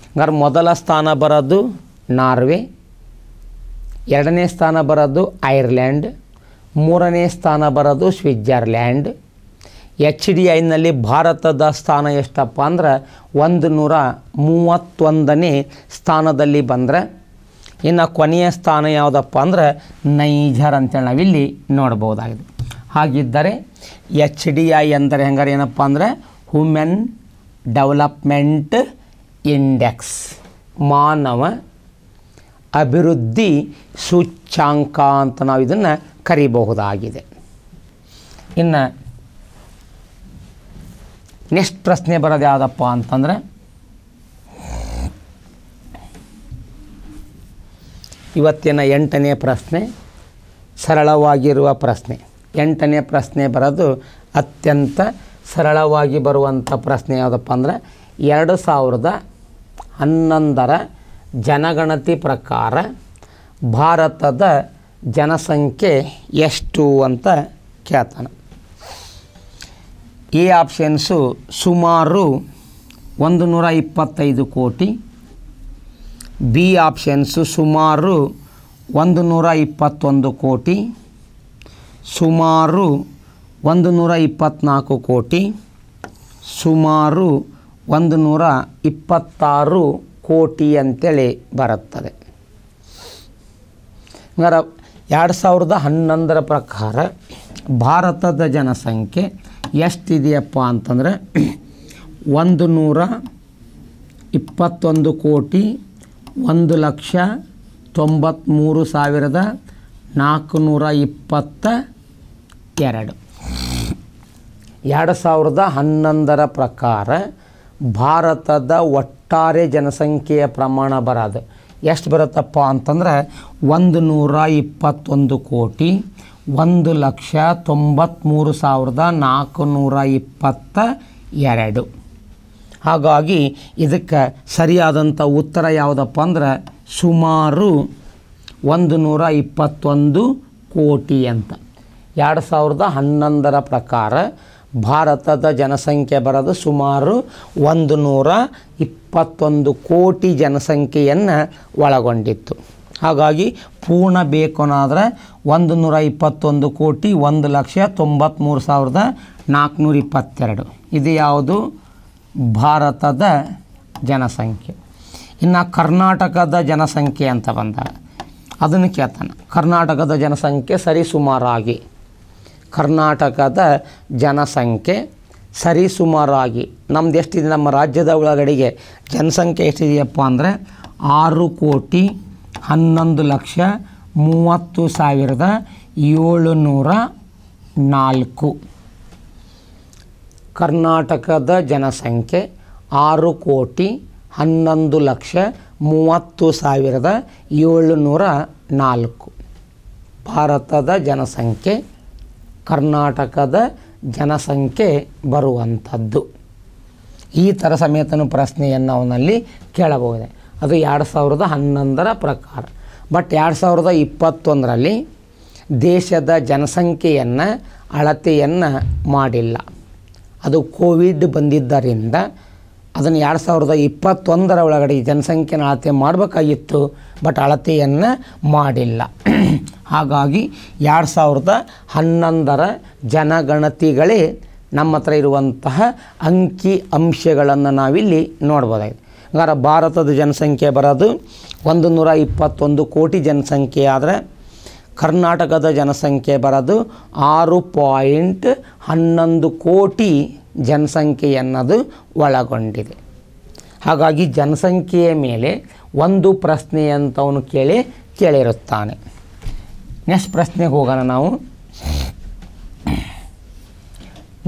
ಹಂಗಾರೆ ಮೊದಲ ಸ್ಥಾನ ಬರೋದು ನಾರ್ವೆ ಎರಡನೇ ಸ್ಥಾನ ಬರೋದು ಐರ್ಲೆಂಡ್ ಮೂರನೇ ಸ್ಥಾನ ಬರೋದು ಸ್ವಿಟ್ಜರ್ಲ್ಯಾಂಡ್ ಎಚ್ ಡಿ ಐನಲ್ಲಿ ಭಾರತದ ಸ್ಥಾನ ಎಷ್ಟಪ್ಪ ಅಂದ್ರೆ ಒಂದು ನೂರ ಮೂವತ್ತೊಂದನೇ ಸ್ಥಾನದಲ್ಲಿ ಬಂದರೆ ಇನ್ನು ಕೊನೆಯ ಸ್ಥಾನ ಯಾವುದಪ್ಪ ಅಂದ್ರೆ ನೈಜರ್ ಅಂತೇಳಿ ನಾವಿಲ್ಲಿ ನೋಡ್ಬೋದಾಗಿದೆ ಹಾಗಿದ್ದರೆ ಎಚ್ ಡಿ ಐ ಅಂದರೆ ಹೆಂಗಾರೆ ಏನಪ್ಪ ಅಂದರೆ ಹುಮೆನ್ ಡೆವಲಪ್ಮೆಂಟ್ ಇಂಡೆಕ್ಸ್ ಮಾನವ ಅಭಿವೃದ್ಧಿ ಸೂಚ್ಯಾಂಕ ಅಂತ ನಾವು ಇದನ್ನು ಕರೀಬಹುದಾಗಿದೆ ಇನ್ನು ನೆಕ್ಸ್ಟ್ ಪ್ರಶ್ನೆ ಬರೋದು ಯಾವುದಪ್ಪ ಅಂತಂದರೆ ಇವತ್ತಿನ ಎಂಟನೇ ಪ್ರಶ್ನೆ ಸರಳವಾಗಿರುವ ಪ್ರಶ್ನೆ ಎಂಟನೇ ಪ್ರಶ್ನೆ ಬರೋದು ಅತ್ಯಂತ ಸರಳವಾಗಿ ಬರುವಂಥ ಪ್ರಶ್ನೆ ಯಾವುದಪ್ಪ ಅಂದರೆ ಎರಡು ಸಾವಿರದ ಹನ್ನೊಂದರ ಜನಗಣತಿ ಪ್ರಕಾರ ಭಾರತದ ಜನಸಂಖ್ಯೆ ಎಷ್ಟು ಅಂತ ಕೇಳ್ತಾನೆ ಈ ಆಪ್ಷನ್ಸು ಸುಮಾರು ಒಂದು ನೂರ ಇಪ್ಪತ್ತೈದು ಕೋಟಿ ಬಿ ಆಪ್ಷನ್ಸು ಸುಮಾರು ಒಂದು ನೂರ ಇಪ್ಪತ್ತೊಂದು ಕೋಟಿ ಸುಮಾರು ಒಂದು ನೂರ ಇಪ್ಪತ್ತ್ನಾಲ್ಕು ಕೋಟಿ ಸುಮಾರು ಒಂದು ನೂರ ಇಪ್ಪತ್ತಾರು ಕೋಟಿ ಅಂತೇಳಿ ಬರುತ್ತದೆ ಎರಡು ಸಾವಿರದ ಹನ್ನೊಂದರ ಪ್ರಕಾರ ಭಾರತದ ಜನಸಂಖ್ಯೆ ಎಷ್ಟಿದೆಯಪ್ಪ ಅಂತಂದರೆ ಒಂದು ನೂರ ಇಪ್ಪತ್ತೊಂದು ಕೋಟಿ ಒಂದು ಲಕ್ಷ ತೊಂಬತ್ತ್ಮೂರು ಸಾವಿರದ ನಾಲ್ಕುನೂರ ಇಪ್ಪತ್ತ ಎರಡು ಎರಡು ಸಾವಿರದ ಹನ್ನೊಂದರ ಪ್ರಕಾರ ಭಾರತದ ಒಟ್ಟಾರೆ ಜನಸಂಖ್ಯೆಯ ಪ್ರಮಾಣ ಬರೋದು ಎಷ್ಟು ಬರುತ್ತಪ್ಪ ಅಂತಂದರೆ ಒಂದು ನೂರ ಇಪ್ಪತ್ತೊಂದು ಕೋಟಿ ಒಂದು ಲಕ್ಷ ತೊಂಬತ್ತ್ಮೂರು ಸಾವಿರದ ನಾಲ್ಕು ನೂರ ಇಪ್ಪತ್ತ ಎರಡು ಹಾಗಾಗಿ ಇದಕ್ಕೆ ಸರಿಯಾದಂಥ ಉತ್ತರ ಯಾವುದಪ್ಪ ಅಂದರೆ ಸುಮಾರು ಒಂದು ನೂರ ಇಪ್ಪತ್ತೊಂದು ಕೋಟಿ ಅಂತ ಎರಡು ಸಾವಿರದ ಹನ್ನೊಂದರ ಪ್ರಕಾರ ಭಾರತದ ಜನಸಂಖ್ಯೆ ಬರೋದು ಸುಮಾರು ಒಂದು ನೂರ ಇಪ್ಪತ್ತೊಂದು ಕೋಟಿ ಜನಸಂಖ್ಯೆಯನ್ನು ಒಳಗೊಂಡಿತ್ತು ಹಾಗಾಗಿ ಪೂರ್ಣ ಬೇಕು ಅನ್ನೋದ್ರೆ ಒಂದು ನೂರ ಇಪ್ಪತ್ತೊಂದು ಕೋಟಿ ಒಂದು ಲಕ್ಷ ತೊಂಬತ್ತ್ಮೂರು ಸಾವಿರದ ನಾಲ್ಕುನೂರ ಇಪ್ಪತ್ತೆರಡು ಇದು ಯಾವುದು ಭಾರತದ ಜನಸಂಖ್ಯೆ ಇನ್ನು ಕರ್ನಾಟಕದ ಜನಸಂಖ್ಯೆ ಅಂತ ಬಂದಾಗ ಅದನ್ನು ಕೇಳ್ತಾನೆ ಕರ್ನಾಟಕದ ಜನಸಂಖ್ಯೆ ಸರಿ ಸುಮಾರಾಗಿ ಕರ್ನಾಟಕದ ಜನಸಂಖ್ಯೆ ಸರಿಸುಮಾರಾಗಿ ನಮ್ದು ಎಷ್ಟಿದೆ ನಮ್ಮ ರಾಜ್ಯದ ಒಳಗಡೆಗೆ ಜನಸಂಖ್ಯೆ ಎಷ್ಟಿದೆಯಪ್ಪ ಅಂದರೆ ಆರು ಕೋಟಿ ಹನ್ನೊಂದು ಲಕ್ಷ ಮೂವತ್ತು ಸಾವಿರದ ಏಳುನೂರ ನಾಲ್ಕು ಕರ್ನಾಟಕದ ಜನಸಂಖ್ಯೆ ಆರು ಕೋಟಿ ಹನ್ನೊಂದು ಲಕ್ಷ ಮೂವತ್ತು ಸಾವಿರದ ಏಳುನೂರ ನಾಲ್ಕು ಭಾರತದ ಜನಸಂಖ್ಯೆ ಕರ್ನಾಟಕದ ಜನಸಂಖ್ಯೆ ಬರುವಂಥದ್ದು ಈ ಥರ ಸಮೇತನು ಪ್ರಶ್ನೆಯನ್ನು ಅವನಲ್ಲಿ ಕೇಳಬಹುದೇ ಅದು ಎರಡು ಸಾವಿರದ ಹನ್ನೊಂದರ ಪ್ರಕಾರ ಬಟ್ ಎರಡು ಸಾವಿರದ ಇಪ್ಪತ್ತೊಂದರಲ್ಲಿ ದೇಶದ ಜನಸಂಖ್ಯೆಯನ್ನು ಅಳತೆಯನ್ನು ಮಾಡಿಲ್ಲ ಅದು ಕೋವಿಡ್ ಬಂದಿದ್ದರಿಂದ ಅದನ್ನು ಎರಡು ಸಾವಿರದ ಇಪ್ಪತ್ತೊಂದರ ಒಳಗಡೆ ಈ ಜನಸಂಖ್ಯೆನ ಅಳತೆ ಮಾಡಬೇಕಾಗಿತ್ತು ಬಟ್ ಅಳತೆಯನ್ನು ಮಾಡಿಲ್ಲ ಹಾಗಾಗಿ ಎರಡು ಸಾವಿರದ ಹನ್ನೊಂದರ ಜನಗಣತಿಗಳೇ ನಮ್ಮ ಹತ್ರ ಇರುವಂತಹ ಅಂಕಿ ಅಂಶಗಳನ್ನು ನಾವಿಲ್ಲಿ ನೋಡ್ಬೋದಾಗಿದೆ ಹಂಗಾರೆ ಭಾರತದ ಜನಸಂಖ್ಯೆ ಬರೋದು ಒಂದು ನೂರ ಇಪ್ಪತ್ತೊಂದು ಕೋಟಿ ಜನಸಂಖ್ಯೆ ಆದರೆ ಕರ್ನಾಟಕದ ಜನಸಂಖ್ಯೆ ಬರೋದು ಆರು ಪಾಯಿಂಟ್ ಹನ್ನೊಂದು ಕೋಟಿ ಜನಸಂಖ್ಯೆಯನ್ನದು ಒಳಗೊಂಡಿದೆ ಹಾಗಾಗಿ ಜನಸಂಖ್ಯೆಯ ಮೇಲೆ ಒಂದು ಪ್ರಶ್ನೆ ಅಂತ ಅವನು ಕೇಳಿ ಕೇಳಿರುತ್ತಾನೆ ನೆಕ್ಸ್ಟ್ ಪ್ರಶ್ನೆಗೆ ಹೋಗೋಣ ನಾವು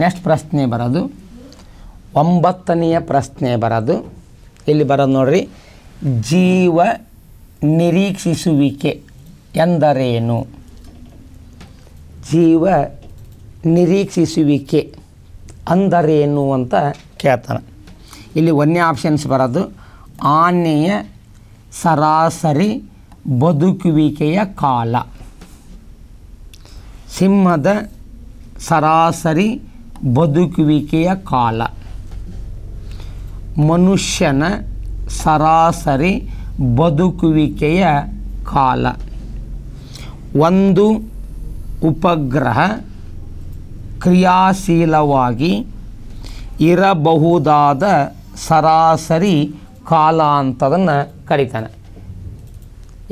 ನೆಕ್ಸ್ಟ್ ಪ್ರಶ್ನೆ ಬರೋದು ಒಂಬತ್ತನೆಯ ಪ್ರಶ್ನೆ ಬರೋದು ಇಲ್ಲಿ ಬರೋದು ನೋಡ್ರಿ ಜೀವ ನಿರೀಕ್ಷಿಸುವಿಕೆ ಎಂದರೇನು ಜೀವ ನಿರೀಕ್ಷಿಸುವಿಕೆ ಅಂದರೆ ಅಂತ ಕೇಳ್ತಾರೆ ಇಲ್ಲಿ ಒಂದೇ ಆಪ್ಷನ್ಸ್ ಬರೋದು ಆನೆಯ ಸರಾಸರಿ ಬದುಕುವಿಕೆಯ ಕಾಲ ಸಿಂಹದ ಸರಾಸರಿ ಬದುಕುವಿಕೆಯ ಕಾಲ ಮನುಷ್ಯನ ಸರಾಸರಿ ಬದುಕುವಿಕೆಯ ಕಾಲ ಒಂದು ಉಪಗ್ರಹ ಕ್ರಿಯಾಶೀಲವಾಗಿ ಇರಬಹುದಾದ ಸರಾಸರಿ ಕಾಲ ಅಂತದನ್ನು ಕರೀತಾನೆ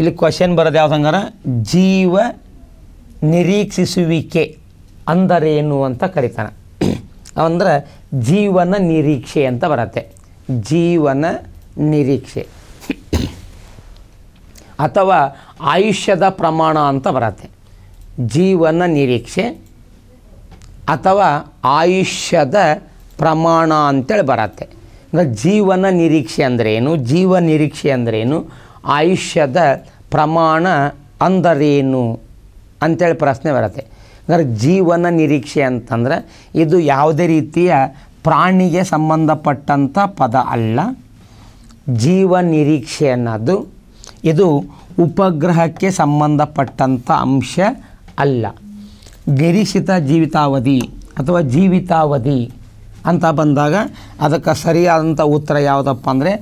ಇಲ್ಲಿ ಕ್ವಶನ್ ಬರೋದು ಯಾವ್ದು ಹಂಗಾರೆ ಜೀವ ನಿರೀಕ್ಷಿಸುವಿಕೆ ಅಂದರೇನು ಅಂತ ಕರೀತಾನೆ ಅಂದರೆ ಜೀವನ ನಿರೀಕ್ಷೆ ಅಂತ ಬರತ್ತೆ ಜೀವನ ನಿರೀಕ್ಷೆ ಅಥವಾ ಆಯುಷ್ಯದ ಪ್ರಮಾಣ ಅಂತ ಬರತ್ತೆ ಜೀವನ ನಿರೀಕ್ಷೆ ಅಥವಾ ಆಯುಷ್ಯದ ಪ್ರಮಾಣ ಅಂತೇಳಿ ಬರತ್ತೆ ಜೀವನ ನಿರೀಕ್ಷೆ ಅಂದ್ರೇನು ಜೀವ ನಿರೀಕ್ಷೆ ಅಂದ್ರೇನು ಆಯುಷ್ಯದ ಪ್ರಮಾಣ ಅಂದರೇನು ಅಂಥೇಳಿ ಪ್ರಶ್ನೆ ಬರುತ್ತೆ ಅಂದರೆ ಜೀವನ ನಿರೀಕ್ಷೆ ಅಂತಂದರೆ ಇದು ಯಾವುದೇ ರೀತಿಯ ಪ್ರಾಣಿಗೆ ಸಂಬಂಧಪಟ್ಟಂಥ ಪದ ಅಲ್ಲ ಜೀವ ನಿರೀಕ್ಷೆ ಅನ್ನೋದು ಇದು ಉಪಗ್ರಹಕ್ಕೆ ಸಂಬಂಧಪಟ್ಟಂಥ ಅಂಶ ಅಲ್ಲ ಗರಿಷಿತ ಜೀವಿತಾವಧಿ ಅಥವಾ ಜೀವಿತಾವಧಿ ಅಂತ ಬಂದಾಗ ಅದಕ್ಕೆ ಸರಿಯಾದಂಥ ಉತ್ತರ ಯಾವುದಪ್ಪ ಅಂದರೆ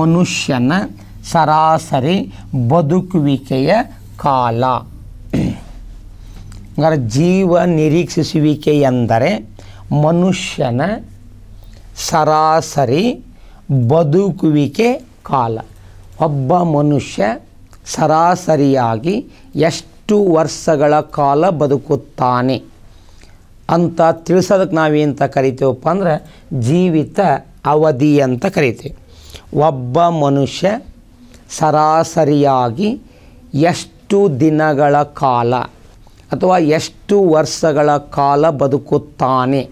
ಮನುಷ್ಯನ ಸರಾಸರಿ ಬದುಕುವಿಕೆಯ ಕಾಲ ಹಂಗಾರೆ ಜೀವ ನಿರೀಕ್ಷಿಸುವಿಕೆ ಎಂದರೆ ಮನುಷ್ಯನ ಸರಾಸರಿ ಬದುಕುವಿಕೆ ಕಾಲ ಒಬ್ಬ ಮನುಷ್ಯ ಸರಾಸರಿಯಾಗಿ ಎಷ್ಟು ಎಷ್ಟು ವರ್ಷಗಳ ಕಾಲ ಬದುಕುತ್ತಾನೆ ಅಂತ ತಿಳಿಸೋದಕ್ಕೆ ನಾವೇಂತ ಕರಿತೇವಪ್ಪ ಅಂದ್ರೆ ಜೀವಿತ ಅವಧಿ ಅಂತ ಕರಿತೇವೆ ಒಬ್ಬ ಮನುಷ್ಯ ಸರಾಸರಿಯಾಗಿ ಎಷ್ಟು ದಿನಗಳ ಕಾಲ ಅಥವಾ ಎಷ್ಟು ವರ್ಷಗಳ ಕಾಲ ಬದುಕುತ್ತಾನೆ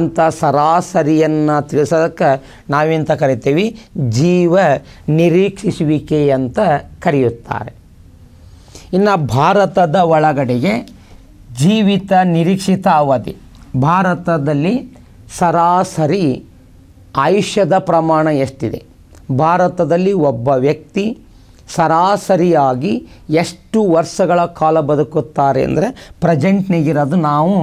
ಅಂತ ಸರಾಸರಿಯನ್ನು ತಿಳಿಸೋದಕ್ಕೆ ನಾವೆಂತ ಕರಿತೀವಿ ಜೀವ ನಿರೀಕ್ಷಿಸುವಿಕೆ ಅಂತ ಕರೆಯುತ್ತಾರೆ ಇನ್ನು ಭಾರತದ ಒಳಗಡೆಗೆ ಜೀವಿತ ನಿರೀಕ್ಷಿತ ಅವಧಿ ಭಾರತದಲ್ಲಿ ಸರಾಸರಿ ಆಯುಷ್ಯದ ಪ್ರಮಾಣ ಎಷ್ಟಿದೆ ಭಾರತದಲ್ಲಿ ಒಬ್ಬ ವ್ಯಕ್ತಿ ಸರಾಸರಿಯಾಗಿ ಎಷ್ಟು ವರ್ಷಗಳ ಕಾಲ ಬದುಕುತ್ತಾರೆ ಅಂದರೆ ಪ್ರೆಸೆಂಟ್ನಿಗಿರೋದು ನಾವು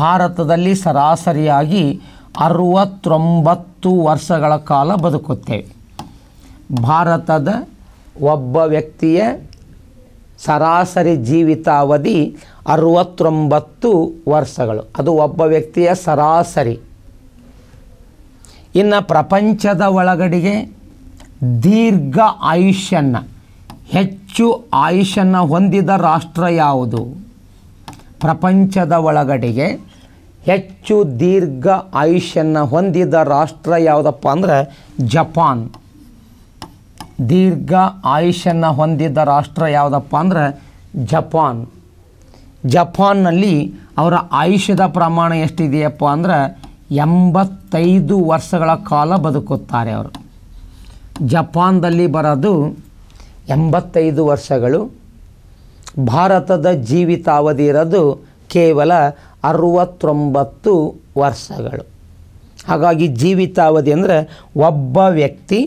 ಭಾರತದಲ್ಲಿ ಸರಾಸರಿಯಾಗಿ ಅರುವತ್ತೊಂಬತ್ತು ವರ್ಷಗಳ ಕಾಲ ಬದುಕುತ್ತೇವೆ ಭಾರತದ ಒಬ್ಬ ವ್ಯಕ್ತಿಯ ಸರಾಸರಿ ಜೀವಿತಾವಧಿ ಅರುವತ್ತೊಂಬತ್ತು ವರ್ಷಗಳು ಅದು ಒಬ್ಬ ವ್ಯಕ್ತಿಯ ಸರಾಸರಿ ಇನ್ನು ಪ್ರಪಂಚದ ಒಳಗಡೆಗೆ ದೀರ್ಘ ಆಯುಷ್ಯನ್ನು ಹೆಚ್ಚು ಆಯುಷ್ಯನ್ನು ಹೊಂದಿದ ರಾಷ್ಟ್ರ ಯಾವುದು ಪ್ರಪಂಚದ ಒಳಗಡೆಗೆ ಹೆಚ್ಚು ದೀರ್ಘ ಆಯುಷ್ಯನ್ನು ಹೊಂದಿದ ರಾಷ್ಟ್ರ ಯಾವುದಪ್ಪ ಅಂದರೆ ಜಪಾನ್ ದೀರ್ಘ ಆಯುಷ್ಯನ್ನು ಹೊಂದಿದ್ದ ರಾಷ್ಟ್ರ ಯಾವುದಪ್ಪ ಅಂದರೆ ಜಪಾನ್ ಜಪಾನ್ನಲ್ಲಿ ಅವರ ಆಯುಷ್ಯದ ಪ್ರಮಾಣ ಎಷ್ಟಿದೆಯಪ್ಪ ಅಂದರೆ ಎಂಬತ್ತೈದು ವರ್ಷಗಳ ಕಾಲ ಬದುಕುತ್ತಾರೆ ಅವರು ಜಪಾನ್ದಲ್ಲಿ ಬರೋದು ಎಂಬತ್ತೈದು ವರ್ಷಗಳು ಭಾರತದ ಜೀವಿತಾವಧಿ ಇರೋದು ಕೇವಲ ಅರುವತ್ತೊಂಬತ್ತು ವರ್ಷಗಳು ಹಾಗಾಗಿ ಜೀವಿತಾವಧಿ ಅಂದರೆ ಒಬ್ಬ ವ್ಯಕ್ತಿ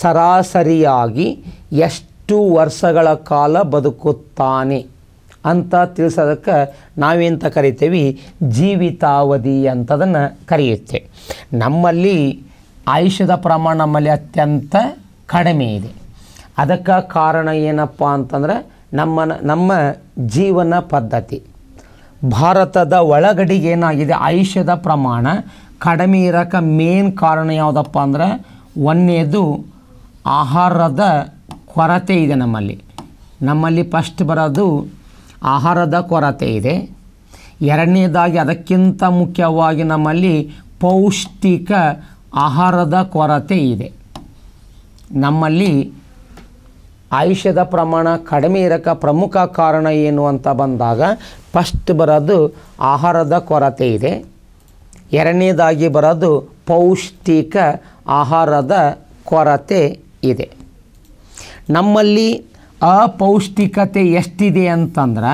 ಸರಾಸರಿಯಾಗಿ ಎಷ್ಟು ವರ್ಷಗಳ ಕಾಲ ಬದುಕುತ್ತಾನೆ ಅಂತ ತಿಳಿಸೋದಕ್ಕೆ ನಾವೇಂತ ಕರಿತೀವಿ ಜೀವಿತಾವಧಿ ಅಂತದನ್ನು ಕರೆಯುತ್ತೆ ನಮ್ಮಲ್ಲಿ ಆಯುಷ್ಯದ ಪ್ರಮಾಣ ನಮ್ಮಲ್ಲಿ ಅತ್ಯಂತ ಕಡಿಮೆ ಇದೆ ಅದಕ್ಕೆ ಕಾರಣ ಏನಪ್ಪ ಅಂತಂದರೆ ನಮ್ಮ ನಮ್ಮ ಜೀವನ ಪದ್ಧತಿ ಭಾರತದ ಒಳಗಡೆಗೆ ಏನಾಗಿದೆ ಆಯುಷ್ಯದ ಪ್ರಮಾಣ ಕಡಿಮೆ ಇರೋಕ್ಕೆ ಮೇನ್ ಕಾರಣ ಯಾವುದಪ್ಪ ಅಂದರೆ ಒಂದೇದು ಆಹಾರದ ಕೊರತೆ ಇದೆ ನಮ್ಮಲ್ಲಿ ನಮ್ಮಲ್ಲಿ ಫಸ್ಟ್ ಬರೋದು ಆಹಾರದ ಕೊರತೆ ಇದೆ ಎರಡನೇದಾಗಿ ಅದಕ್ಕಿಂತ ಮುಖ್ಯವಾಗಿ ನಮ್ಮಲ್ಲಿ ಪೌಷ್ಟಿಕ ಆಹಾರದ ಕೊರತೆ ಇದೆ ನಮ್ಮಲ್ಲಿ ಆಯುಷ್ಯದ ಪ್ರಮಾಣ ಕಡಿಮೆ ಇರೋಕ್ಕೆ ಪ್ರಮುಖ ಕಾರಣ ಏನು ಅಂತ ಬಂದಾಗ ಫಸ್ಟ್ ಬರೋದು ಆಹಾರದ ಕೊರತೆ ಇದೆ ಎರಡನೇದಾಗಿ ಬರೋದು ಪೌಷ್ಟಿಕ ಆಹಾರದ ಕೊರತೆ ಇದೆ ನಮ್ಮಲ್ಲಿ ಅಪೌಷ್ಟಿಕತೆ ಎಷ್ಟಿದೆ ಅಂತಂದ್ರೆ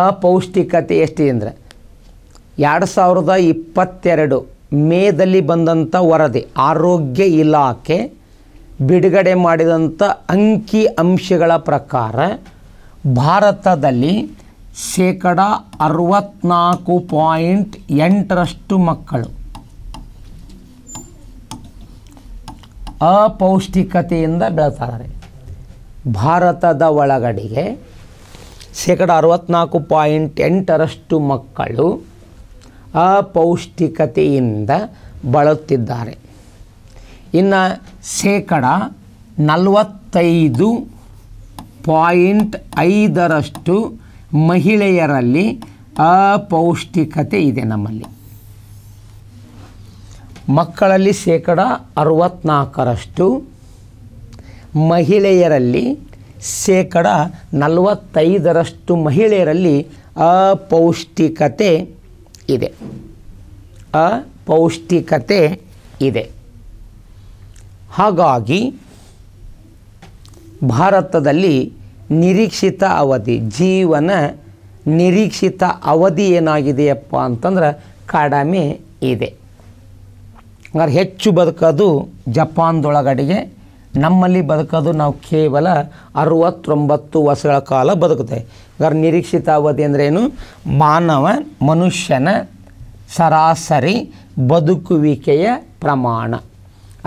ಅಪೌಷ್ಟಿಕತೆ ಎಷ್ಟಿದೆ ಅಂದರೆ ಎರಡು ಸಾವಿರದ ಇಪ್ಪತ್ತೆರಡು ಮೇದಲ್ಲಿ ಬಂದಂಥ ವರದಿ ಆರೋಗ್ಯ ಇಲಾಖೆ ಬಿಡುಗಡೆ ಮಾಡಿದಂಥ ಅಂಕಿ ಅಂಶಗಳ ಪ್ರಕಾರ ಭಾರತದಲ್ಲಿ ಶೇಕಡ ಅರವತ್ತ್ನಾಲ್ಕು ಪಾಯಿಂಟ್ ಎಂಟರಷ್ಟು ಮಕ್ಕಳು ಅಪೌಷ್ಟಿಕತೆಯಿಂದ ಬೆಳೆಸ್ತಾರೆ ಭಾರತದ ಒಳಗಡೆಗೆ ಶೇಕಡ ಅರವತ್ತ್ನಾಲ್ಕು ಪಾಯಿಂಟ್ ಎಂಟರಷ್ಟು ಮಕ್ಕಳು ಅಪೌಷ್ಟಿಕತೆಯಿಂದ ಬಳಲುತ್ತಿದ್ದಾರೆ ಇನ್ನು ಶೇಕಡ ನಲವತ್ತೈದು ಪಾಯಿಂಟ್ ಐದರಷ್ಟು ಮಹಿಳೆಯರಲ್ಲಿ ಅಪೌಷ್ಟಿಕತೆ ಇದೆ ನಮ್ಮಲ್ಲಿ ಮಕ್ಕಳಲ್ಲಿ ಶೇಕಡ ಅರುವತ್ನಾಲ್ಕರಷ್ಟು ಮಹಿಳೆಯರಲ್ಲಿ ಶೇಕಡ ನಲವತ್ತೈದರಷ್ಟು ಮಹಿಳೆಯರಲ್ಲಿ ಅಪೌಷ್ಟಿಕತೆ ಇದೆ ಅಪೌಷ್ಟಿಕತೆ ಇದೆ ಹಾಗಾಗಿ ಭಾರತದಲ್ಲಿ ನಿರೀಕ್ಷಿತ ಅವಧಿ ಜೀವನ ನಿರೀಕ್ಷಿತ ಅವಧಿ ಏನಾಗಿದೆಯಪ್ಪ ಅಂತಂದ್ರೆ ಕಡಿಮೆ ಇದೆ ಹಂಗಾರೆ ಹೆಚ್ಚು ಬದುಕೋದು ಜಪಾನ್ದೊಳಗಡೆಗೆ ನಮ್ಮಲ್ಲಿ ಬದುಕೋದು ನಾವು ಕೇವಲ ಅರವತ್ತೊಂಬತ್ತು ವರ್ಷಗಳ ಕಾಲ ಬದುಕುತ್ತೆ ಹಂಗಾರೆ ನಿರೀಕ್ಷಿತ ಅವಧಿ ಅಂದ್ರೇನು ಮಾನವ ಮನುಷ್ಯನ ಸರಾಸರಿ ಬದುಕುವಿಕೆಯ ಪ್ರಮಾಣ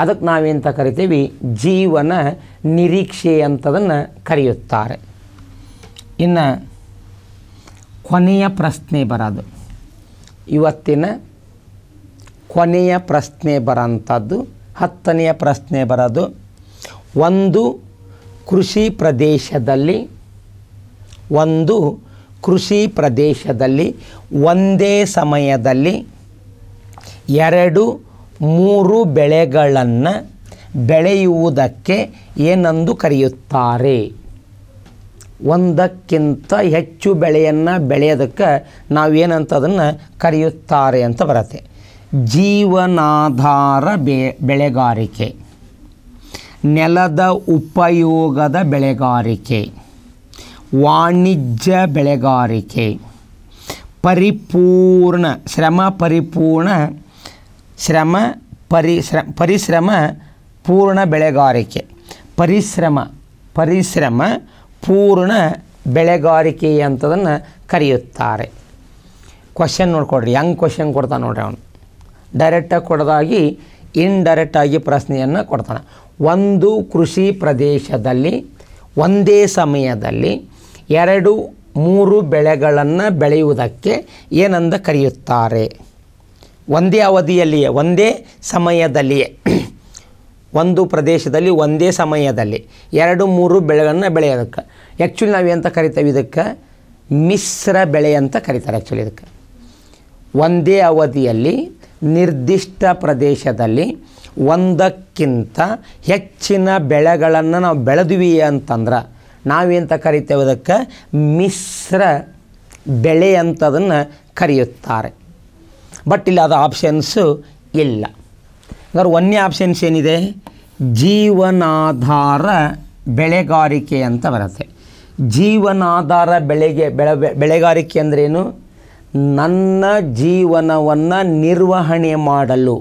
ಅದಕ್ಕೆ ನಾವೇಂತ ಕರಿತೀವಿ ಜೀವನ ನಿರೀಕ್ಷೆ ಅಂತದನ್ನು ಕರೆಯುತ್ತಾರೆ ಇನ್ನು ಕೊನೆಯ ಪ್ರಶ್ನೆ ಬರೋದು ಇವತ್ತಿನ ಕೊನೆಯ ಪ್ರಶ್ನೆ ಬರೋಂಥದ್ದು ಹತ್ತನೆಯ ಪ್ರಶ್ನೆ ಬರೋದು ಒಂದು ಕೃಷಿ ಪ್ರದೇಶದಲ್ಲಿ ಒಂದು ಕೃಷಿ ಪ್ರದೇಶದಲ್ಲಿ ಒಂದೇ ಸಮಯದಲ್ಲಿ ಎರಡು ಮೂರು ಬೆಳೆಗಳನ್ನು ಬೆಳೆಯುವುದಕ್ಕೆ ಏನಂದು ಕರೆಯುತ್ತಾರೆ ಒಂದಕ್ಕಿಂತ ಹೆಚ್ಚು ಬೆಳೆಯನ್ನು ಬೆಳೆಯೋದಕ್ಕೆ ನಾವು ಅದನ್ನು ಕರೆಯುತ್ತಾರೆ ಅಂತ ಬರತ್ತೆ ಜೀವನಾಧಾರ ಬೆ ಬೆಳೆಗಾರಿಕೆ ನೆಲದ ಉಪಯೋಗದ ಬೆಳೆಗಾರಿಕೆ ವಾಣಿಜ್ಯ ಬೆಳೆಗಾರಿಕೆ ಪರಿಪೂರ್ಣ ಶ್ರಮ ಪರಿಪೂರ್ಣ ಶ್ರಮ ಪರಿ ಪರಿಶ್ರಮ ಪೂರ್ಣ ಬೆಳೆಗಾರಿಕೆ ಪರಿಶ್ರಮ ಪರಿಶ್ರಮ ಪೂರ್ಣ ಬೆಳೆಗಾರಿಕೆ ಅಂತದನ್ನು ಕರೆಯುತ್ತಾರೆ ಕ್ವಶನ್ ನೋಡ್ಕೊಡ್ರಿ ಹೆಂಗ್ ಕ್ವಶನ್ ಕೊಡ್ತಾನೆ ನೋಡ್ರಿ ಅವನು ಡೈರೆಕ್ಟಾಗಿ ಕೊಡೋದಾಗಿ ಇನ್ಡೈರೆಕ್ಟಾಗಿ ಪ್ರಶ್ನೆಯನ್ನು ಕೊಡ್ತಾನೆ ಒಂದು ಕೃಷಿ ಪ್ರದೇಶದಲ್ಲಿ ಒಂದೇ ಸಮಯದಲ್ಲಿ ಎರಡು ಮೂರು ಬೆಳೆಗಳನ್ನು ಬೆಳೆಯುವುದಕ್ಕೆ ಏನಂದ ಕರೆಯುತ್ತಾರೆ ಒಂದೇ ಅವಧಿಯಲ್ಲಿಯೇ ಒಂದೇ ಸಮಯದಲ್ಲಿಯೇ ಒಂದು ಪ್ರದೇಶದಲ್ಲಿ ಒಂದೇ ಸಮಯದಲ್ಲಿ ಎರಡು ಮೂರು ಬೆಳೆಗಳನ್ನು ಬೆಳೆಯೋದಕ್ಕೆ ಆ್ಯಕ್ಚುಲಿ ನಾವೇಂತ ಕರಿತೇವೆ ಇದಕ್ಕೆ ಮಿಶ್ರ ಬೆಳೆ ಅಂತ ಕರೀತಾರೆ ಆ್ಯಕ್ಚುಲಿ ಇದಕ್ಕೆ ಒಂದೇ ಅವಧಿಯಲ್ಲಿ ನಿರ್ದಿಷ್ಟ ಪ್ರದೇಶದಲ್ಲಿ ಒಂದಕ್ಕಿಂತ ಹೆಚ್ಚಿನ ಬೆಳೆಗಳನ್ನು ನಾವು ಬೆಳೆದ್ವಿ ಅಂತಂದ್ರೆ ನಾವೇಂತ ಕರಿತೇವೆ ಅದಕ್ಕೆ ಮಿಶ್ರ ಬೆಳೆ ಅಂತದನ್ನು ಕರೆಯುತ್ತಾರೆ ಬಟ್ ಇಲ್ಲಿ ಅದು ಆಪ್ಷನ್ಸು ಇಲ್ಲ ಅಂದರೆ ಒಂದೇ ಆಪ್ಷನ್ಸ್ ಏನಿದೆ ಜೀವನಾಧಾರ ಬೆಳೆಗಾರಿಕೆ ಅಂತ ಬರುತ್ತೆ ಜೀವನಾಧಾರ ಬೆಳೆಗೆ ಬೆಳೆ ಬೆಳೆಗಾರಿಕೆ ಅಂದ್ರೇನು ನನ್ನ ಜೀವನವನ್ನು ನಿರ್ವಹಣೆ ಮಾಡಲು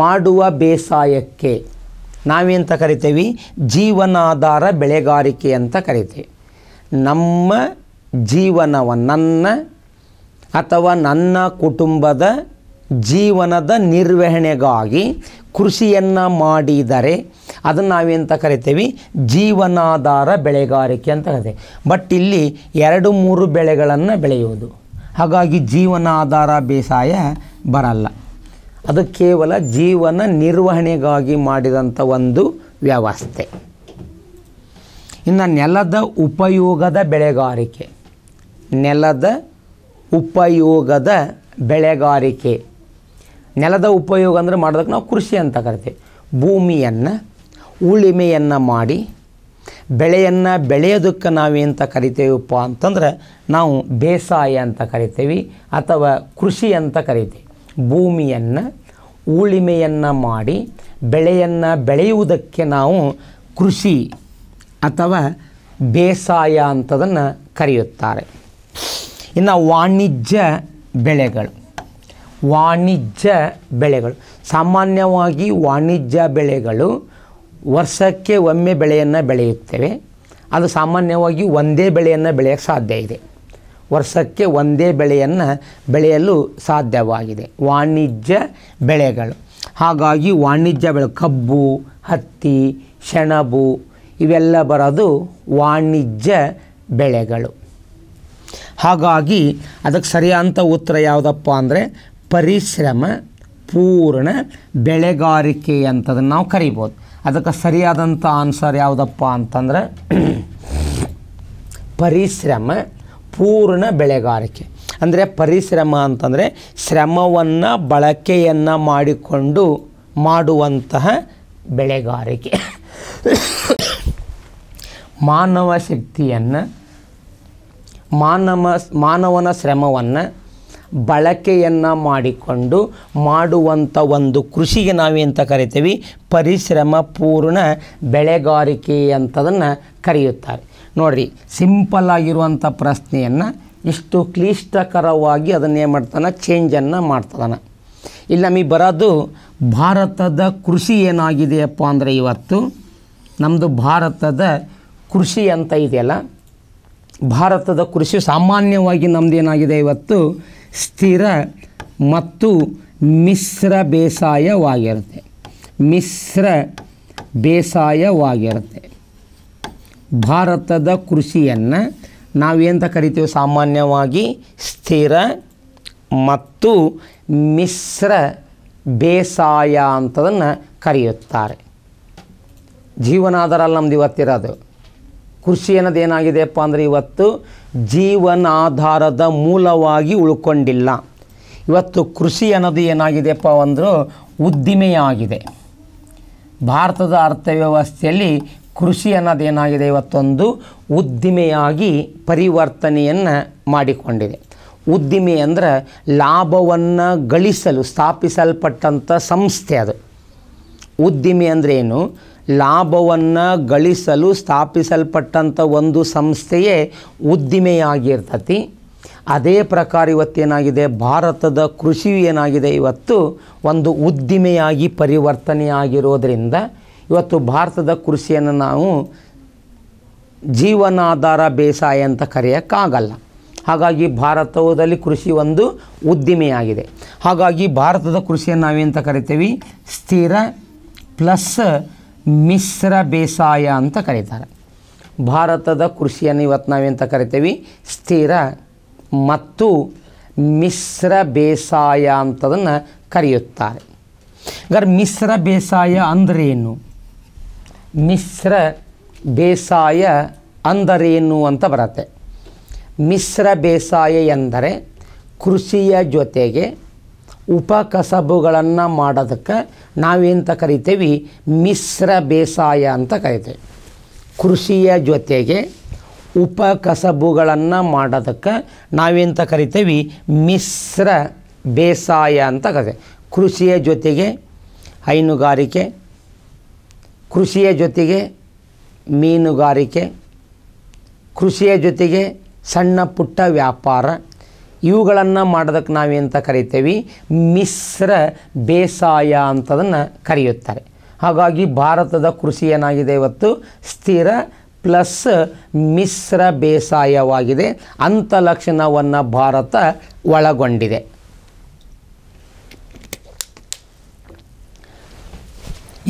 ಮಾಡುವ ಬೇಸಾಯಕ್ಕೆ ನಾವೇಂತ ಕರಿತೀವಿ ಜೀವನಾಧಾರ ಬೆಳೆಗಾರಿಕೆ ಅಂತ ಕರಿತೇವೆ ನಮ್ಮ ಜೀವನವನ್ನು ನನ್ನ ಅಥವಾ ನನ್ನ ಕುಟುಂಬದ ಜೀವನದ ನಿರ್ವಹಣೆಗಾಗಿ ಕೃಷಿಯನ್ನು ಮಾಡಿದರೆ ಅದನ್ನು ನಾವೇಂತ ಕರಿತೀವಿ ಜೀವನಾಧಾರ ಬೆಳೆಗಾರಿಕೆ ಅಂತ ಕರಿತೀವಿ ಬಟ್ ಇಲ್ಲಿ ಎರಡು ಮೂರು ಬೆಳೆಗಳನ್ನು ಬೆಳೆಯೋದು ಹಾಗಾಗಿ ಜೀವನಾಧಾರ ಬೇಸಾಯ ಬರಲ್ಲ ಅದು ಕೇವಲ ಜೀವನ ನಿರ್ವಹಣೆಗಾಗಿ ಮಾಡಿದಂಥ ಒಂದು ವ್ಯವಸ್ಥೆ ಇನ್ನು ನೆಲದ ಉಪಯೋಗದ ಬೆಳೆಗಾರಿಕೆ ನೆಲದ ಉಪಯೋಗದ ಬೆಳೆಗಾರಿಕೆ ನೆಲದ ಉಪಯೋಗ ಅಂದರೆ ಮಾಡೋದಕ್ಕೆ ನಾವು ಕೃಷಿ ಅಂತ ಕರಿತೀವಿ ಭೂಮಿಯನ್ನು ಉಳಿಮೆಯನ್ನು ಮಾಡಿ ಬೆಳೆಯನ್ನು ಬೆಳೆಯೋದಕ್ಕೆ ನಾವೇಂತ ಕರಿತೇವಪ್ಪ ಅಂತಂದ್ರೆ ನಾವು ಬೇಸಾಯ ಅಂತ ಕರಿತೇವೆ ಅಥವಾ ಕೃಷಿ ಅಂತ ಕರಿತೀವಿ ಭೂಮಿಯನ್ನು ಉಳಿಮೆಯನ್ನು ಮಾಡಿ ಬೆಳೆಯನ್ನು ಬೆಳೆಯುವುದಕ್ಕೆ ನಾವು ಕೃಷಿ ಅಥವಾ ಬೇಸಾಯ ಅಂತದನ್ನು ಕರೆಯುತ್ತಾರೆ ಇನ್ನು ವಾಣಿಜ್ಯ ಬೆಳೆಗಳು ವಾಣಿಜ್ಯ ಬೆಳೆಗಳು ಸಾಮಾನ್ಯವಾಗಿ ವಾಣಿಜ್ಯ ಬೆಳೆಗಳು ವರ್ಷಕ್ಕೆ ಒಮ್ಮೆ ಬೆಳೆಯನ್ನು ಬೆಳೆಯುತ್ತವೆ ಅದು ಸಾಮಾನ್ಯವಾಗಿ ಒಂದೇ ಬೆಳೆಯನ್ನು ಬೆಳೆಯಕ್ಕೆ ಸಾಧ್ಯ ಇದೆ ವರ್ಷಕ್ಕೆ ಒಂದೇ ಬೆಳೆಯನ್ನು ಬೆಳೆಯಲು ಸಾಧ್ಯವಾಗಿದೆ ವಾಣಿಜ್ಯ ಬೆಳೆಗಳು ಹಾಗಾಗಿ ವಾಣಿಜ್ಯ ಬೆಳೆ ಕಬ್ಬು ಹತ್ತಿ ಸೆಣಬು ಇವೆಲ್ಲ ಬರೋದು ವಾಣಿಜ್ಯ ಬೆಳೆಗಳು ಹಾಗಾಗಿ ಅದಕ್ಕೆ ಸರಿಯಾದಂಥ ಉತ್ತರ ಯಾವುದಪ್ಪ ಅಂದರೆ ಪರಿಶ್ರಮ ಪೂರ್ಣ ಬೆಳೆಗಾರಿಕೆ ಅಂತದನ್ನು ನಾವು ಕರಿಬೋದು ಅದಕ್ಕೆ ಸರಿಯಾದಂಥ ಆನ್ಸರ್ ಯಾವುದಪ್ಪ ಅಂತಂದ್ರೆ ಪರಿಶ್ರಮ ಪೂರ್ಣ ಬೆಳೆಗಾರಿಕೆ ಅಂದರೆ ಪರಿಶ್ರಮ ಅಂತಂದರೆ ಶ್ರಮವನ್ನು ಬಳಕೆಯನ್ನು ಮಾಡಿಕೊಂಡು ಮಾಡುವಂತಹ ಬೆಳೆಗಾರಿಕೆ ಮಾನವ ಶಕ್ತಿಯನ್ನು ಮಾನವ ಮಾನವನ ಶ್ರಮವನ್ನು ಬಳಕೆಯನ್ನು ಮಾಡಿಕೊಂಡು ಮಾಡುವಂಥ ಒಂದು ಕೃಷಿಗೆ ನಾವೇಂತ ಕರಿತೀವಿ ಪರಿಶ್ರಮ ಪೂರ್ಣ ಬೆಳೆಗಾರಿಕೆ ಅಂತದನ್ನು ಕರೆಯುತ್ತಾರೆ ನೋಡಿರಿ ಸಿಂಪಲ್ ಆಗಿರುವಂಥ ಪ್ರಶ್ನೆಯನ್ನು ಇಷ್ಟು ಕ್ಲಿಷ್ಟಕರವಾಗಿ ಅದನ್ನೇನು ಮಾಡ್ತಾನೆ ಚೇಂಜನ್ನು ಮಾಡ್ತದಾನೆ ಇಲ್ಲಿ ನಮಗೆ ಬರೋದು ಭಾರತದ ಕೃಷಿ ಏನಾಗಿದೆಯಪ್ಪ ಅಂದರೆ ಇವತ್ತು ನಮ್ಮದು ಭಾರತದ ಕೃಷಿ ಅಂತ ಇದೆಯಲ್ಲ ಭಾರತದ ಕೃಷಿ ಸಾಮಾನ್ಯವಾಗಿ ನಮ್ಮದು ಏನಾಗಿದೆ ಇವತ್ತು ಸ್ಥಿರ ಮತ್ತು ಮಿಶ್ರ ಬೇಸಾಯವಾಗಿರುತ್ತೆ ಮಿಶ್ರ ಬೇಸಾಯವಾಗಿರುತ್ತೆ ಭಾರತದ ಕೃಷಿಯನ್ನು ನಾವೇಂತ ಕರಿತೀವಿ ಸಾಮಾನ್ಯವಾಗಿ ಸ್ಥಿರ ಮತ್ತು ಮಿಶ್ರ ಬೇಸಾಯ ಅಂತದನ್ನು ಕರೆಯುತ್ತಾರೆ ಜೀವನಾಧಾರ ನಮ್ದು ಇವತ್ತಿರೋದು ಕೃಷಿ ಅನ್ನೋದು ಏನಾಗಿದೆಪ್ಪ ಅಂದರೆ ಇವತ್ತು ಜೀವನಾಧಾರದ ಮೂಲವಾಗಿ ಉಳ್ಕೊಂಡಿಲ್ಲ ಇವತ್ತು ಕೃಷಿ ಅನ್ನೋದು ಏನಾಗಿದೆಪ್ಪ ಅಂದರೂ ಉದ್ದಿಮೆಯಾಗಿದೆ ಭಾರತದ ಅರ್ಥವ್ಯವಸ್ಥೆಯಲ್ಲಿ ಕೃಷಿ ಅನ್ನೋದು ಏನಾಗಿದೆ ಇವತ್ತೊಂದು ಉದ್ದಿಮೆಯಾಗಿ ಪರಿವರ್ತನೆಯನ್ನು ಮಾಡಿಕೊಂಡಿದೆ ಉದ್ದಿಮೆ ಅಂದರೆ ಲಾಭವನ್ನು ಗಳಿಸಲು ಸ್ಥಾಪಿಸಲ್ಪಟ್ಟಂಥ ಸಂಸ್ಥೆ ಅದು ಉದ್ದಿಮೆ ಏನು ಲಾಭವನ್ನು ಗಳಿಸಲು ಸ್ಥಾಪಿಸಲ್ಪಟ್ಟಂಥ ಒಂದು ಸಂಸ್ಥೆಯೇ ಉದ್ದಿಮೆಯಾಗಿರ್ತತಿ ಅದೇ ಪ್ರಕಾರ ಇವತ್ತೇನಾಗಿದೆ ಭಾರತದ ಕೃಷಿ ಏನಾಗಿದೆ ಇವತ್ತು ಒಂದು ಉದ್ದಿಮೆಯಾಗಿ ಪರಿವರ್ತನೆಯಾಗಿರೋದ್ರಿಂದ ಇವತ್ತು ಭಾರತದ ಕೃಷಿಯನ್ನು ನಾವು ಜೀವನಾಧಾರ ಬೇಸಾಯ ಅಂತ ಕರೆಯೋಕ್ಕಾಗಲ್ಲ ಹಾಗಾಗಿ ಭಾರತದಲ್ಲಿ ಕೃಷಿ ಒಂದು ಉದ್ದಿಮೆಯಾಗಿದೆ ಹಾಗಾಗಿ ಭಾರತದ ಕೃಷಿಯನ್ನು ನಾವೇಂತ ಕರಿತೀವಿ ಸ್ಥಿರ ಪ್ಲಸ್ ಮಿಶ್ರ ಬೇಸಾಯ ಅಂತ ಕರೀತಾರೆ ಭಾರತದ ಕೃಷಿಯನ್ನು ಇವತ್ತು ನಾವೆಂತ ಕರಿತೀವಿ ಸ್ಥಿರ ಮತ್ತು ಮಿಶ್ರ ಬೇಸಾಯ ಅಂತದನ್ನು ಕರೆಯುತ್ತಾರೆ ಹಾಗಾದ್ರೆ ಮಿಶ್ರ ಬೇಸಾಯ ಅಂದರೇನು ಮಿಶ್ರ ಬೇಸಾಯ ಅಂದರೇನು ಅಂತ ಬರುತ್ತೆ ಮಿಶ್ರ ಬೇಸಾಯ ಎಂದರೆ ಕೃಷಿಯ ಜೊತೆಗೆ ಉಪ ಕಸಬುಗಳನ್ನು ಮಾಡೋದಕ್ಕೆ ನಾವೇಂತ ಕರಿತೇವೆ ಮಿಶ್ರ ಬೇಸಾಯ ಅಂತ ಕರಿತೇವೆ ಕೃಷಿಯ ಜೊತೆಗೆ ಉಪ ಕಸಬುಗಳನ್ನು ಮಾಡೋದಕ್ಕೆ ನಾವೇಂತ ಕರಿತೇವೆ ಮಿಶ್ರ ಬೇಸಾಯ ಅಂತ ಕರಿತೇವೆ ಕೃಷಿಯ ಜೊತೆಗೆ ಹೈನುಗಾರಿಕೆ ಕೃಷಿಯ ಜೊತೆಗೆ ಮೀನುಗಾರಿಕೆ ಕೃಷಿಯ ಜೊತೆಗೆ ಸಣ್ಣ ಪುಟ್ಟ ವ್ಯಾಪಾರ ಇವುಗಳನ್ನು ಮಾಡೋದಕ್ಕೆ ನಾವೇಂತ ಕರಿತೇವೆ ಮಿಶ್ರ ಬೇಸಾಯ ಅಂತದನ್ನು ಕರೆಯುತ್ತಾರೆ ಹಾಗಾಗಿ ಭಾರತದ ಕೃಷಿ ಏನಾಗಿದೆ ಇವತ್ತು ಸ್ಥಿರ ಪ್ಲಸ್ ಮಿಶ್ರ ಬೇಸಾಯವಾಗಿದೆ ಅಂಥ ಲಕ್ಷಣವನ್ನು ಭಾರತ ಒಳಗೊಂಡಿದೆ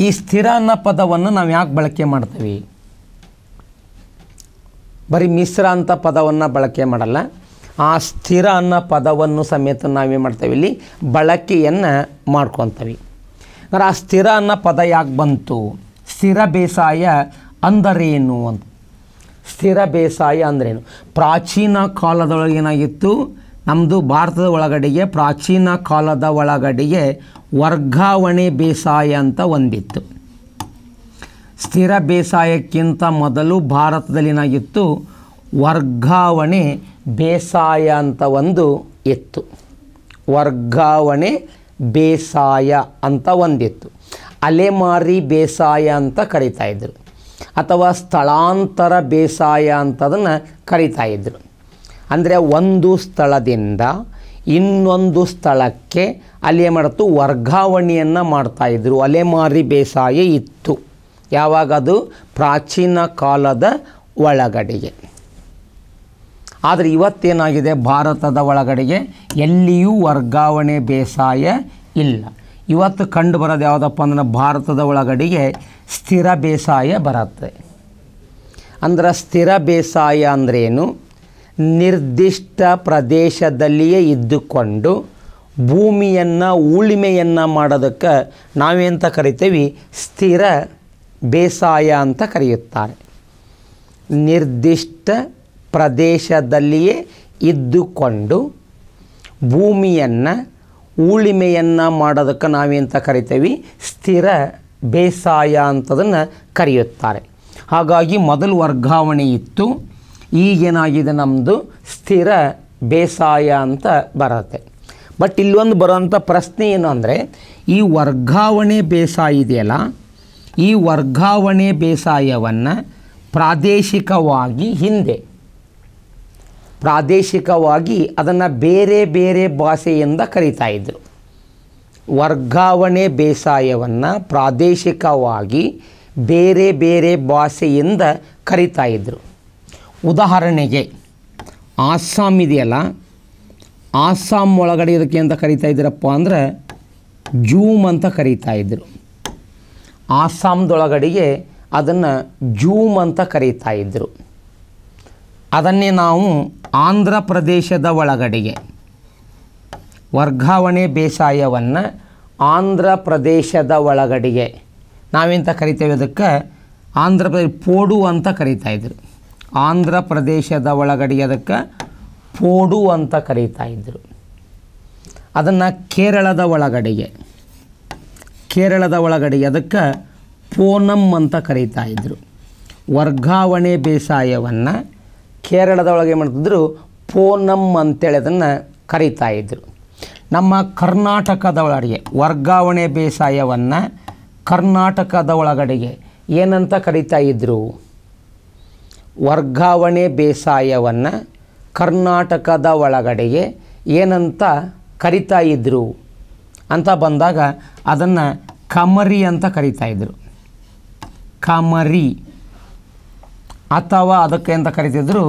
ಈ ಸ್ಥಿರ ಅನ್ನೋ ಪದವನ್ನು ನಾವು ಯಾಕೆ ಬಳಕೆ ಮಾಡ್ತೀವಿ ಬರೀ ಮಿಶ್ರ ಅಂತ ಪದವನ್ನು ಬಳಕೆ ಮಾಡಲ್ಲ ಆ ಸ್ಥಿರ ಅನ್ನೋ ಪದವನ್ನು ಸಮೇತ ನಾವೇನು ಮಾಡ್ತೇವೆ ಇಲ್ಲಿ ಬಳಕೆಯನ್ನು ಮಾಡ್ಕೊತೀವಿ ಅಂದರೆ ಆ ಸ್ಥಿರ ಅನ್ನೋ ಪದ ಯಾಕೆ ಬಂತು ಸ್ಥಿರ ಬೇಸಾಯ ಅಂದರೇನು ಅಂತ ಸ್ಥಿರ ಬೇಸಾಯ ಅಂದ್ರೇನು ಪ್ರಾಚೀನ ಕಾಲದೊಳಗೆ ಏನಾಗಿತ್ತು ನಮ್ಮದು ಭಾರತದ ಒಳಗಡೆಗೆ ಪ್ರಾಚೀನ ಕಾಲದ ಒಳಗಡೆಗೆ ವರ್ಗಾವಣೆ ಬೇಸಾಯ ಅಂತ ಒಂದಿತ್ತು ಸ್ಥಿರ ಬೇಸಾಯಕ್ಕಿಂತ ಮೊದಲು ಭಾರತದಲ್ಲಿ ಏನಾಗಿತ್ತು ವರ್ಗಾವಣೆ ಬೇಸಾಯ ಅಂತ ಒಂದು ಎತ್ತು ವರ್ಗಾವಣೆ ಬೇಸಾಯ ಅಂತ ಒಂದಿತ್ತು ಅಲೆಮಾರಿ ಬೇಸಾಯ ಅಂತ ಕರೀತಾಯಿದ್ರು ಅಥವಾ ಸ್ಥಳಾಂತರ ಬೇಸಾಯ ಅಂತದನ್ನು ಕರಿತಾಯಿದ್ರು ಅಂದರೆ ಒಂದು ಸ್ಥಳದಿಂದ ಇನ್ನೊಂದು ಸ್ಥಳಕ್ಕೆ ಅಲೆ ಮಾಡ್ತು ವರ್ಗಾವಣೆಯನ್ನು ಮಾಡ್ತಾಯಿದ್ರು ಅಲೆಮಾರಿ ಬೇಸಾಯ ಇತ್ತು ಯಾವಾಗ ಅದು ಪ್ರಾಚೀನ ಕಾಲದ ಒಳಗಡೆಗೆ ಆದರೆ ಇವತ್ತೇನಾಗಿದೆ ಭಾರತದ ಒಳಗಡೆಗೆ ಎಲ್ಲಿಯೂ ವರ್ಗಾವಣೆ ಬೇಸಾಯ ಇಲ್ಲ ಇವತ್ತು ಕಂಡು ಬರೋದು ಯಾವುದಪ್ಪ ಅಂದ್ರೆ ಭಾರತದ ಒಳಗಡೆಗೆ ಸ್ಥಿರ ಬೇಸಾಯ ಬರುತ್ತೆ ಅಂದ್ರೆ ಸ್ಥಿರ ಬೇಸಾಯ ಅಂದ್ರೇನು ನಿರ್ದಿಷ್ಟ ಪ್ರದೇಶದಲ್ಲಿಯೇ ಇದ್ದುಕೊಂಡು ಭೂಮಿಯನ್ನು ಉಳಿಮೆಯನ್ನು ಮಾಡೋದಕ್ಕೆ ನಾವೇಂತ ಕರಿತೀವಿ ಸ್ಥಿರ ಬೇಸಾಯ ಅಂತ ಕರೆಯುತ್ತಾರೆ ನಿರ್ದಿಷ್ಟ ಪ್ರದೇಶದಲ್ಲಿಯೇ ಇದ್ದುಕೊಂಡು ಭೂಮಿಯನ್ನು ಉಳಿಮೆಯನ್ನು ಮಾಡೋದಕ್ಕೆ ನಾವೇಂತ ಕರಿತೀವಿ ಸ್ಥಿರ ಬೇಸಾಯ ಅಂತದನ್ನು ಕರೆಯುತ್ತಾರೆ ಹಾಗಾಗಿ ಮೊದಲು ವರ್ಗಾವಣೆ ಇತ್ತು ಈಗೇನಾಗಿದೆ ನಮ್ಮದು ಸ್ಥಿರ ಬೇಸಾಯ ಅಂತ ಬರುತ್ತೆ ಬಟ್ ಇಲ್ಲೊಂದು ಬರೋಂಥ ಪ್ರಶ್ನೆ ಏನು ಅಂದರೆ ಈ ವರ್ಗಾವಣೆ ಬೇಸಾಯ ಇದೆಯಲ್ಲ ಈ ವರ್ಗಾವಣೆ ಬೇಸಾಯವನ್ನು ಪ್ರಾದೇಶಿಕವಾಗಿ ಹಿಂದೆ ಪ್ರಾದೇಶಿಕವಾಗಿ ಅದನ್ನು ಬೇರೆ ಬೇರೆ ಭಾಷೆಯಿಂದ ಕರೀತಾ ಇದ್ದರು ವರ್ಗಾವಣೆ ಬೇಸಾಯವನ್ನು ಪ್ರಾದೇಶಿಕವಾಗಿ ಬೇರೆ ಬೇರೆ ಭಾಷೆಯಿಂದ ಕರೀತಾ ಇದ್ದರು ಉದಾಹರಣೆಗೆ ಆಸ್ಸಾಮ್ ಇದೆಯಲ್ಲ ಆಸ್ಸಾಂ ಒಳಗಡೆ ಇದಕ್ಕೆ ಅಂತ ಕರಿತಾ ಇದ್ದೀರಪ್ಪ ಅಂದರೆ ಜೂಮ್ ಅಂತ ಕರೀತಾ ಇದ್ದರು ಆಸ್ಸಾಮ್ದೊಳಗಡೆಗೆ ಅದನ್ನು ಜೂಮ್ ಅಂತ ಕರೀತಾ ಇದ್ದರು ಅದನ್ನೇ ನಾವು ಆಂಧ್ರ ಪ್ರದೇಶದ ಒಳಗಡೆಗೆ ವರ್ಗಾವಣೆ ಬೇಸಾಯವನ್ನು ಆಂಧ್ರ ಪ್ರದೇಶದ ಒಳಗಡೆಗೆ ನಾವೆಂತ ಕರಿತೇವೆ ಅದಕ್ಕೆ ಆಂಧ್ರ ಪ್ರದೇಶ ಪೋಡು ಅಂತ ಕರೀತಾ ಇದ್ರು ಆಂಧ್ರ ಪ್ರದೇಶದ ಒಳಗಡೆ ಅದಕ್ಕೆ ಪೋಡು ಅಂತ ಕರೀತಾ ಇದ್ರು ಅದನ್ನು ಕೇರಳದ ಒಳಗಡೆಗೆ ಕೇರಳದ ಒಳಗಡೆ ಅದಕ್ಕೆ ಪೋನಮ್ ಅಂತ ಕರೀತಾ ಇದ್ದರು ವರ್ಗಾವಣೆ ಬೇಸಾಯವನ್ನು ಕೇರಳದ ಒಳಗೆ ಏನು ಮಾಡ್ತಿದ್ರು ಪೋನಮ್ ಅಂತೇಳಿ ಅದನ್ನು ಕರೀತಾ ಇದ್ದರು ನಮ್ಮ ಕರ್ನಾಟಕದ ಒಳಗಡೆಗೆ ವರ್ಗಾವಣೆ ಬೇಸಾಯವನ್ನು ಕರ್ನಾಟಕದ ಒಳಗಡೆಗೆ ಏನಂತ ಕರೀತಾ ಇದ್ದರು ವರ್ಗಾವಣೆ ಬೇಸಾಯವನ್ನು ಕರ್ನಾಟಕದ ಒಳಗಡೆಗೆ ಏನಂತ ಕರಿತಾ ಇದ್ದರು ಅಂತ ಬಂದಾಗ ಅದನ್ನು ಕಮರಿ ಅಂತ ಕರಿತಾ ಇದ್ದರು ಕಮರಿ ಅಥವಾ ಅದಕ್ಕೆ ಅಂತ ಕರಿತಿದ್ರು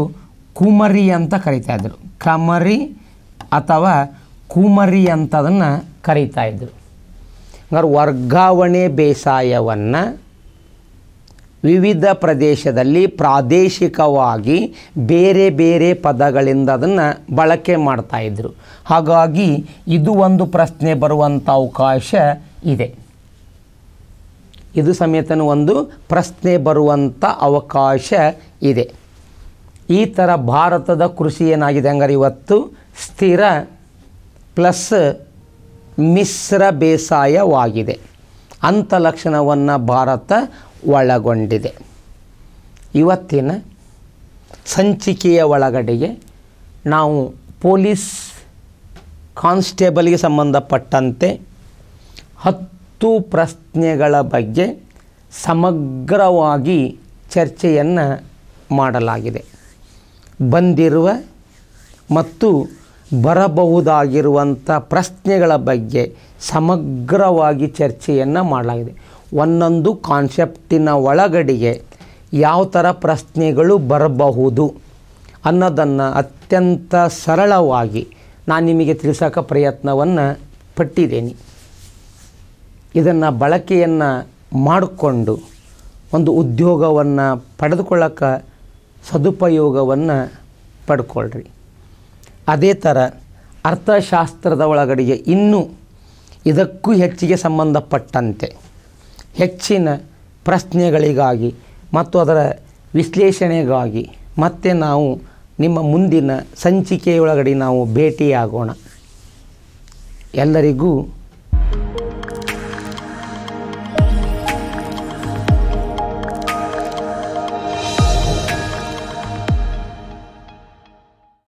ಕುಮರಿ ಅಂತ ಕರಿತಾ ಇದ್ರು ಕಮರಿ ಅಥವಾ ಕುಮರಿ ಅಂತ ಅದನ್ನು ಕರೀತಾ ಇದ್ರು ವರ್ಗಾವಣೆ ಬೇಸಾಯವನ್ನು ವಿವಿಧ ಪ್ರದೇಶದಲ್ಲಿ ಪ್ರಾದೇಶಿಕವಾಗಿ ಬೇರೆ ಬೇರೆ ಪದಗಳಿಂದ ಅದನ್ನು ಬಳಕೆ ಮಾಡ್ತಾಯಿದ್ರು ಹಾಗಾಗಿ ಇದು ಒಂದು ಪ್ರಶ್ನೆ ಬರುವಂಥ ಅವಕಾಶ ಇದೆ ಇದು ಸಮೇತನೂ ಒಂದು ಪ್ರಶ್ನೆ ಬರುವಂಥ ಅವಕಾಶ ಇದೆ ಈ ಥರ ಭಾರತದ ಕೃಷಿ ಏನಾಗಿದೆ ಹಂಗಾರೆ ಇವತ್ತು ಸ್ಥಿರ ಪ್ಲಸ್ ಮಿಶ್ರ ಬೇಸಾಯವಾಗಿದೆ ಅಂಥ ಲಕ್ಷಣವನ್ನು ಭಾರತ ಒಳಗೊಂಡಿದೆ ಇವತ್ತಿನ ಸಂಚಿಕೆಯ ಒಳಗಡೆಗೆ ನಾವು ಪೊಲೀಸ್ ಕಾನ್ಸ್ಟೇಬಲ್ಗೆ ಸಂಬಂಧಪಟ್ಟಂತೆ ಹತ್ತು ಹತ್ತು ಪ್ರಶ್ನೆಗಳ ಬಗ್ಗೆ ಸಮಗ್ರವಾಗಿ ಚರ್ಚೆಯನ್ನು ಮಾಡಲಾಗಿದೆ ಬಂದಿರುವ ಮತ್ತು ಬರಬಹುದಾಗಿರುವಂಥ ಪ್ರಶ್ನೆಗಳ ಬಗ್ಗೆ ಸಮಗ್ರವಾಗಿ ಚರ್ಚೆಯನ್ನು ಮಾಡಲಾಗಿದೆ ಒಂದೊಂದು ಕಾನ್ಸೆಪ್ಟಿನ ಒಳಗಡೆಗೆ ಯಾವ ಥರ ಪ್ರಶ್ನೆಗಳು ಬರಬಹುದು ಅನ್ನೋದನ್ನು ಅತ್ಯಂತ ಸರಳವಾಗಿ ನಾನು ನಿಮಗೆ ತಿಳಿಸೋಕೆ ಪ್ರಯತ್ನವನ್ನು ಪಟ್ಟಿದ್ದೇನೆ ಇದನ್ನು ಬಳಕೆಯನ್ನು ಮಾಡಿಕೊಂಡು ಒಂದು ಉದ್ಯೋಗವನ್ನು ಪಡೆದುಕೊಳ್ಳೋಕೆ ಸದುಪಯೋಗವನ್ನು ಪಡ್ಕೊಳ್ಳ್ರಿ ಅದೇ ಥರ ಅರ್ಥಶಾಸ್ತ್ರದ ಒಳಗಡೆಗೆ ಇನ್ನೂ ಇದಕ್ಕೂ ಹೆಚ್ಚಿಗೆ ಸಂಬಂಧಪಟ್ಟಂತೆ ಹೆಚ್ಚಿನ ಪ್ರಶ್ನೆಗಳಿಗಾಗಿ ಮತ್ತು ಅದರ ವಿಶ್ಲೇಷಣೆಗಾಗಿ ಮತ್ತೆ ನಾವು ನಿಮ್ಮ ಮುಂದಿನ ಸಂಚಿಕೆಯೊಳಗಡೆ ನಾವು ಭೇಟಿಯಾಗೋಣ ಎಲ್ಲರಿಗೂ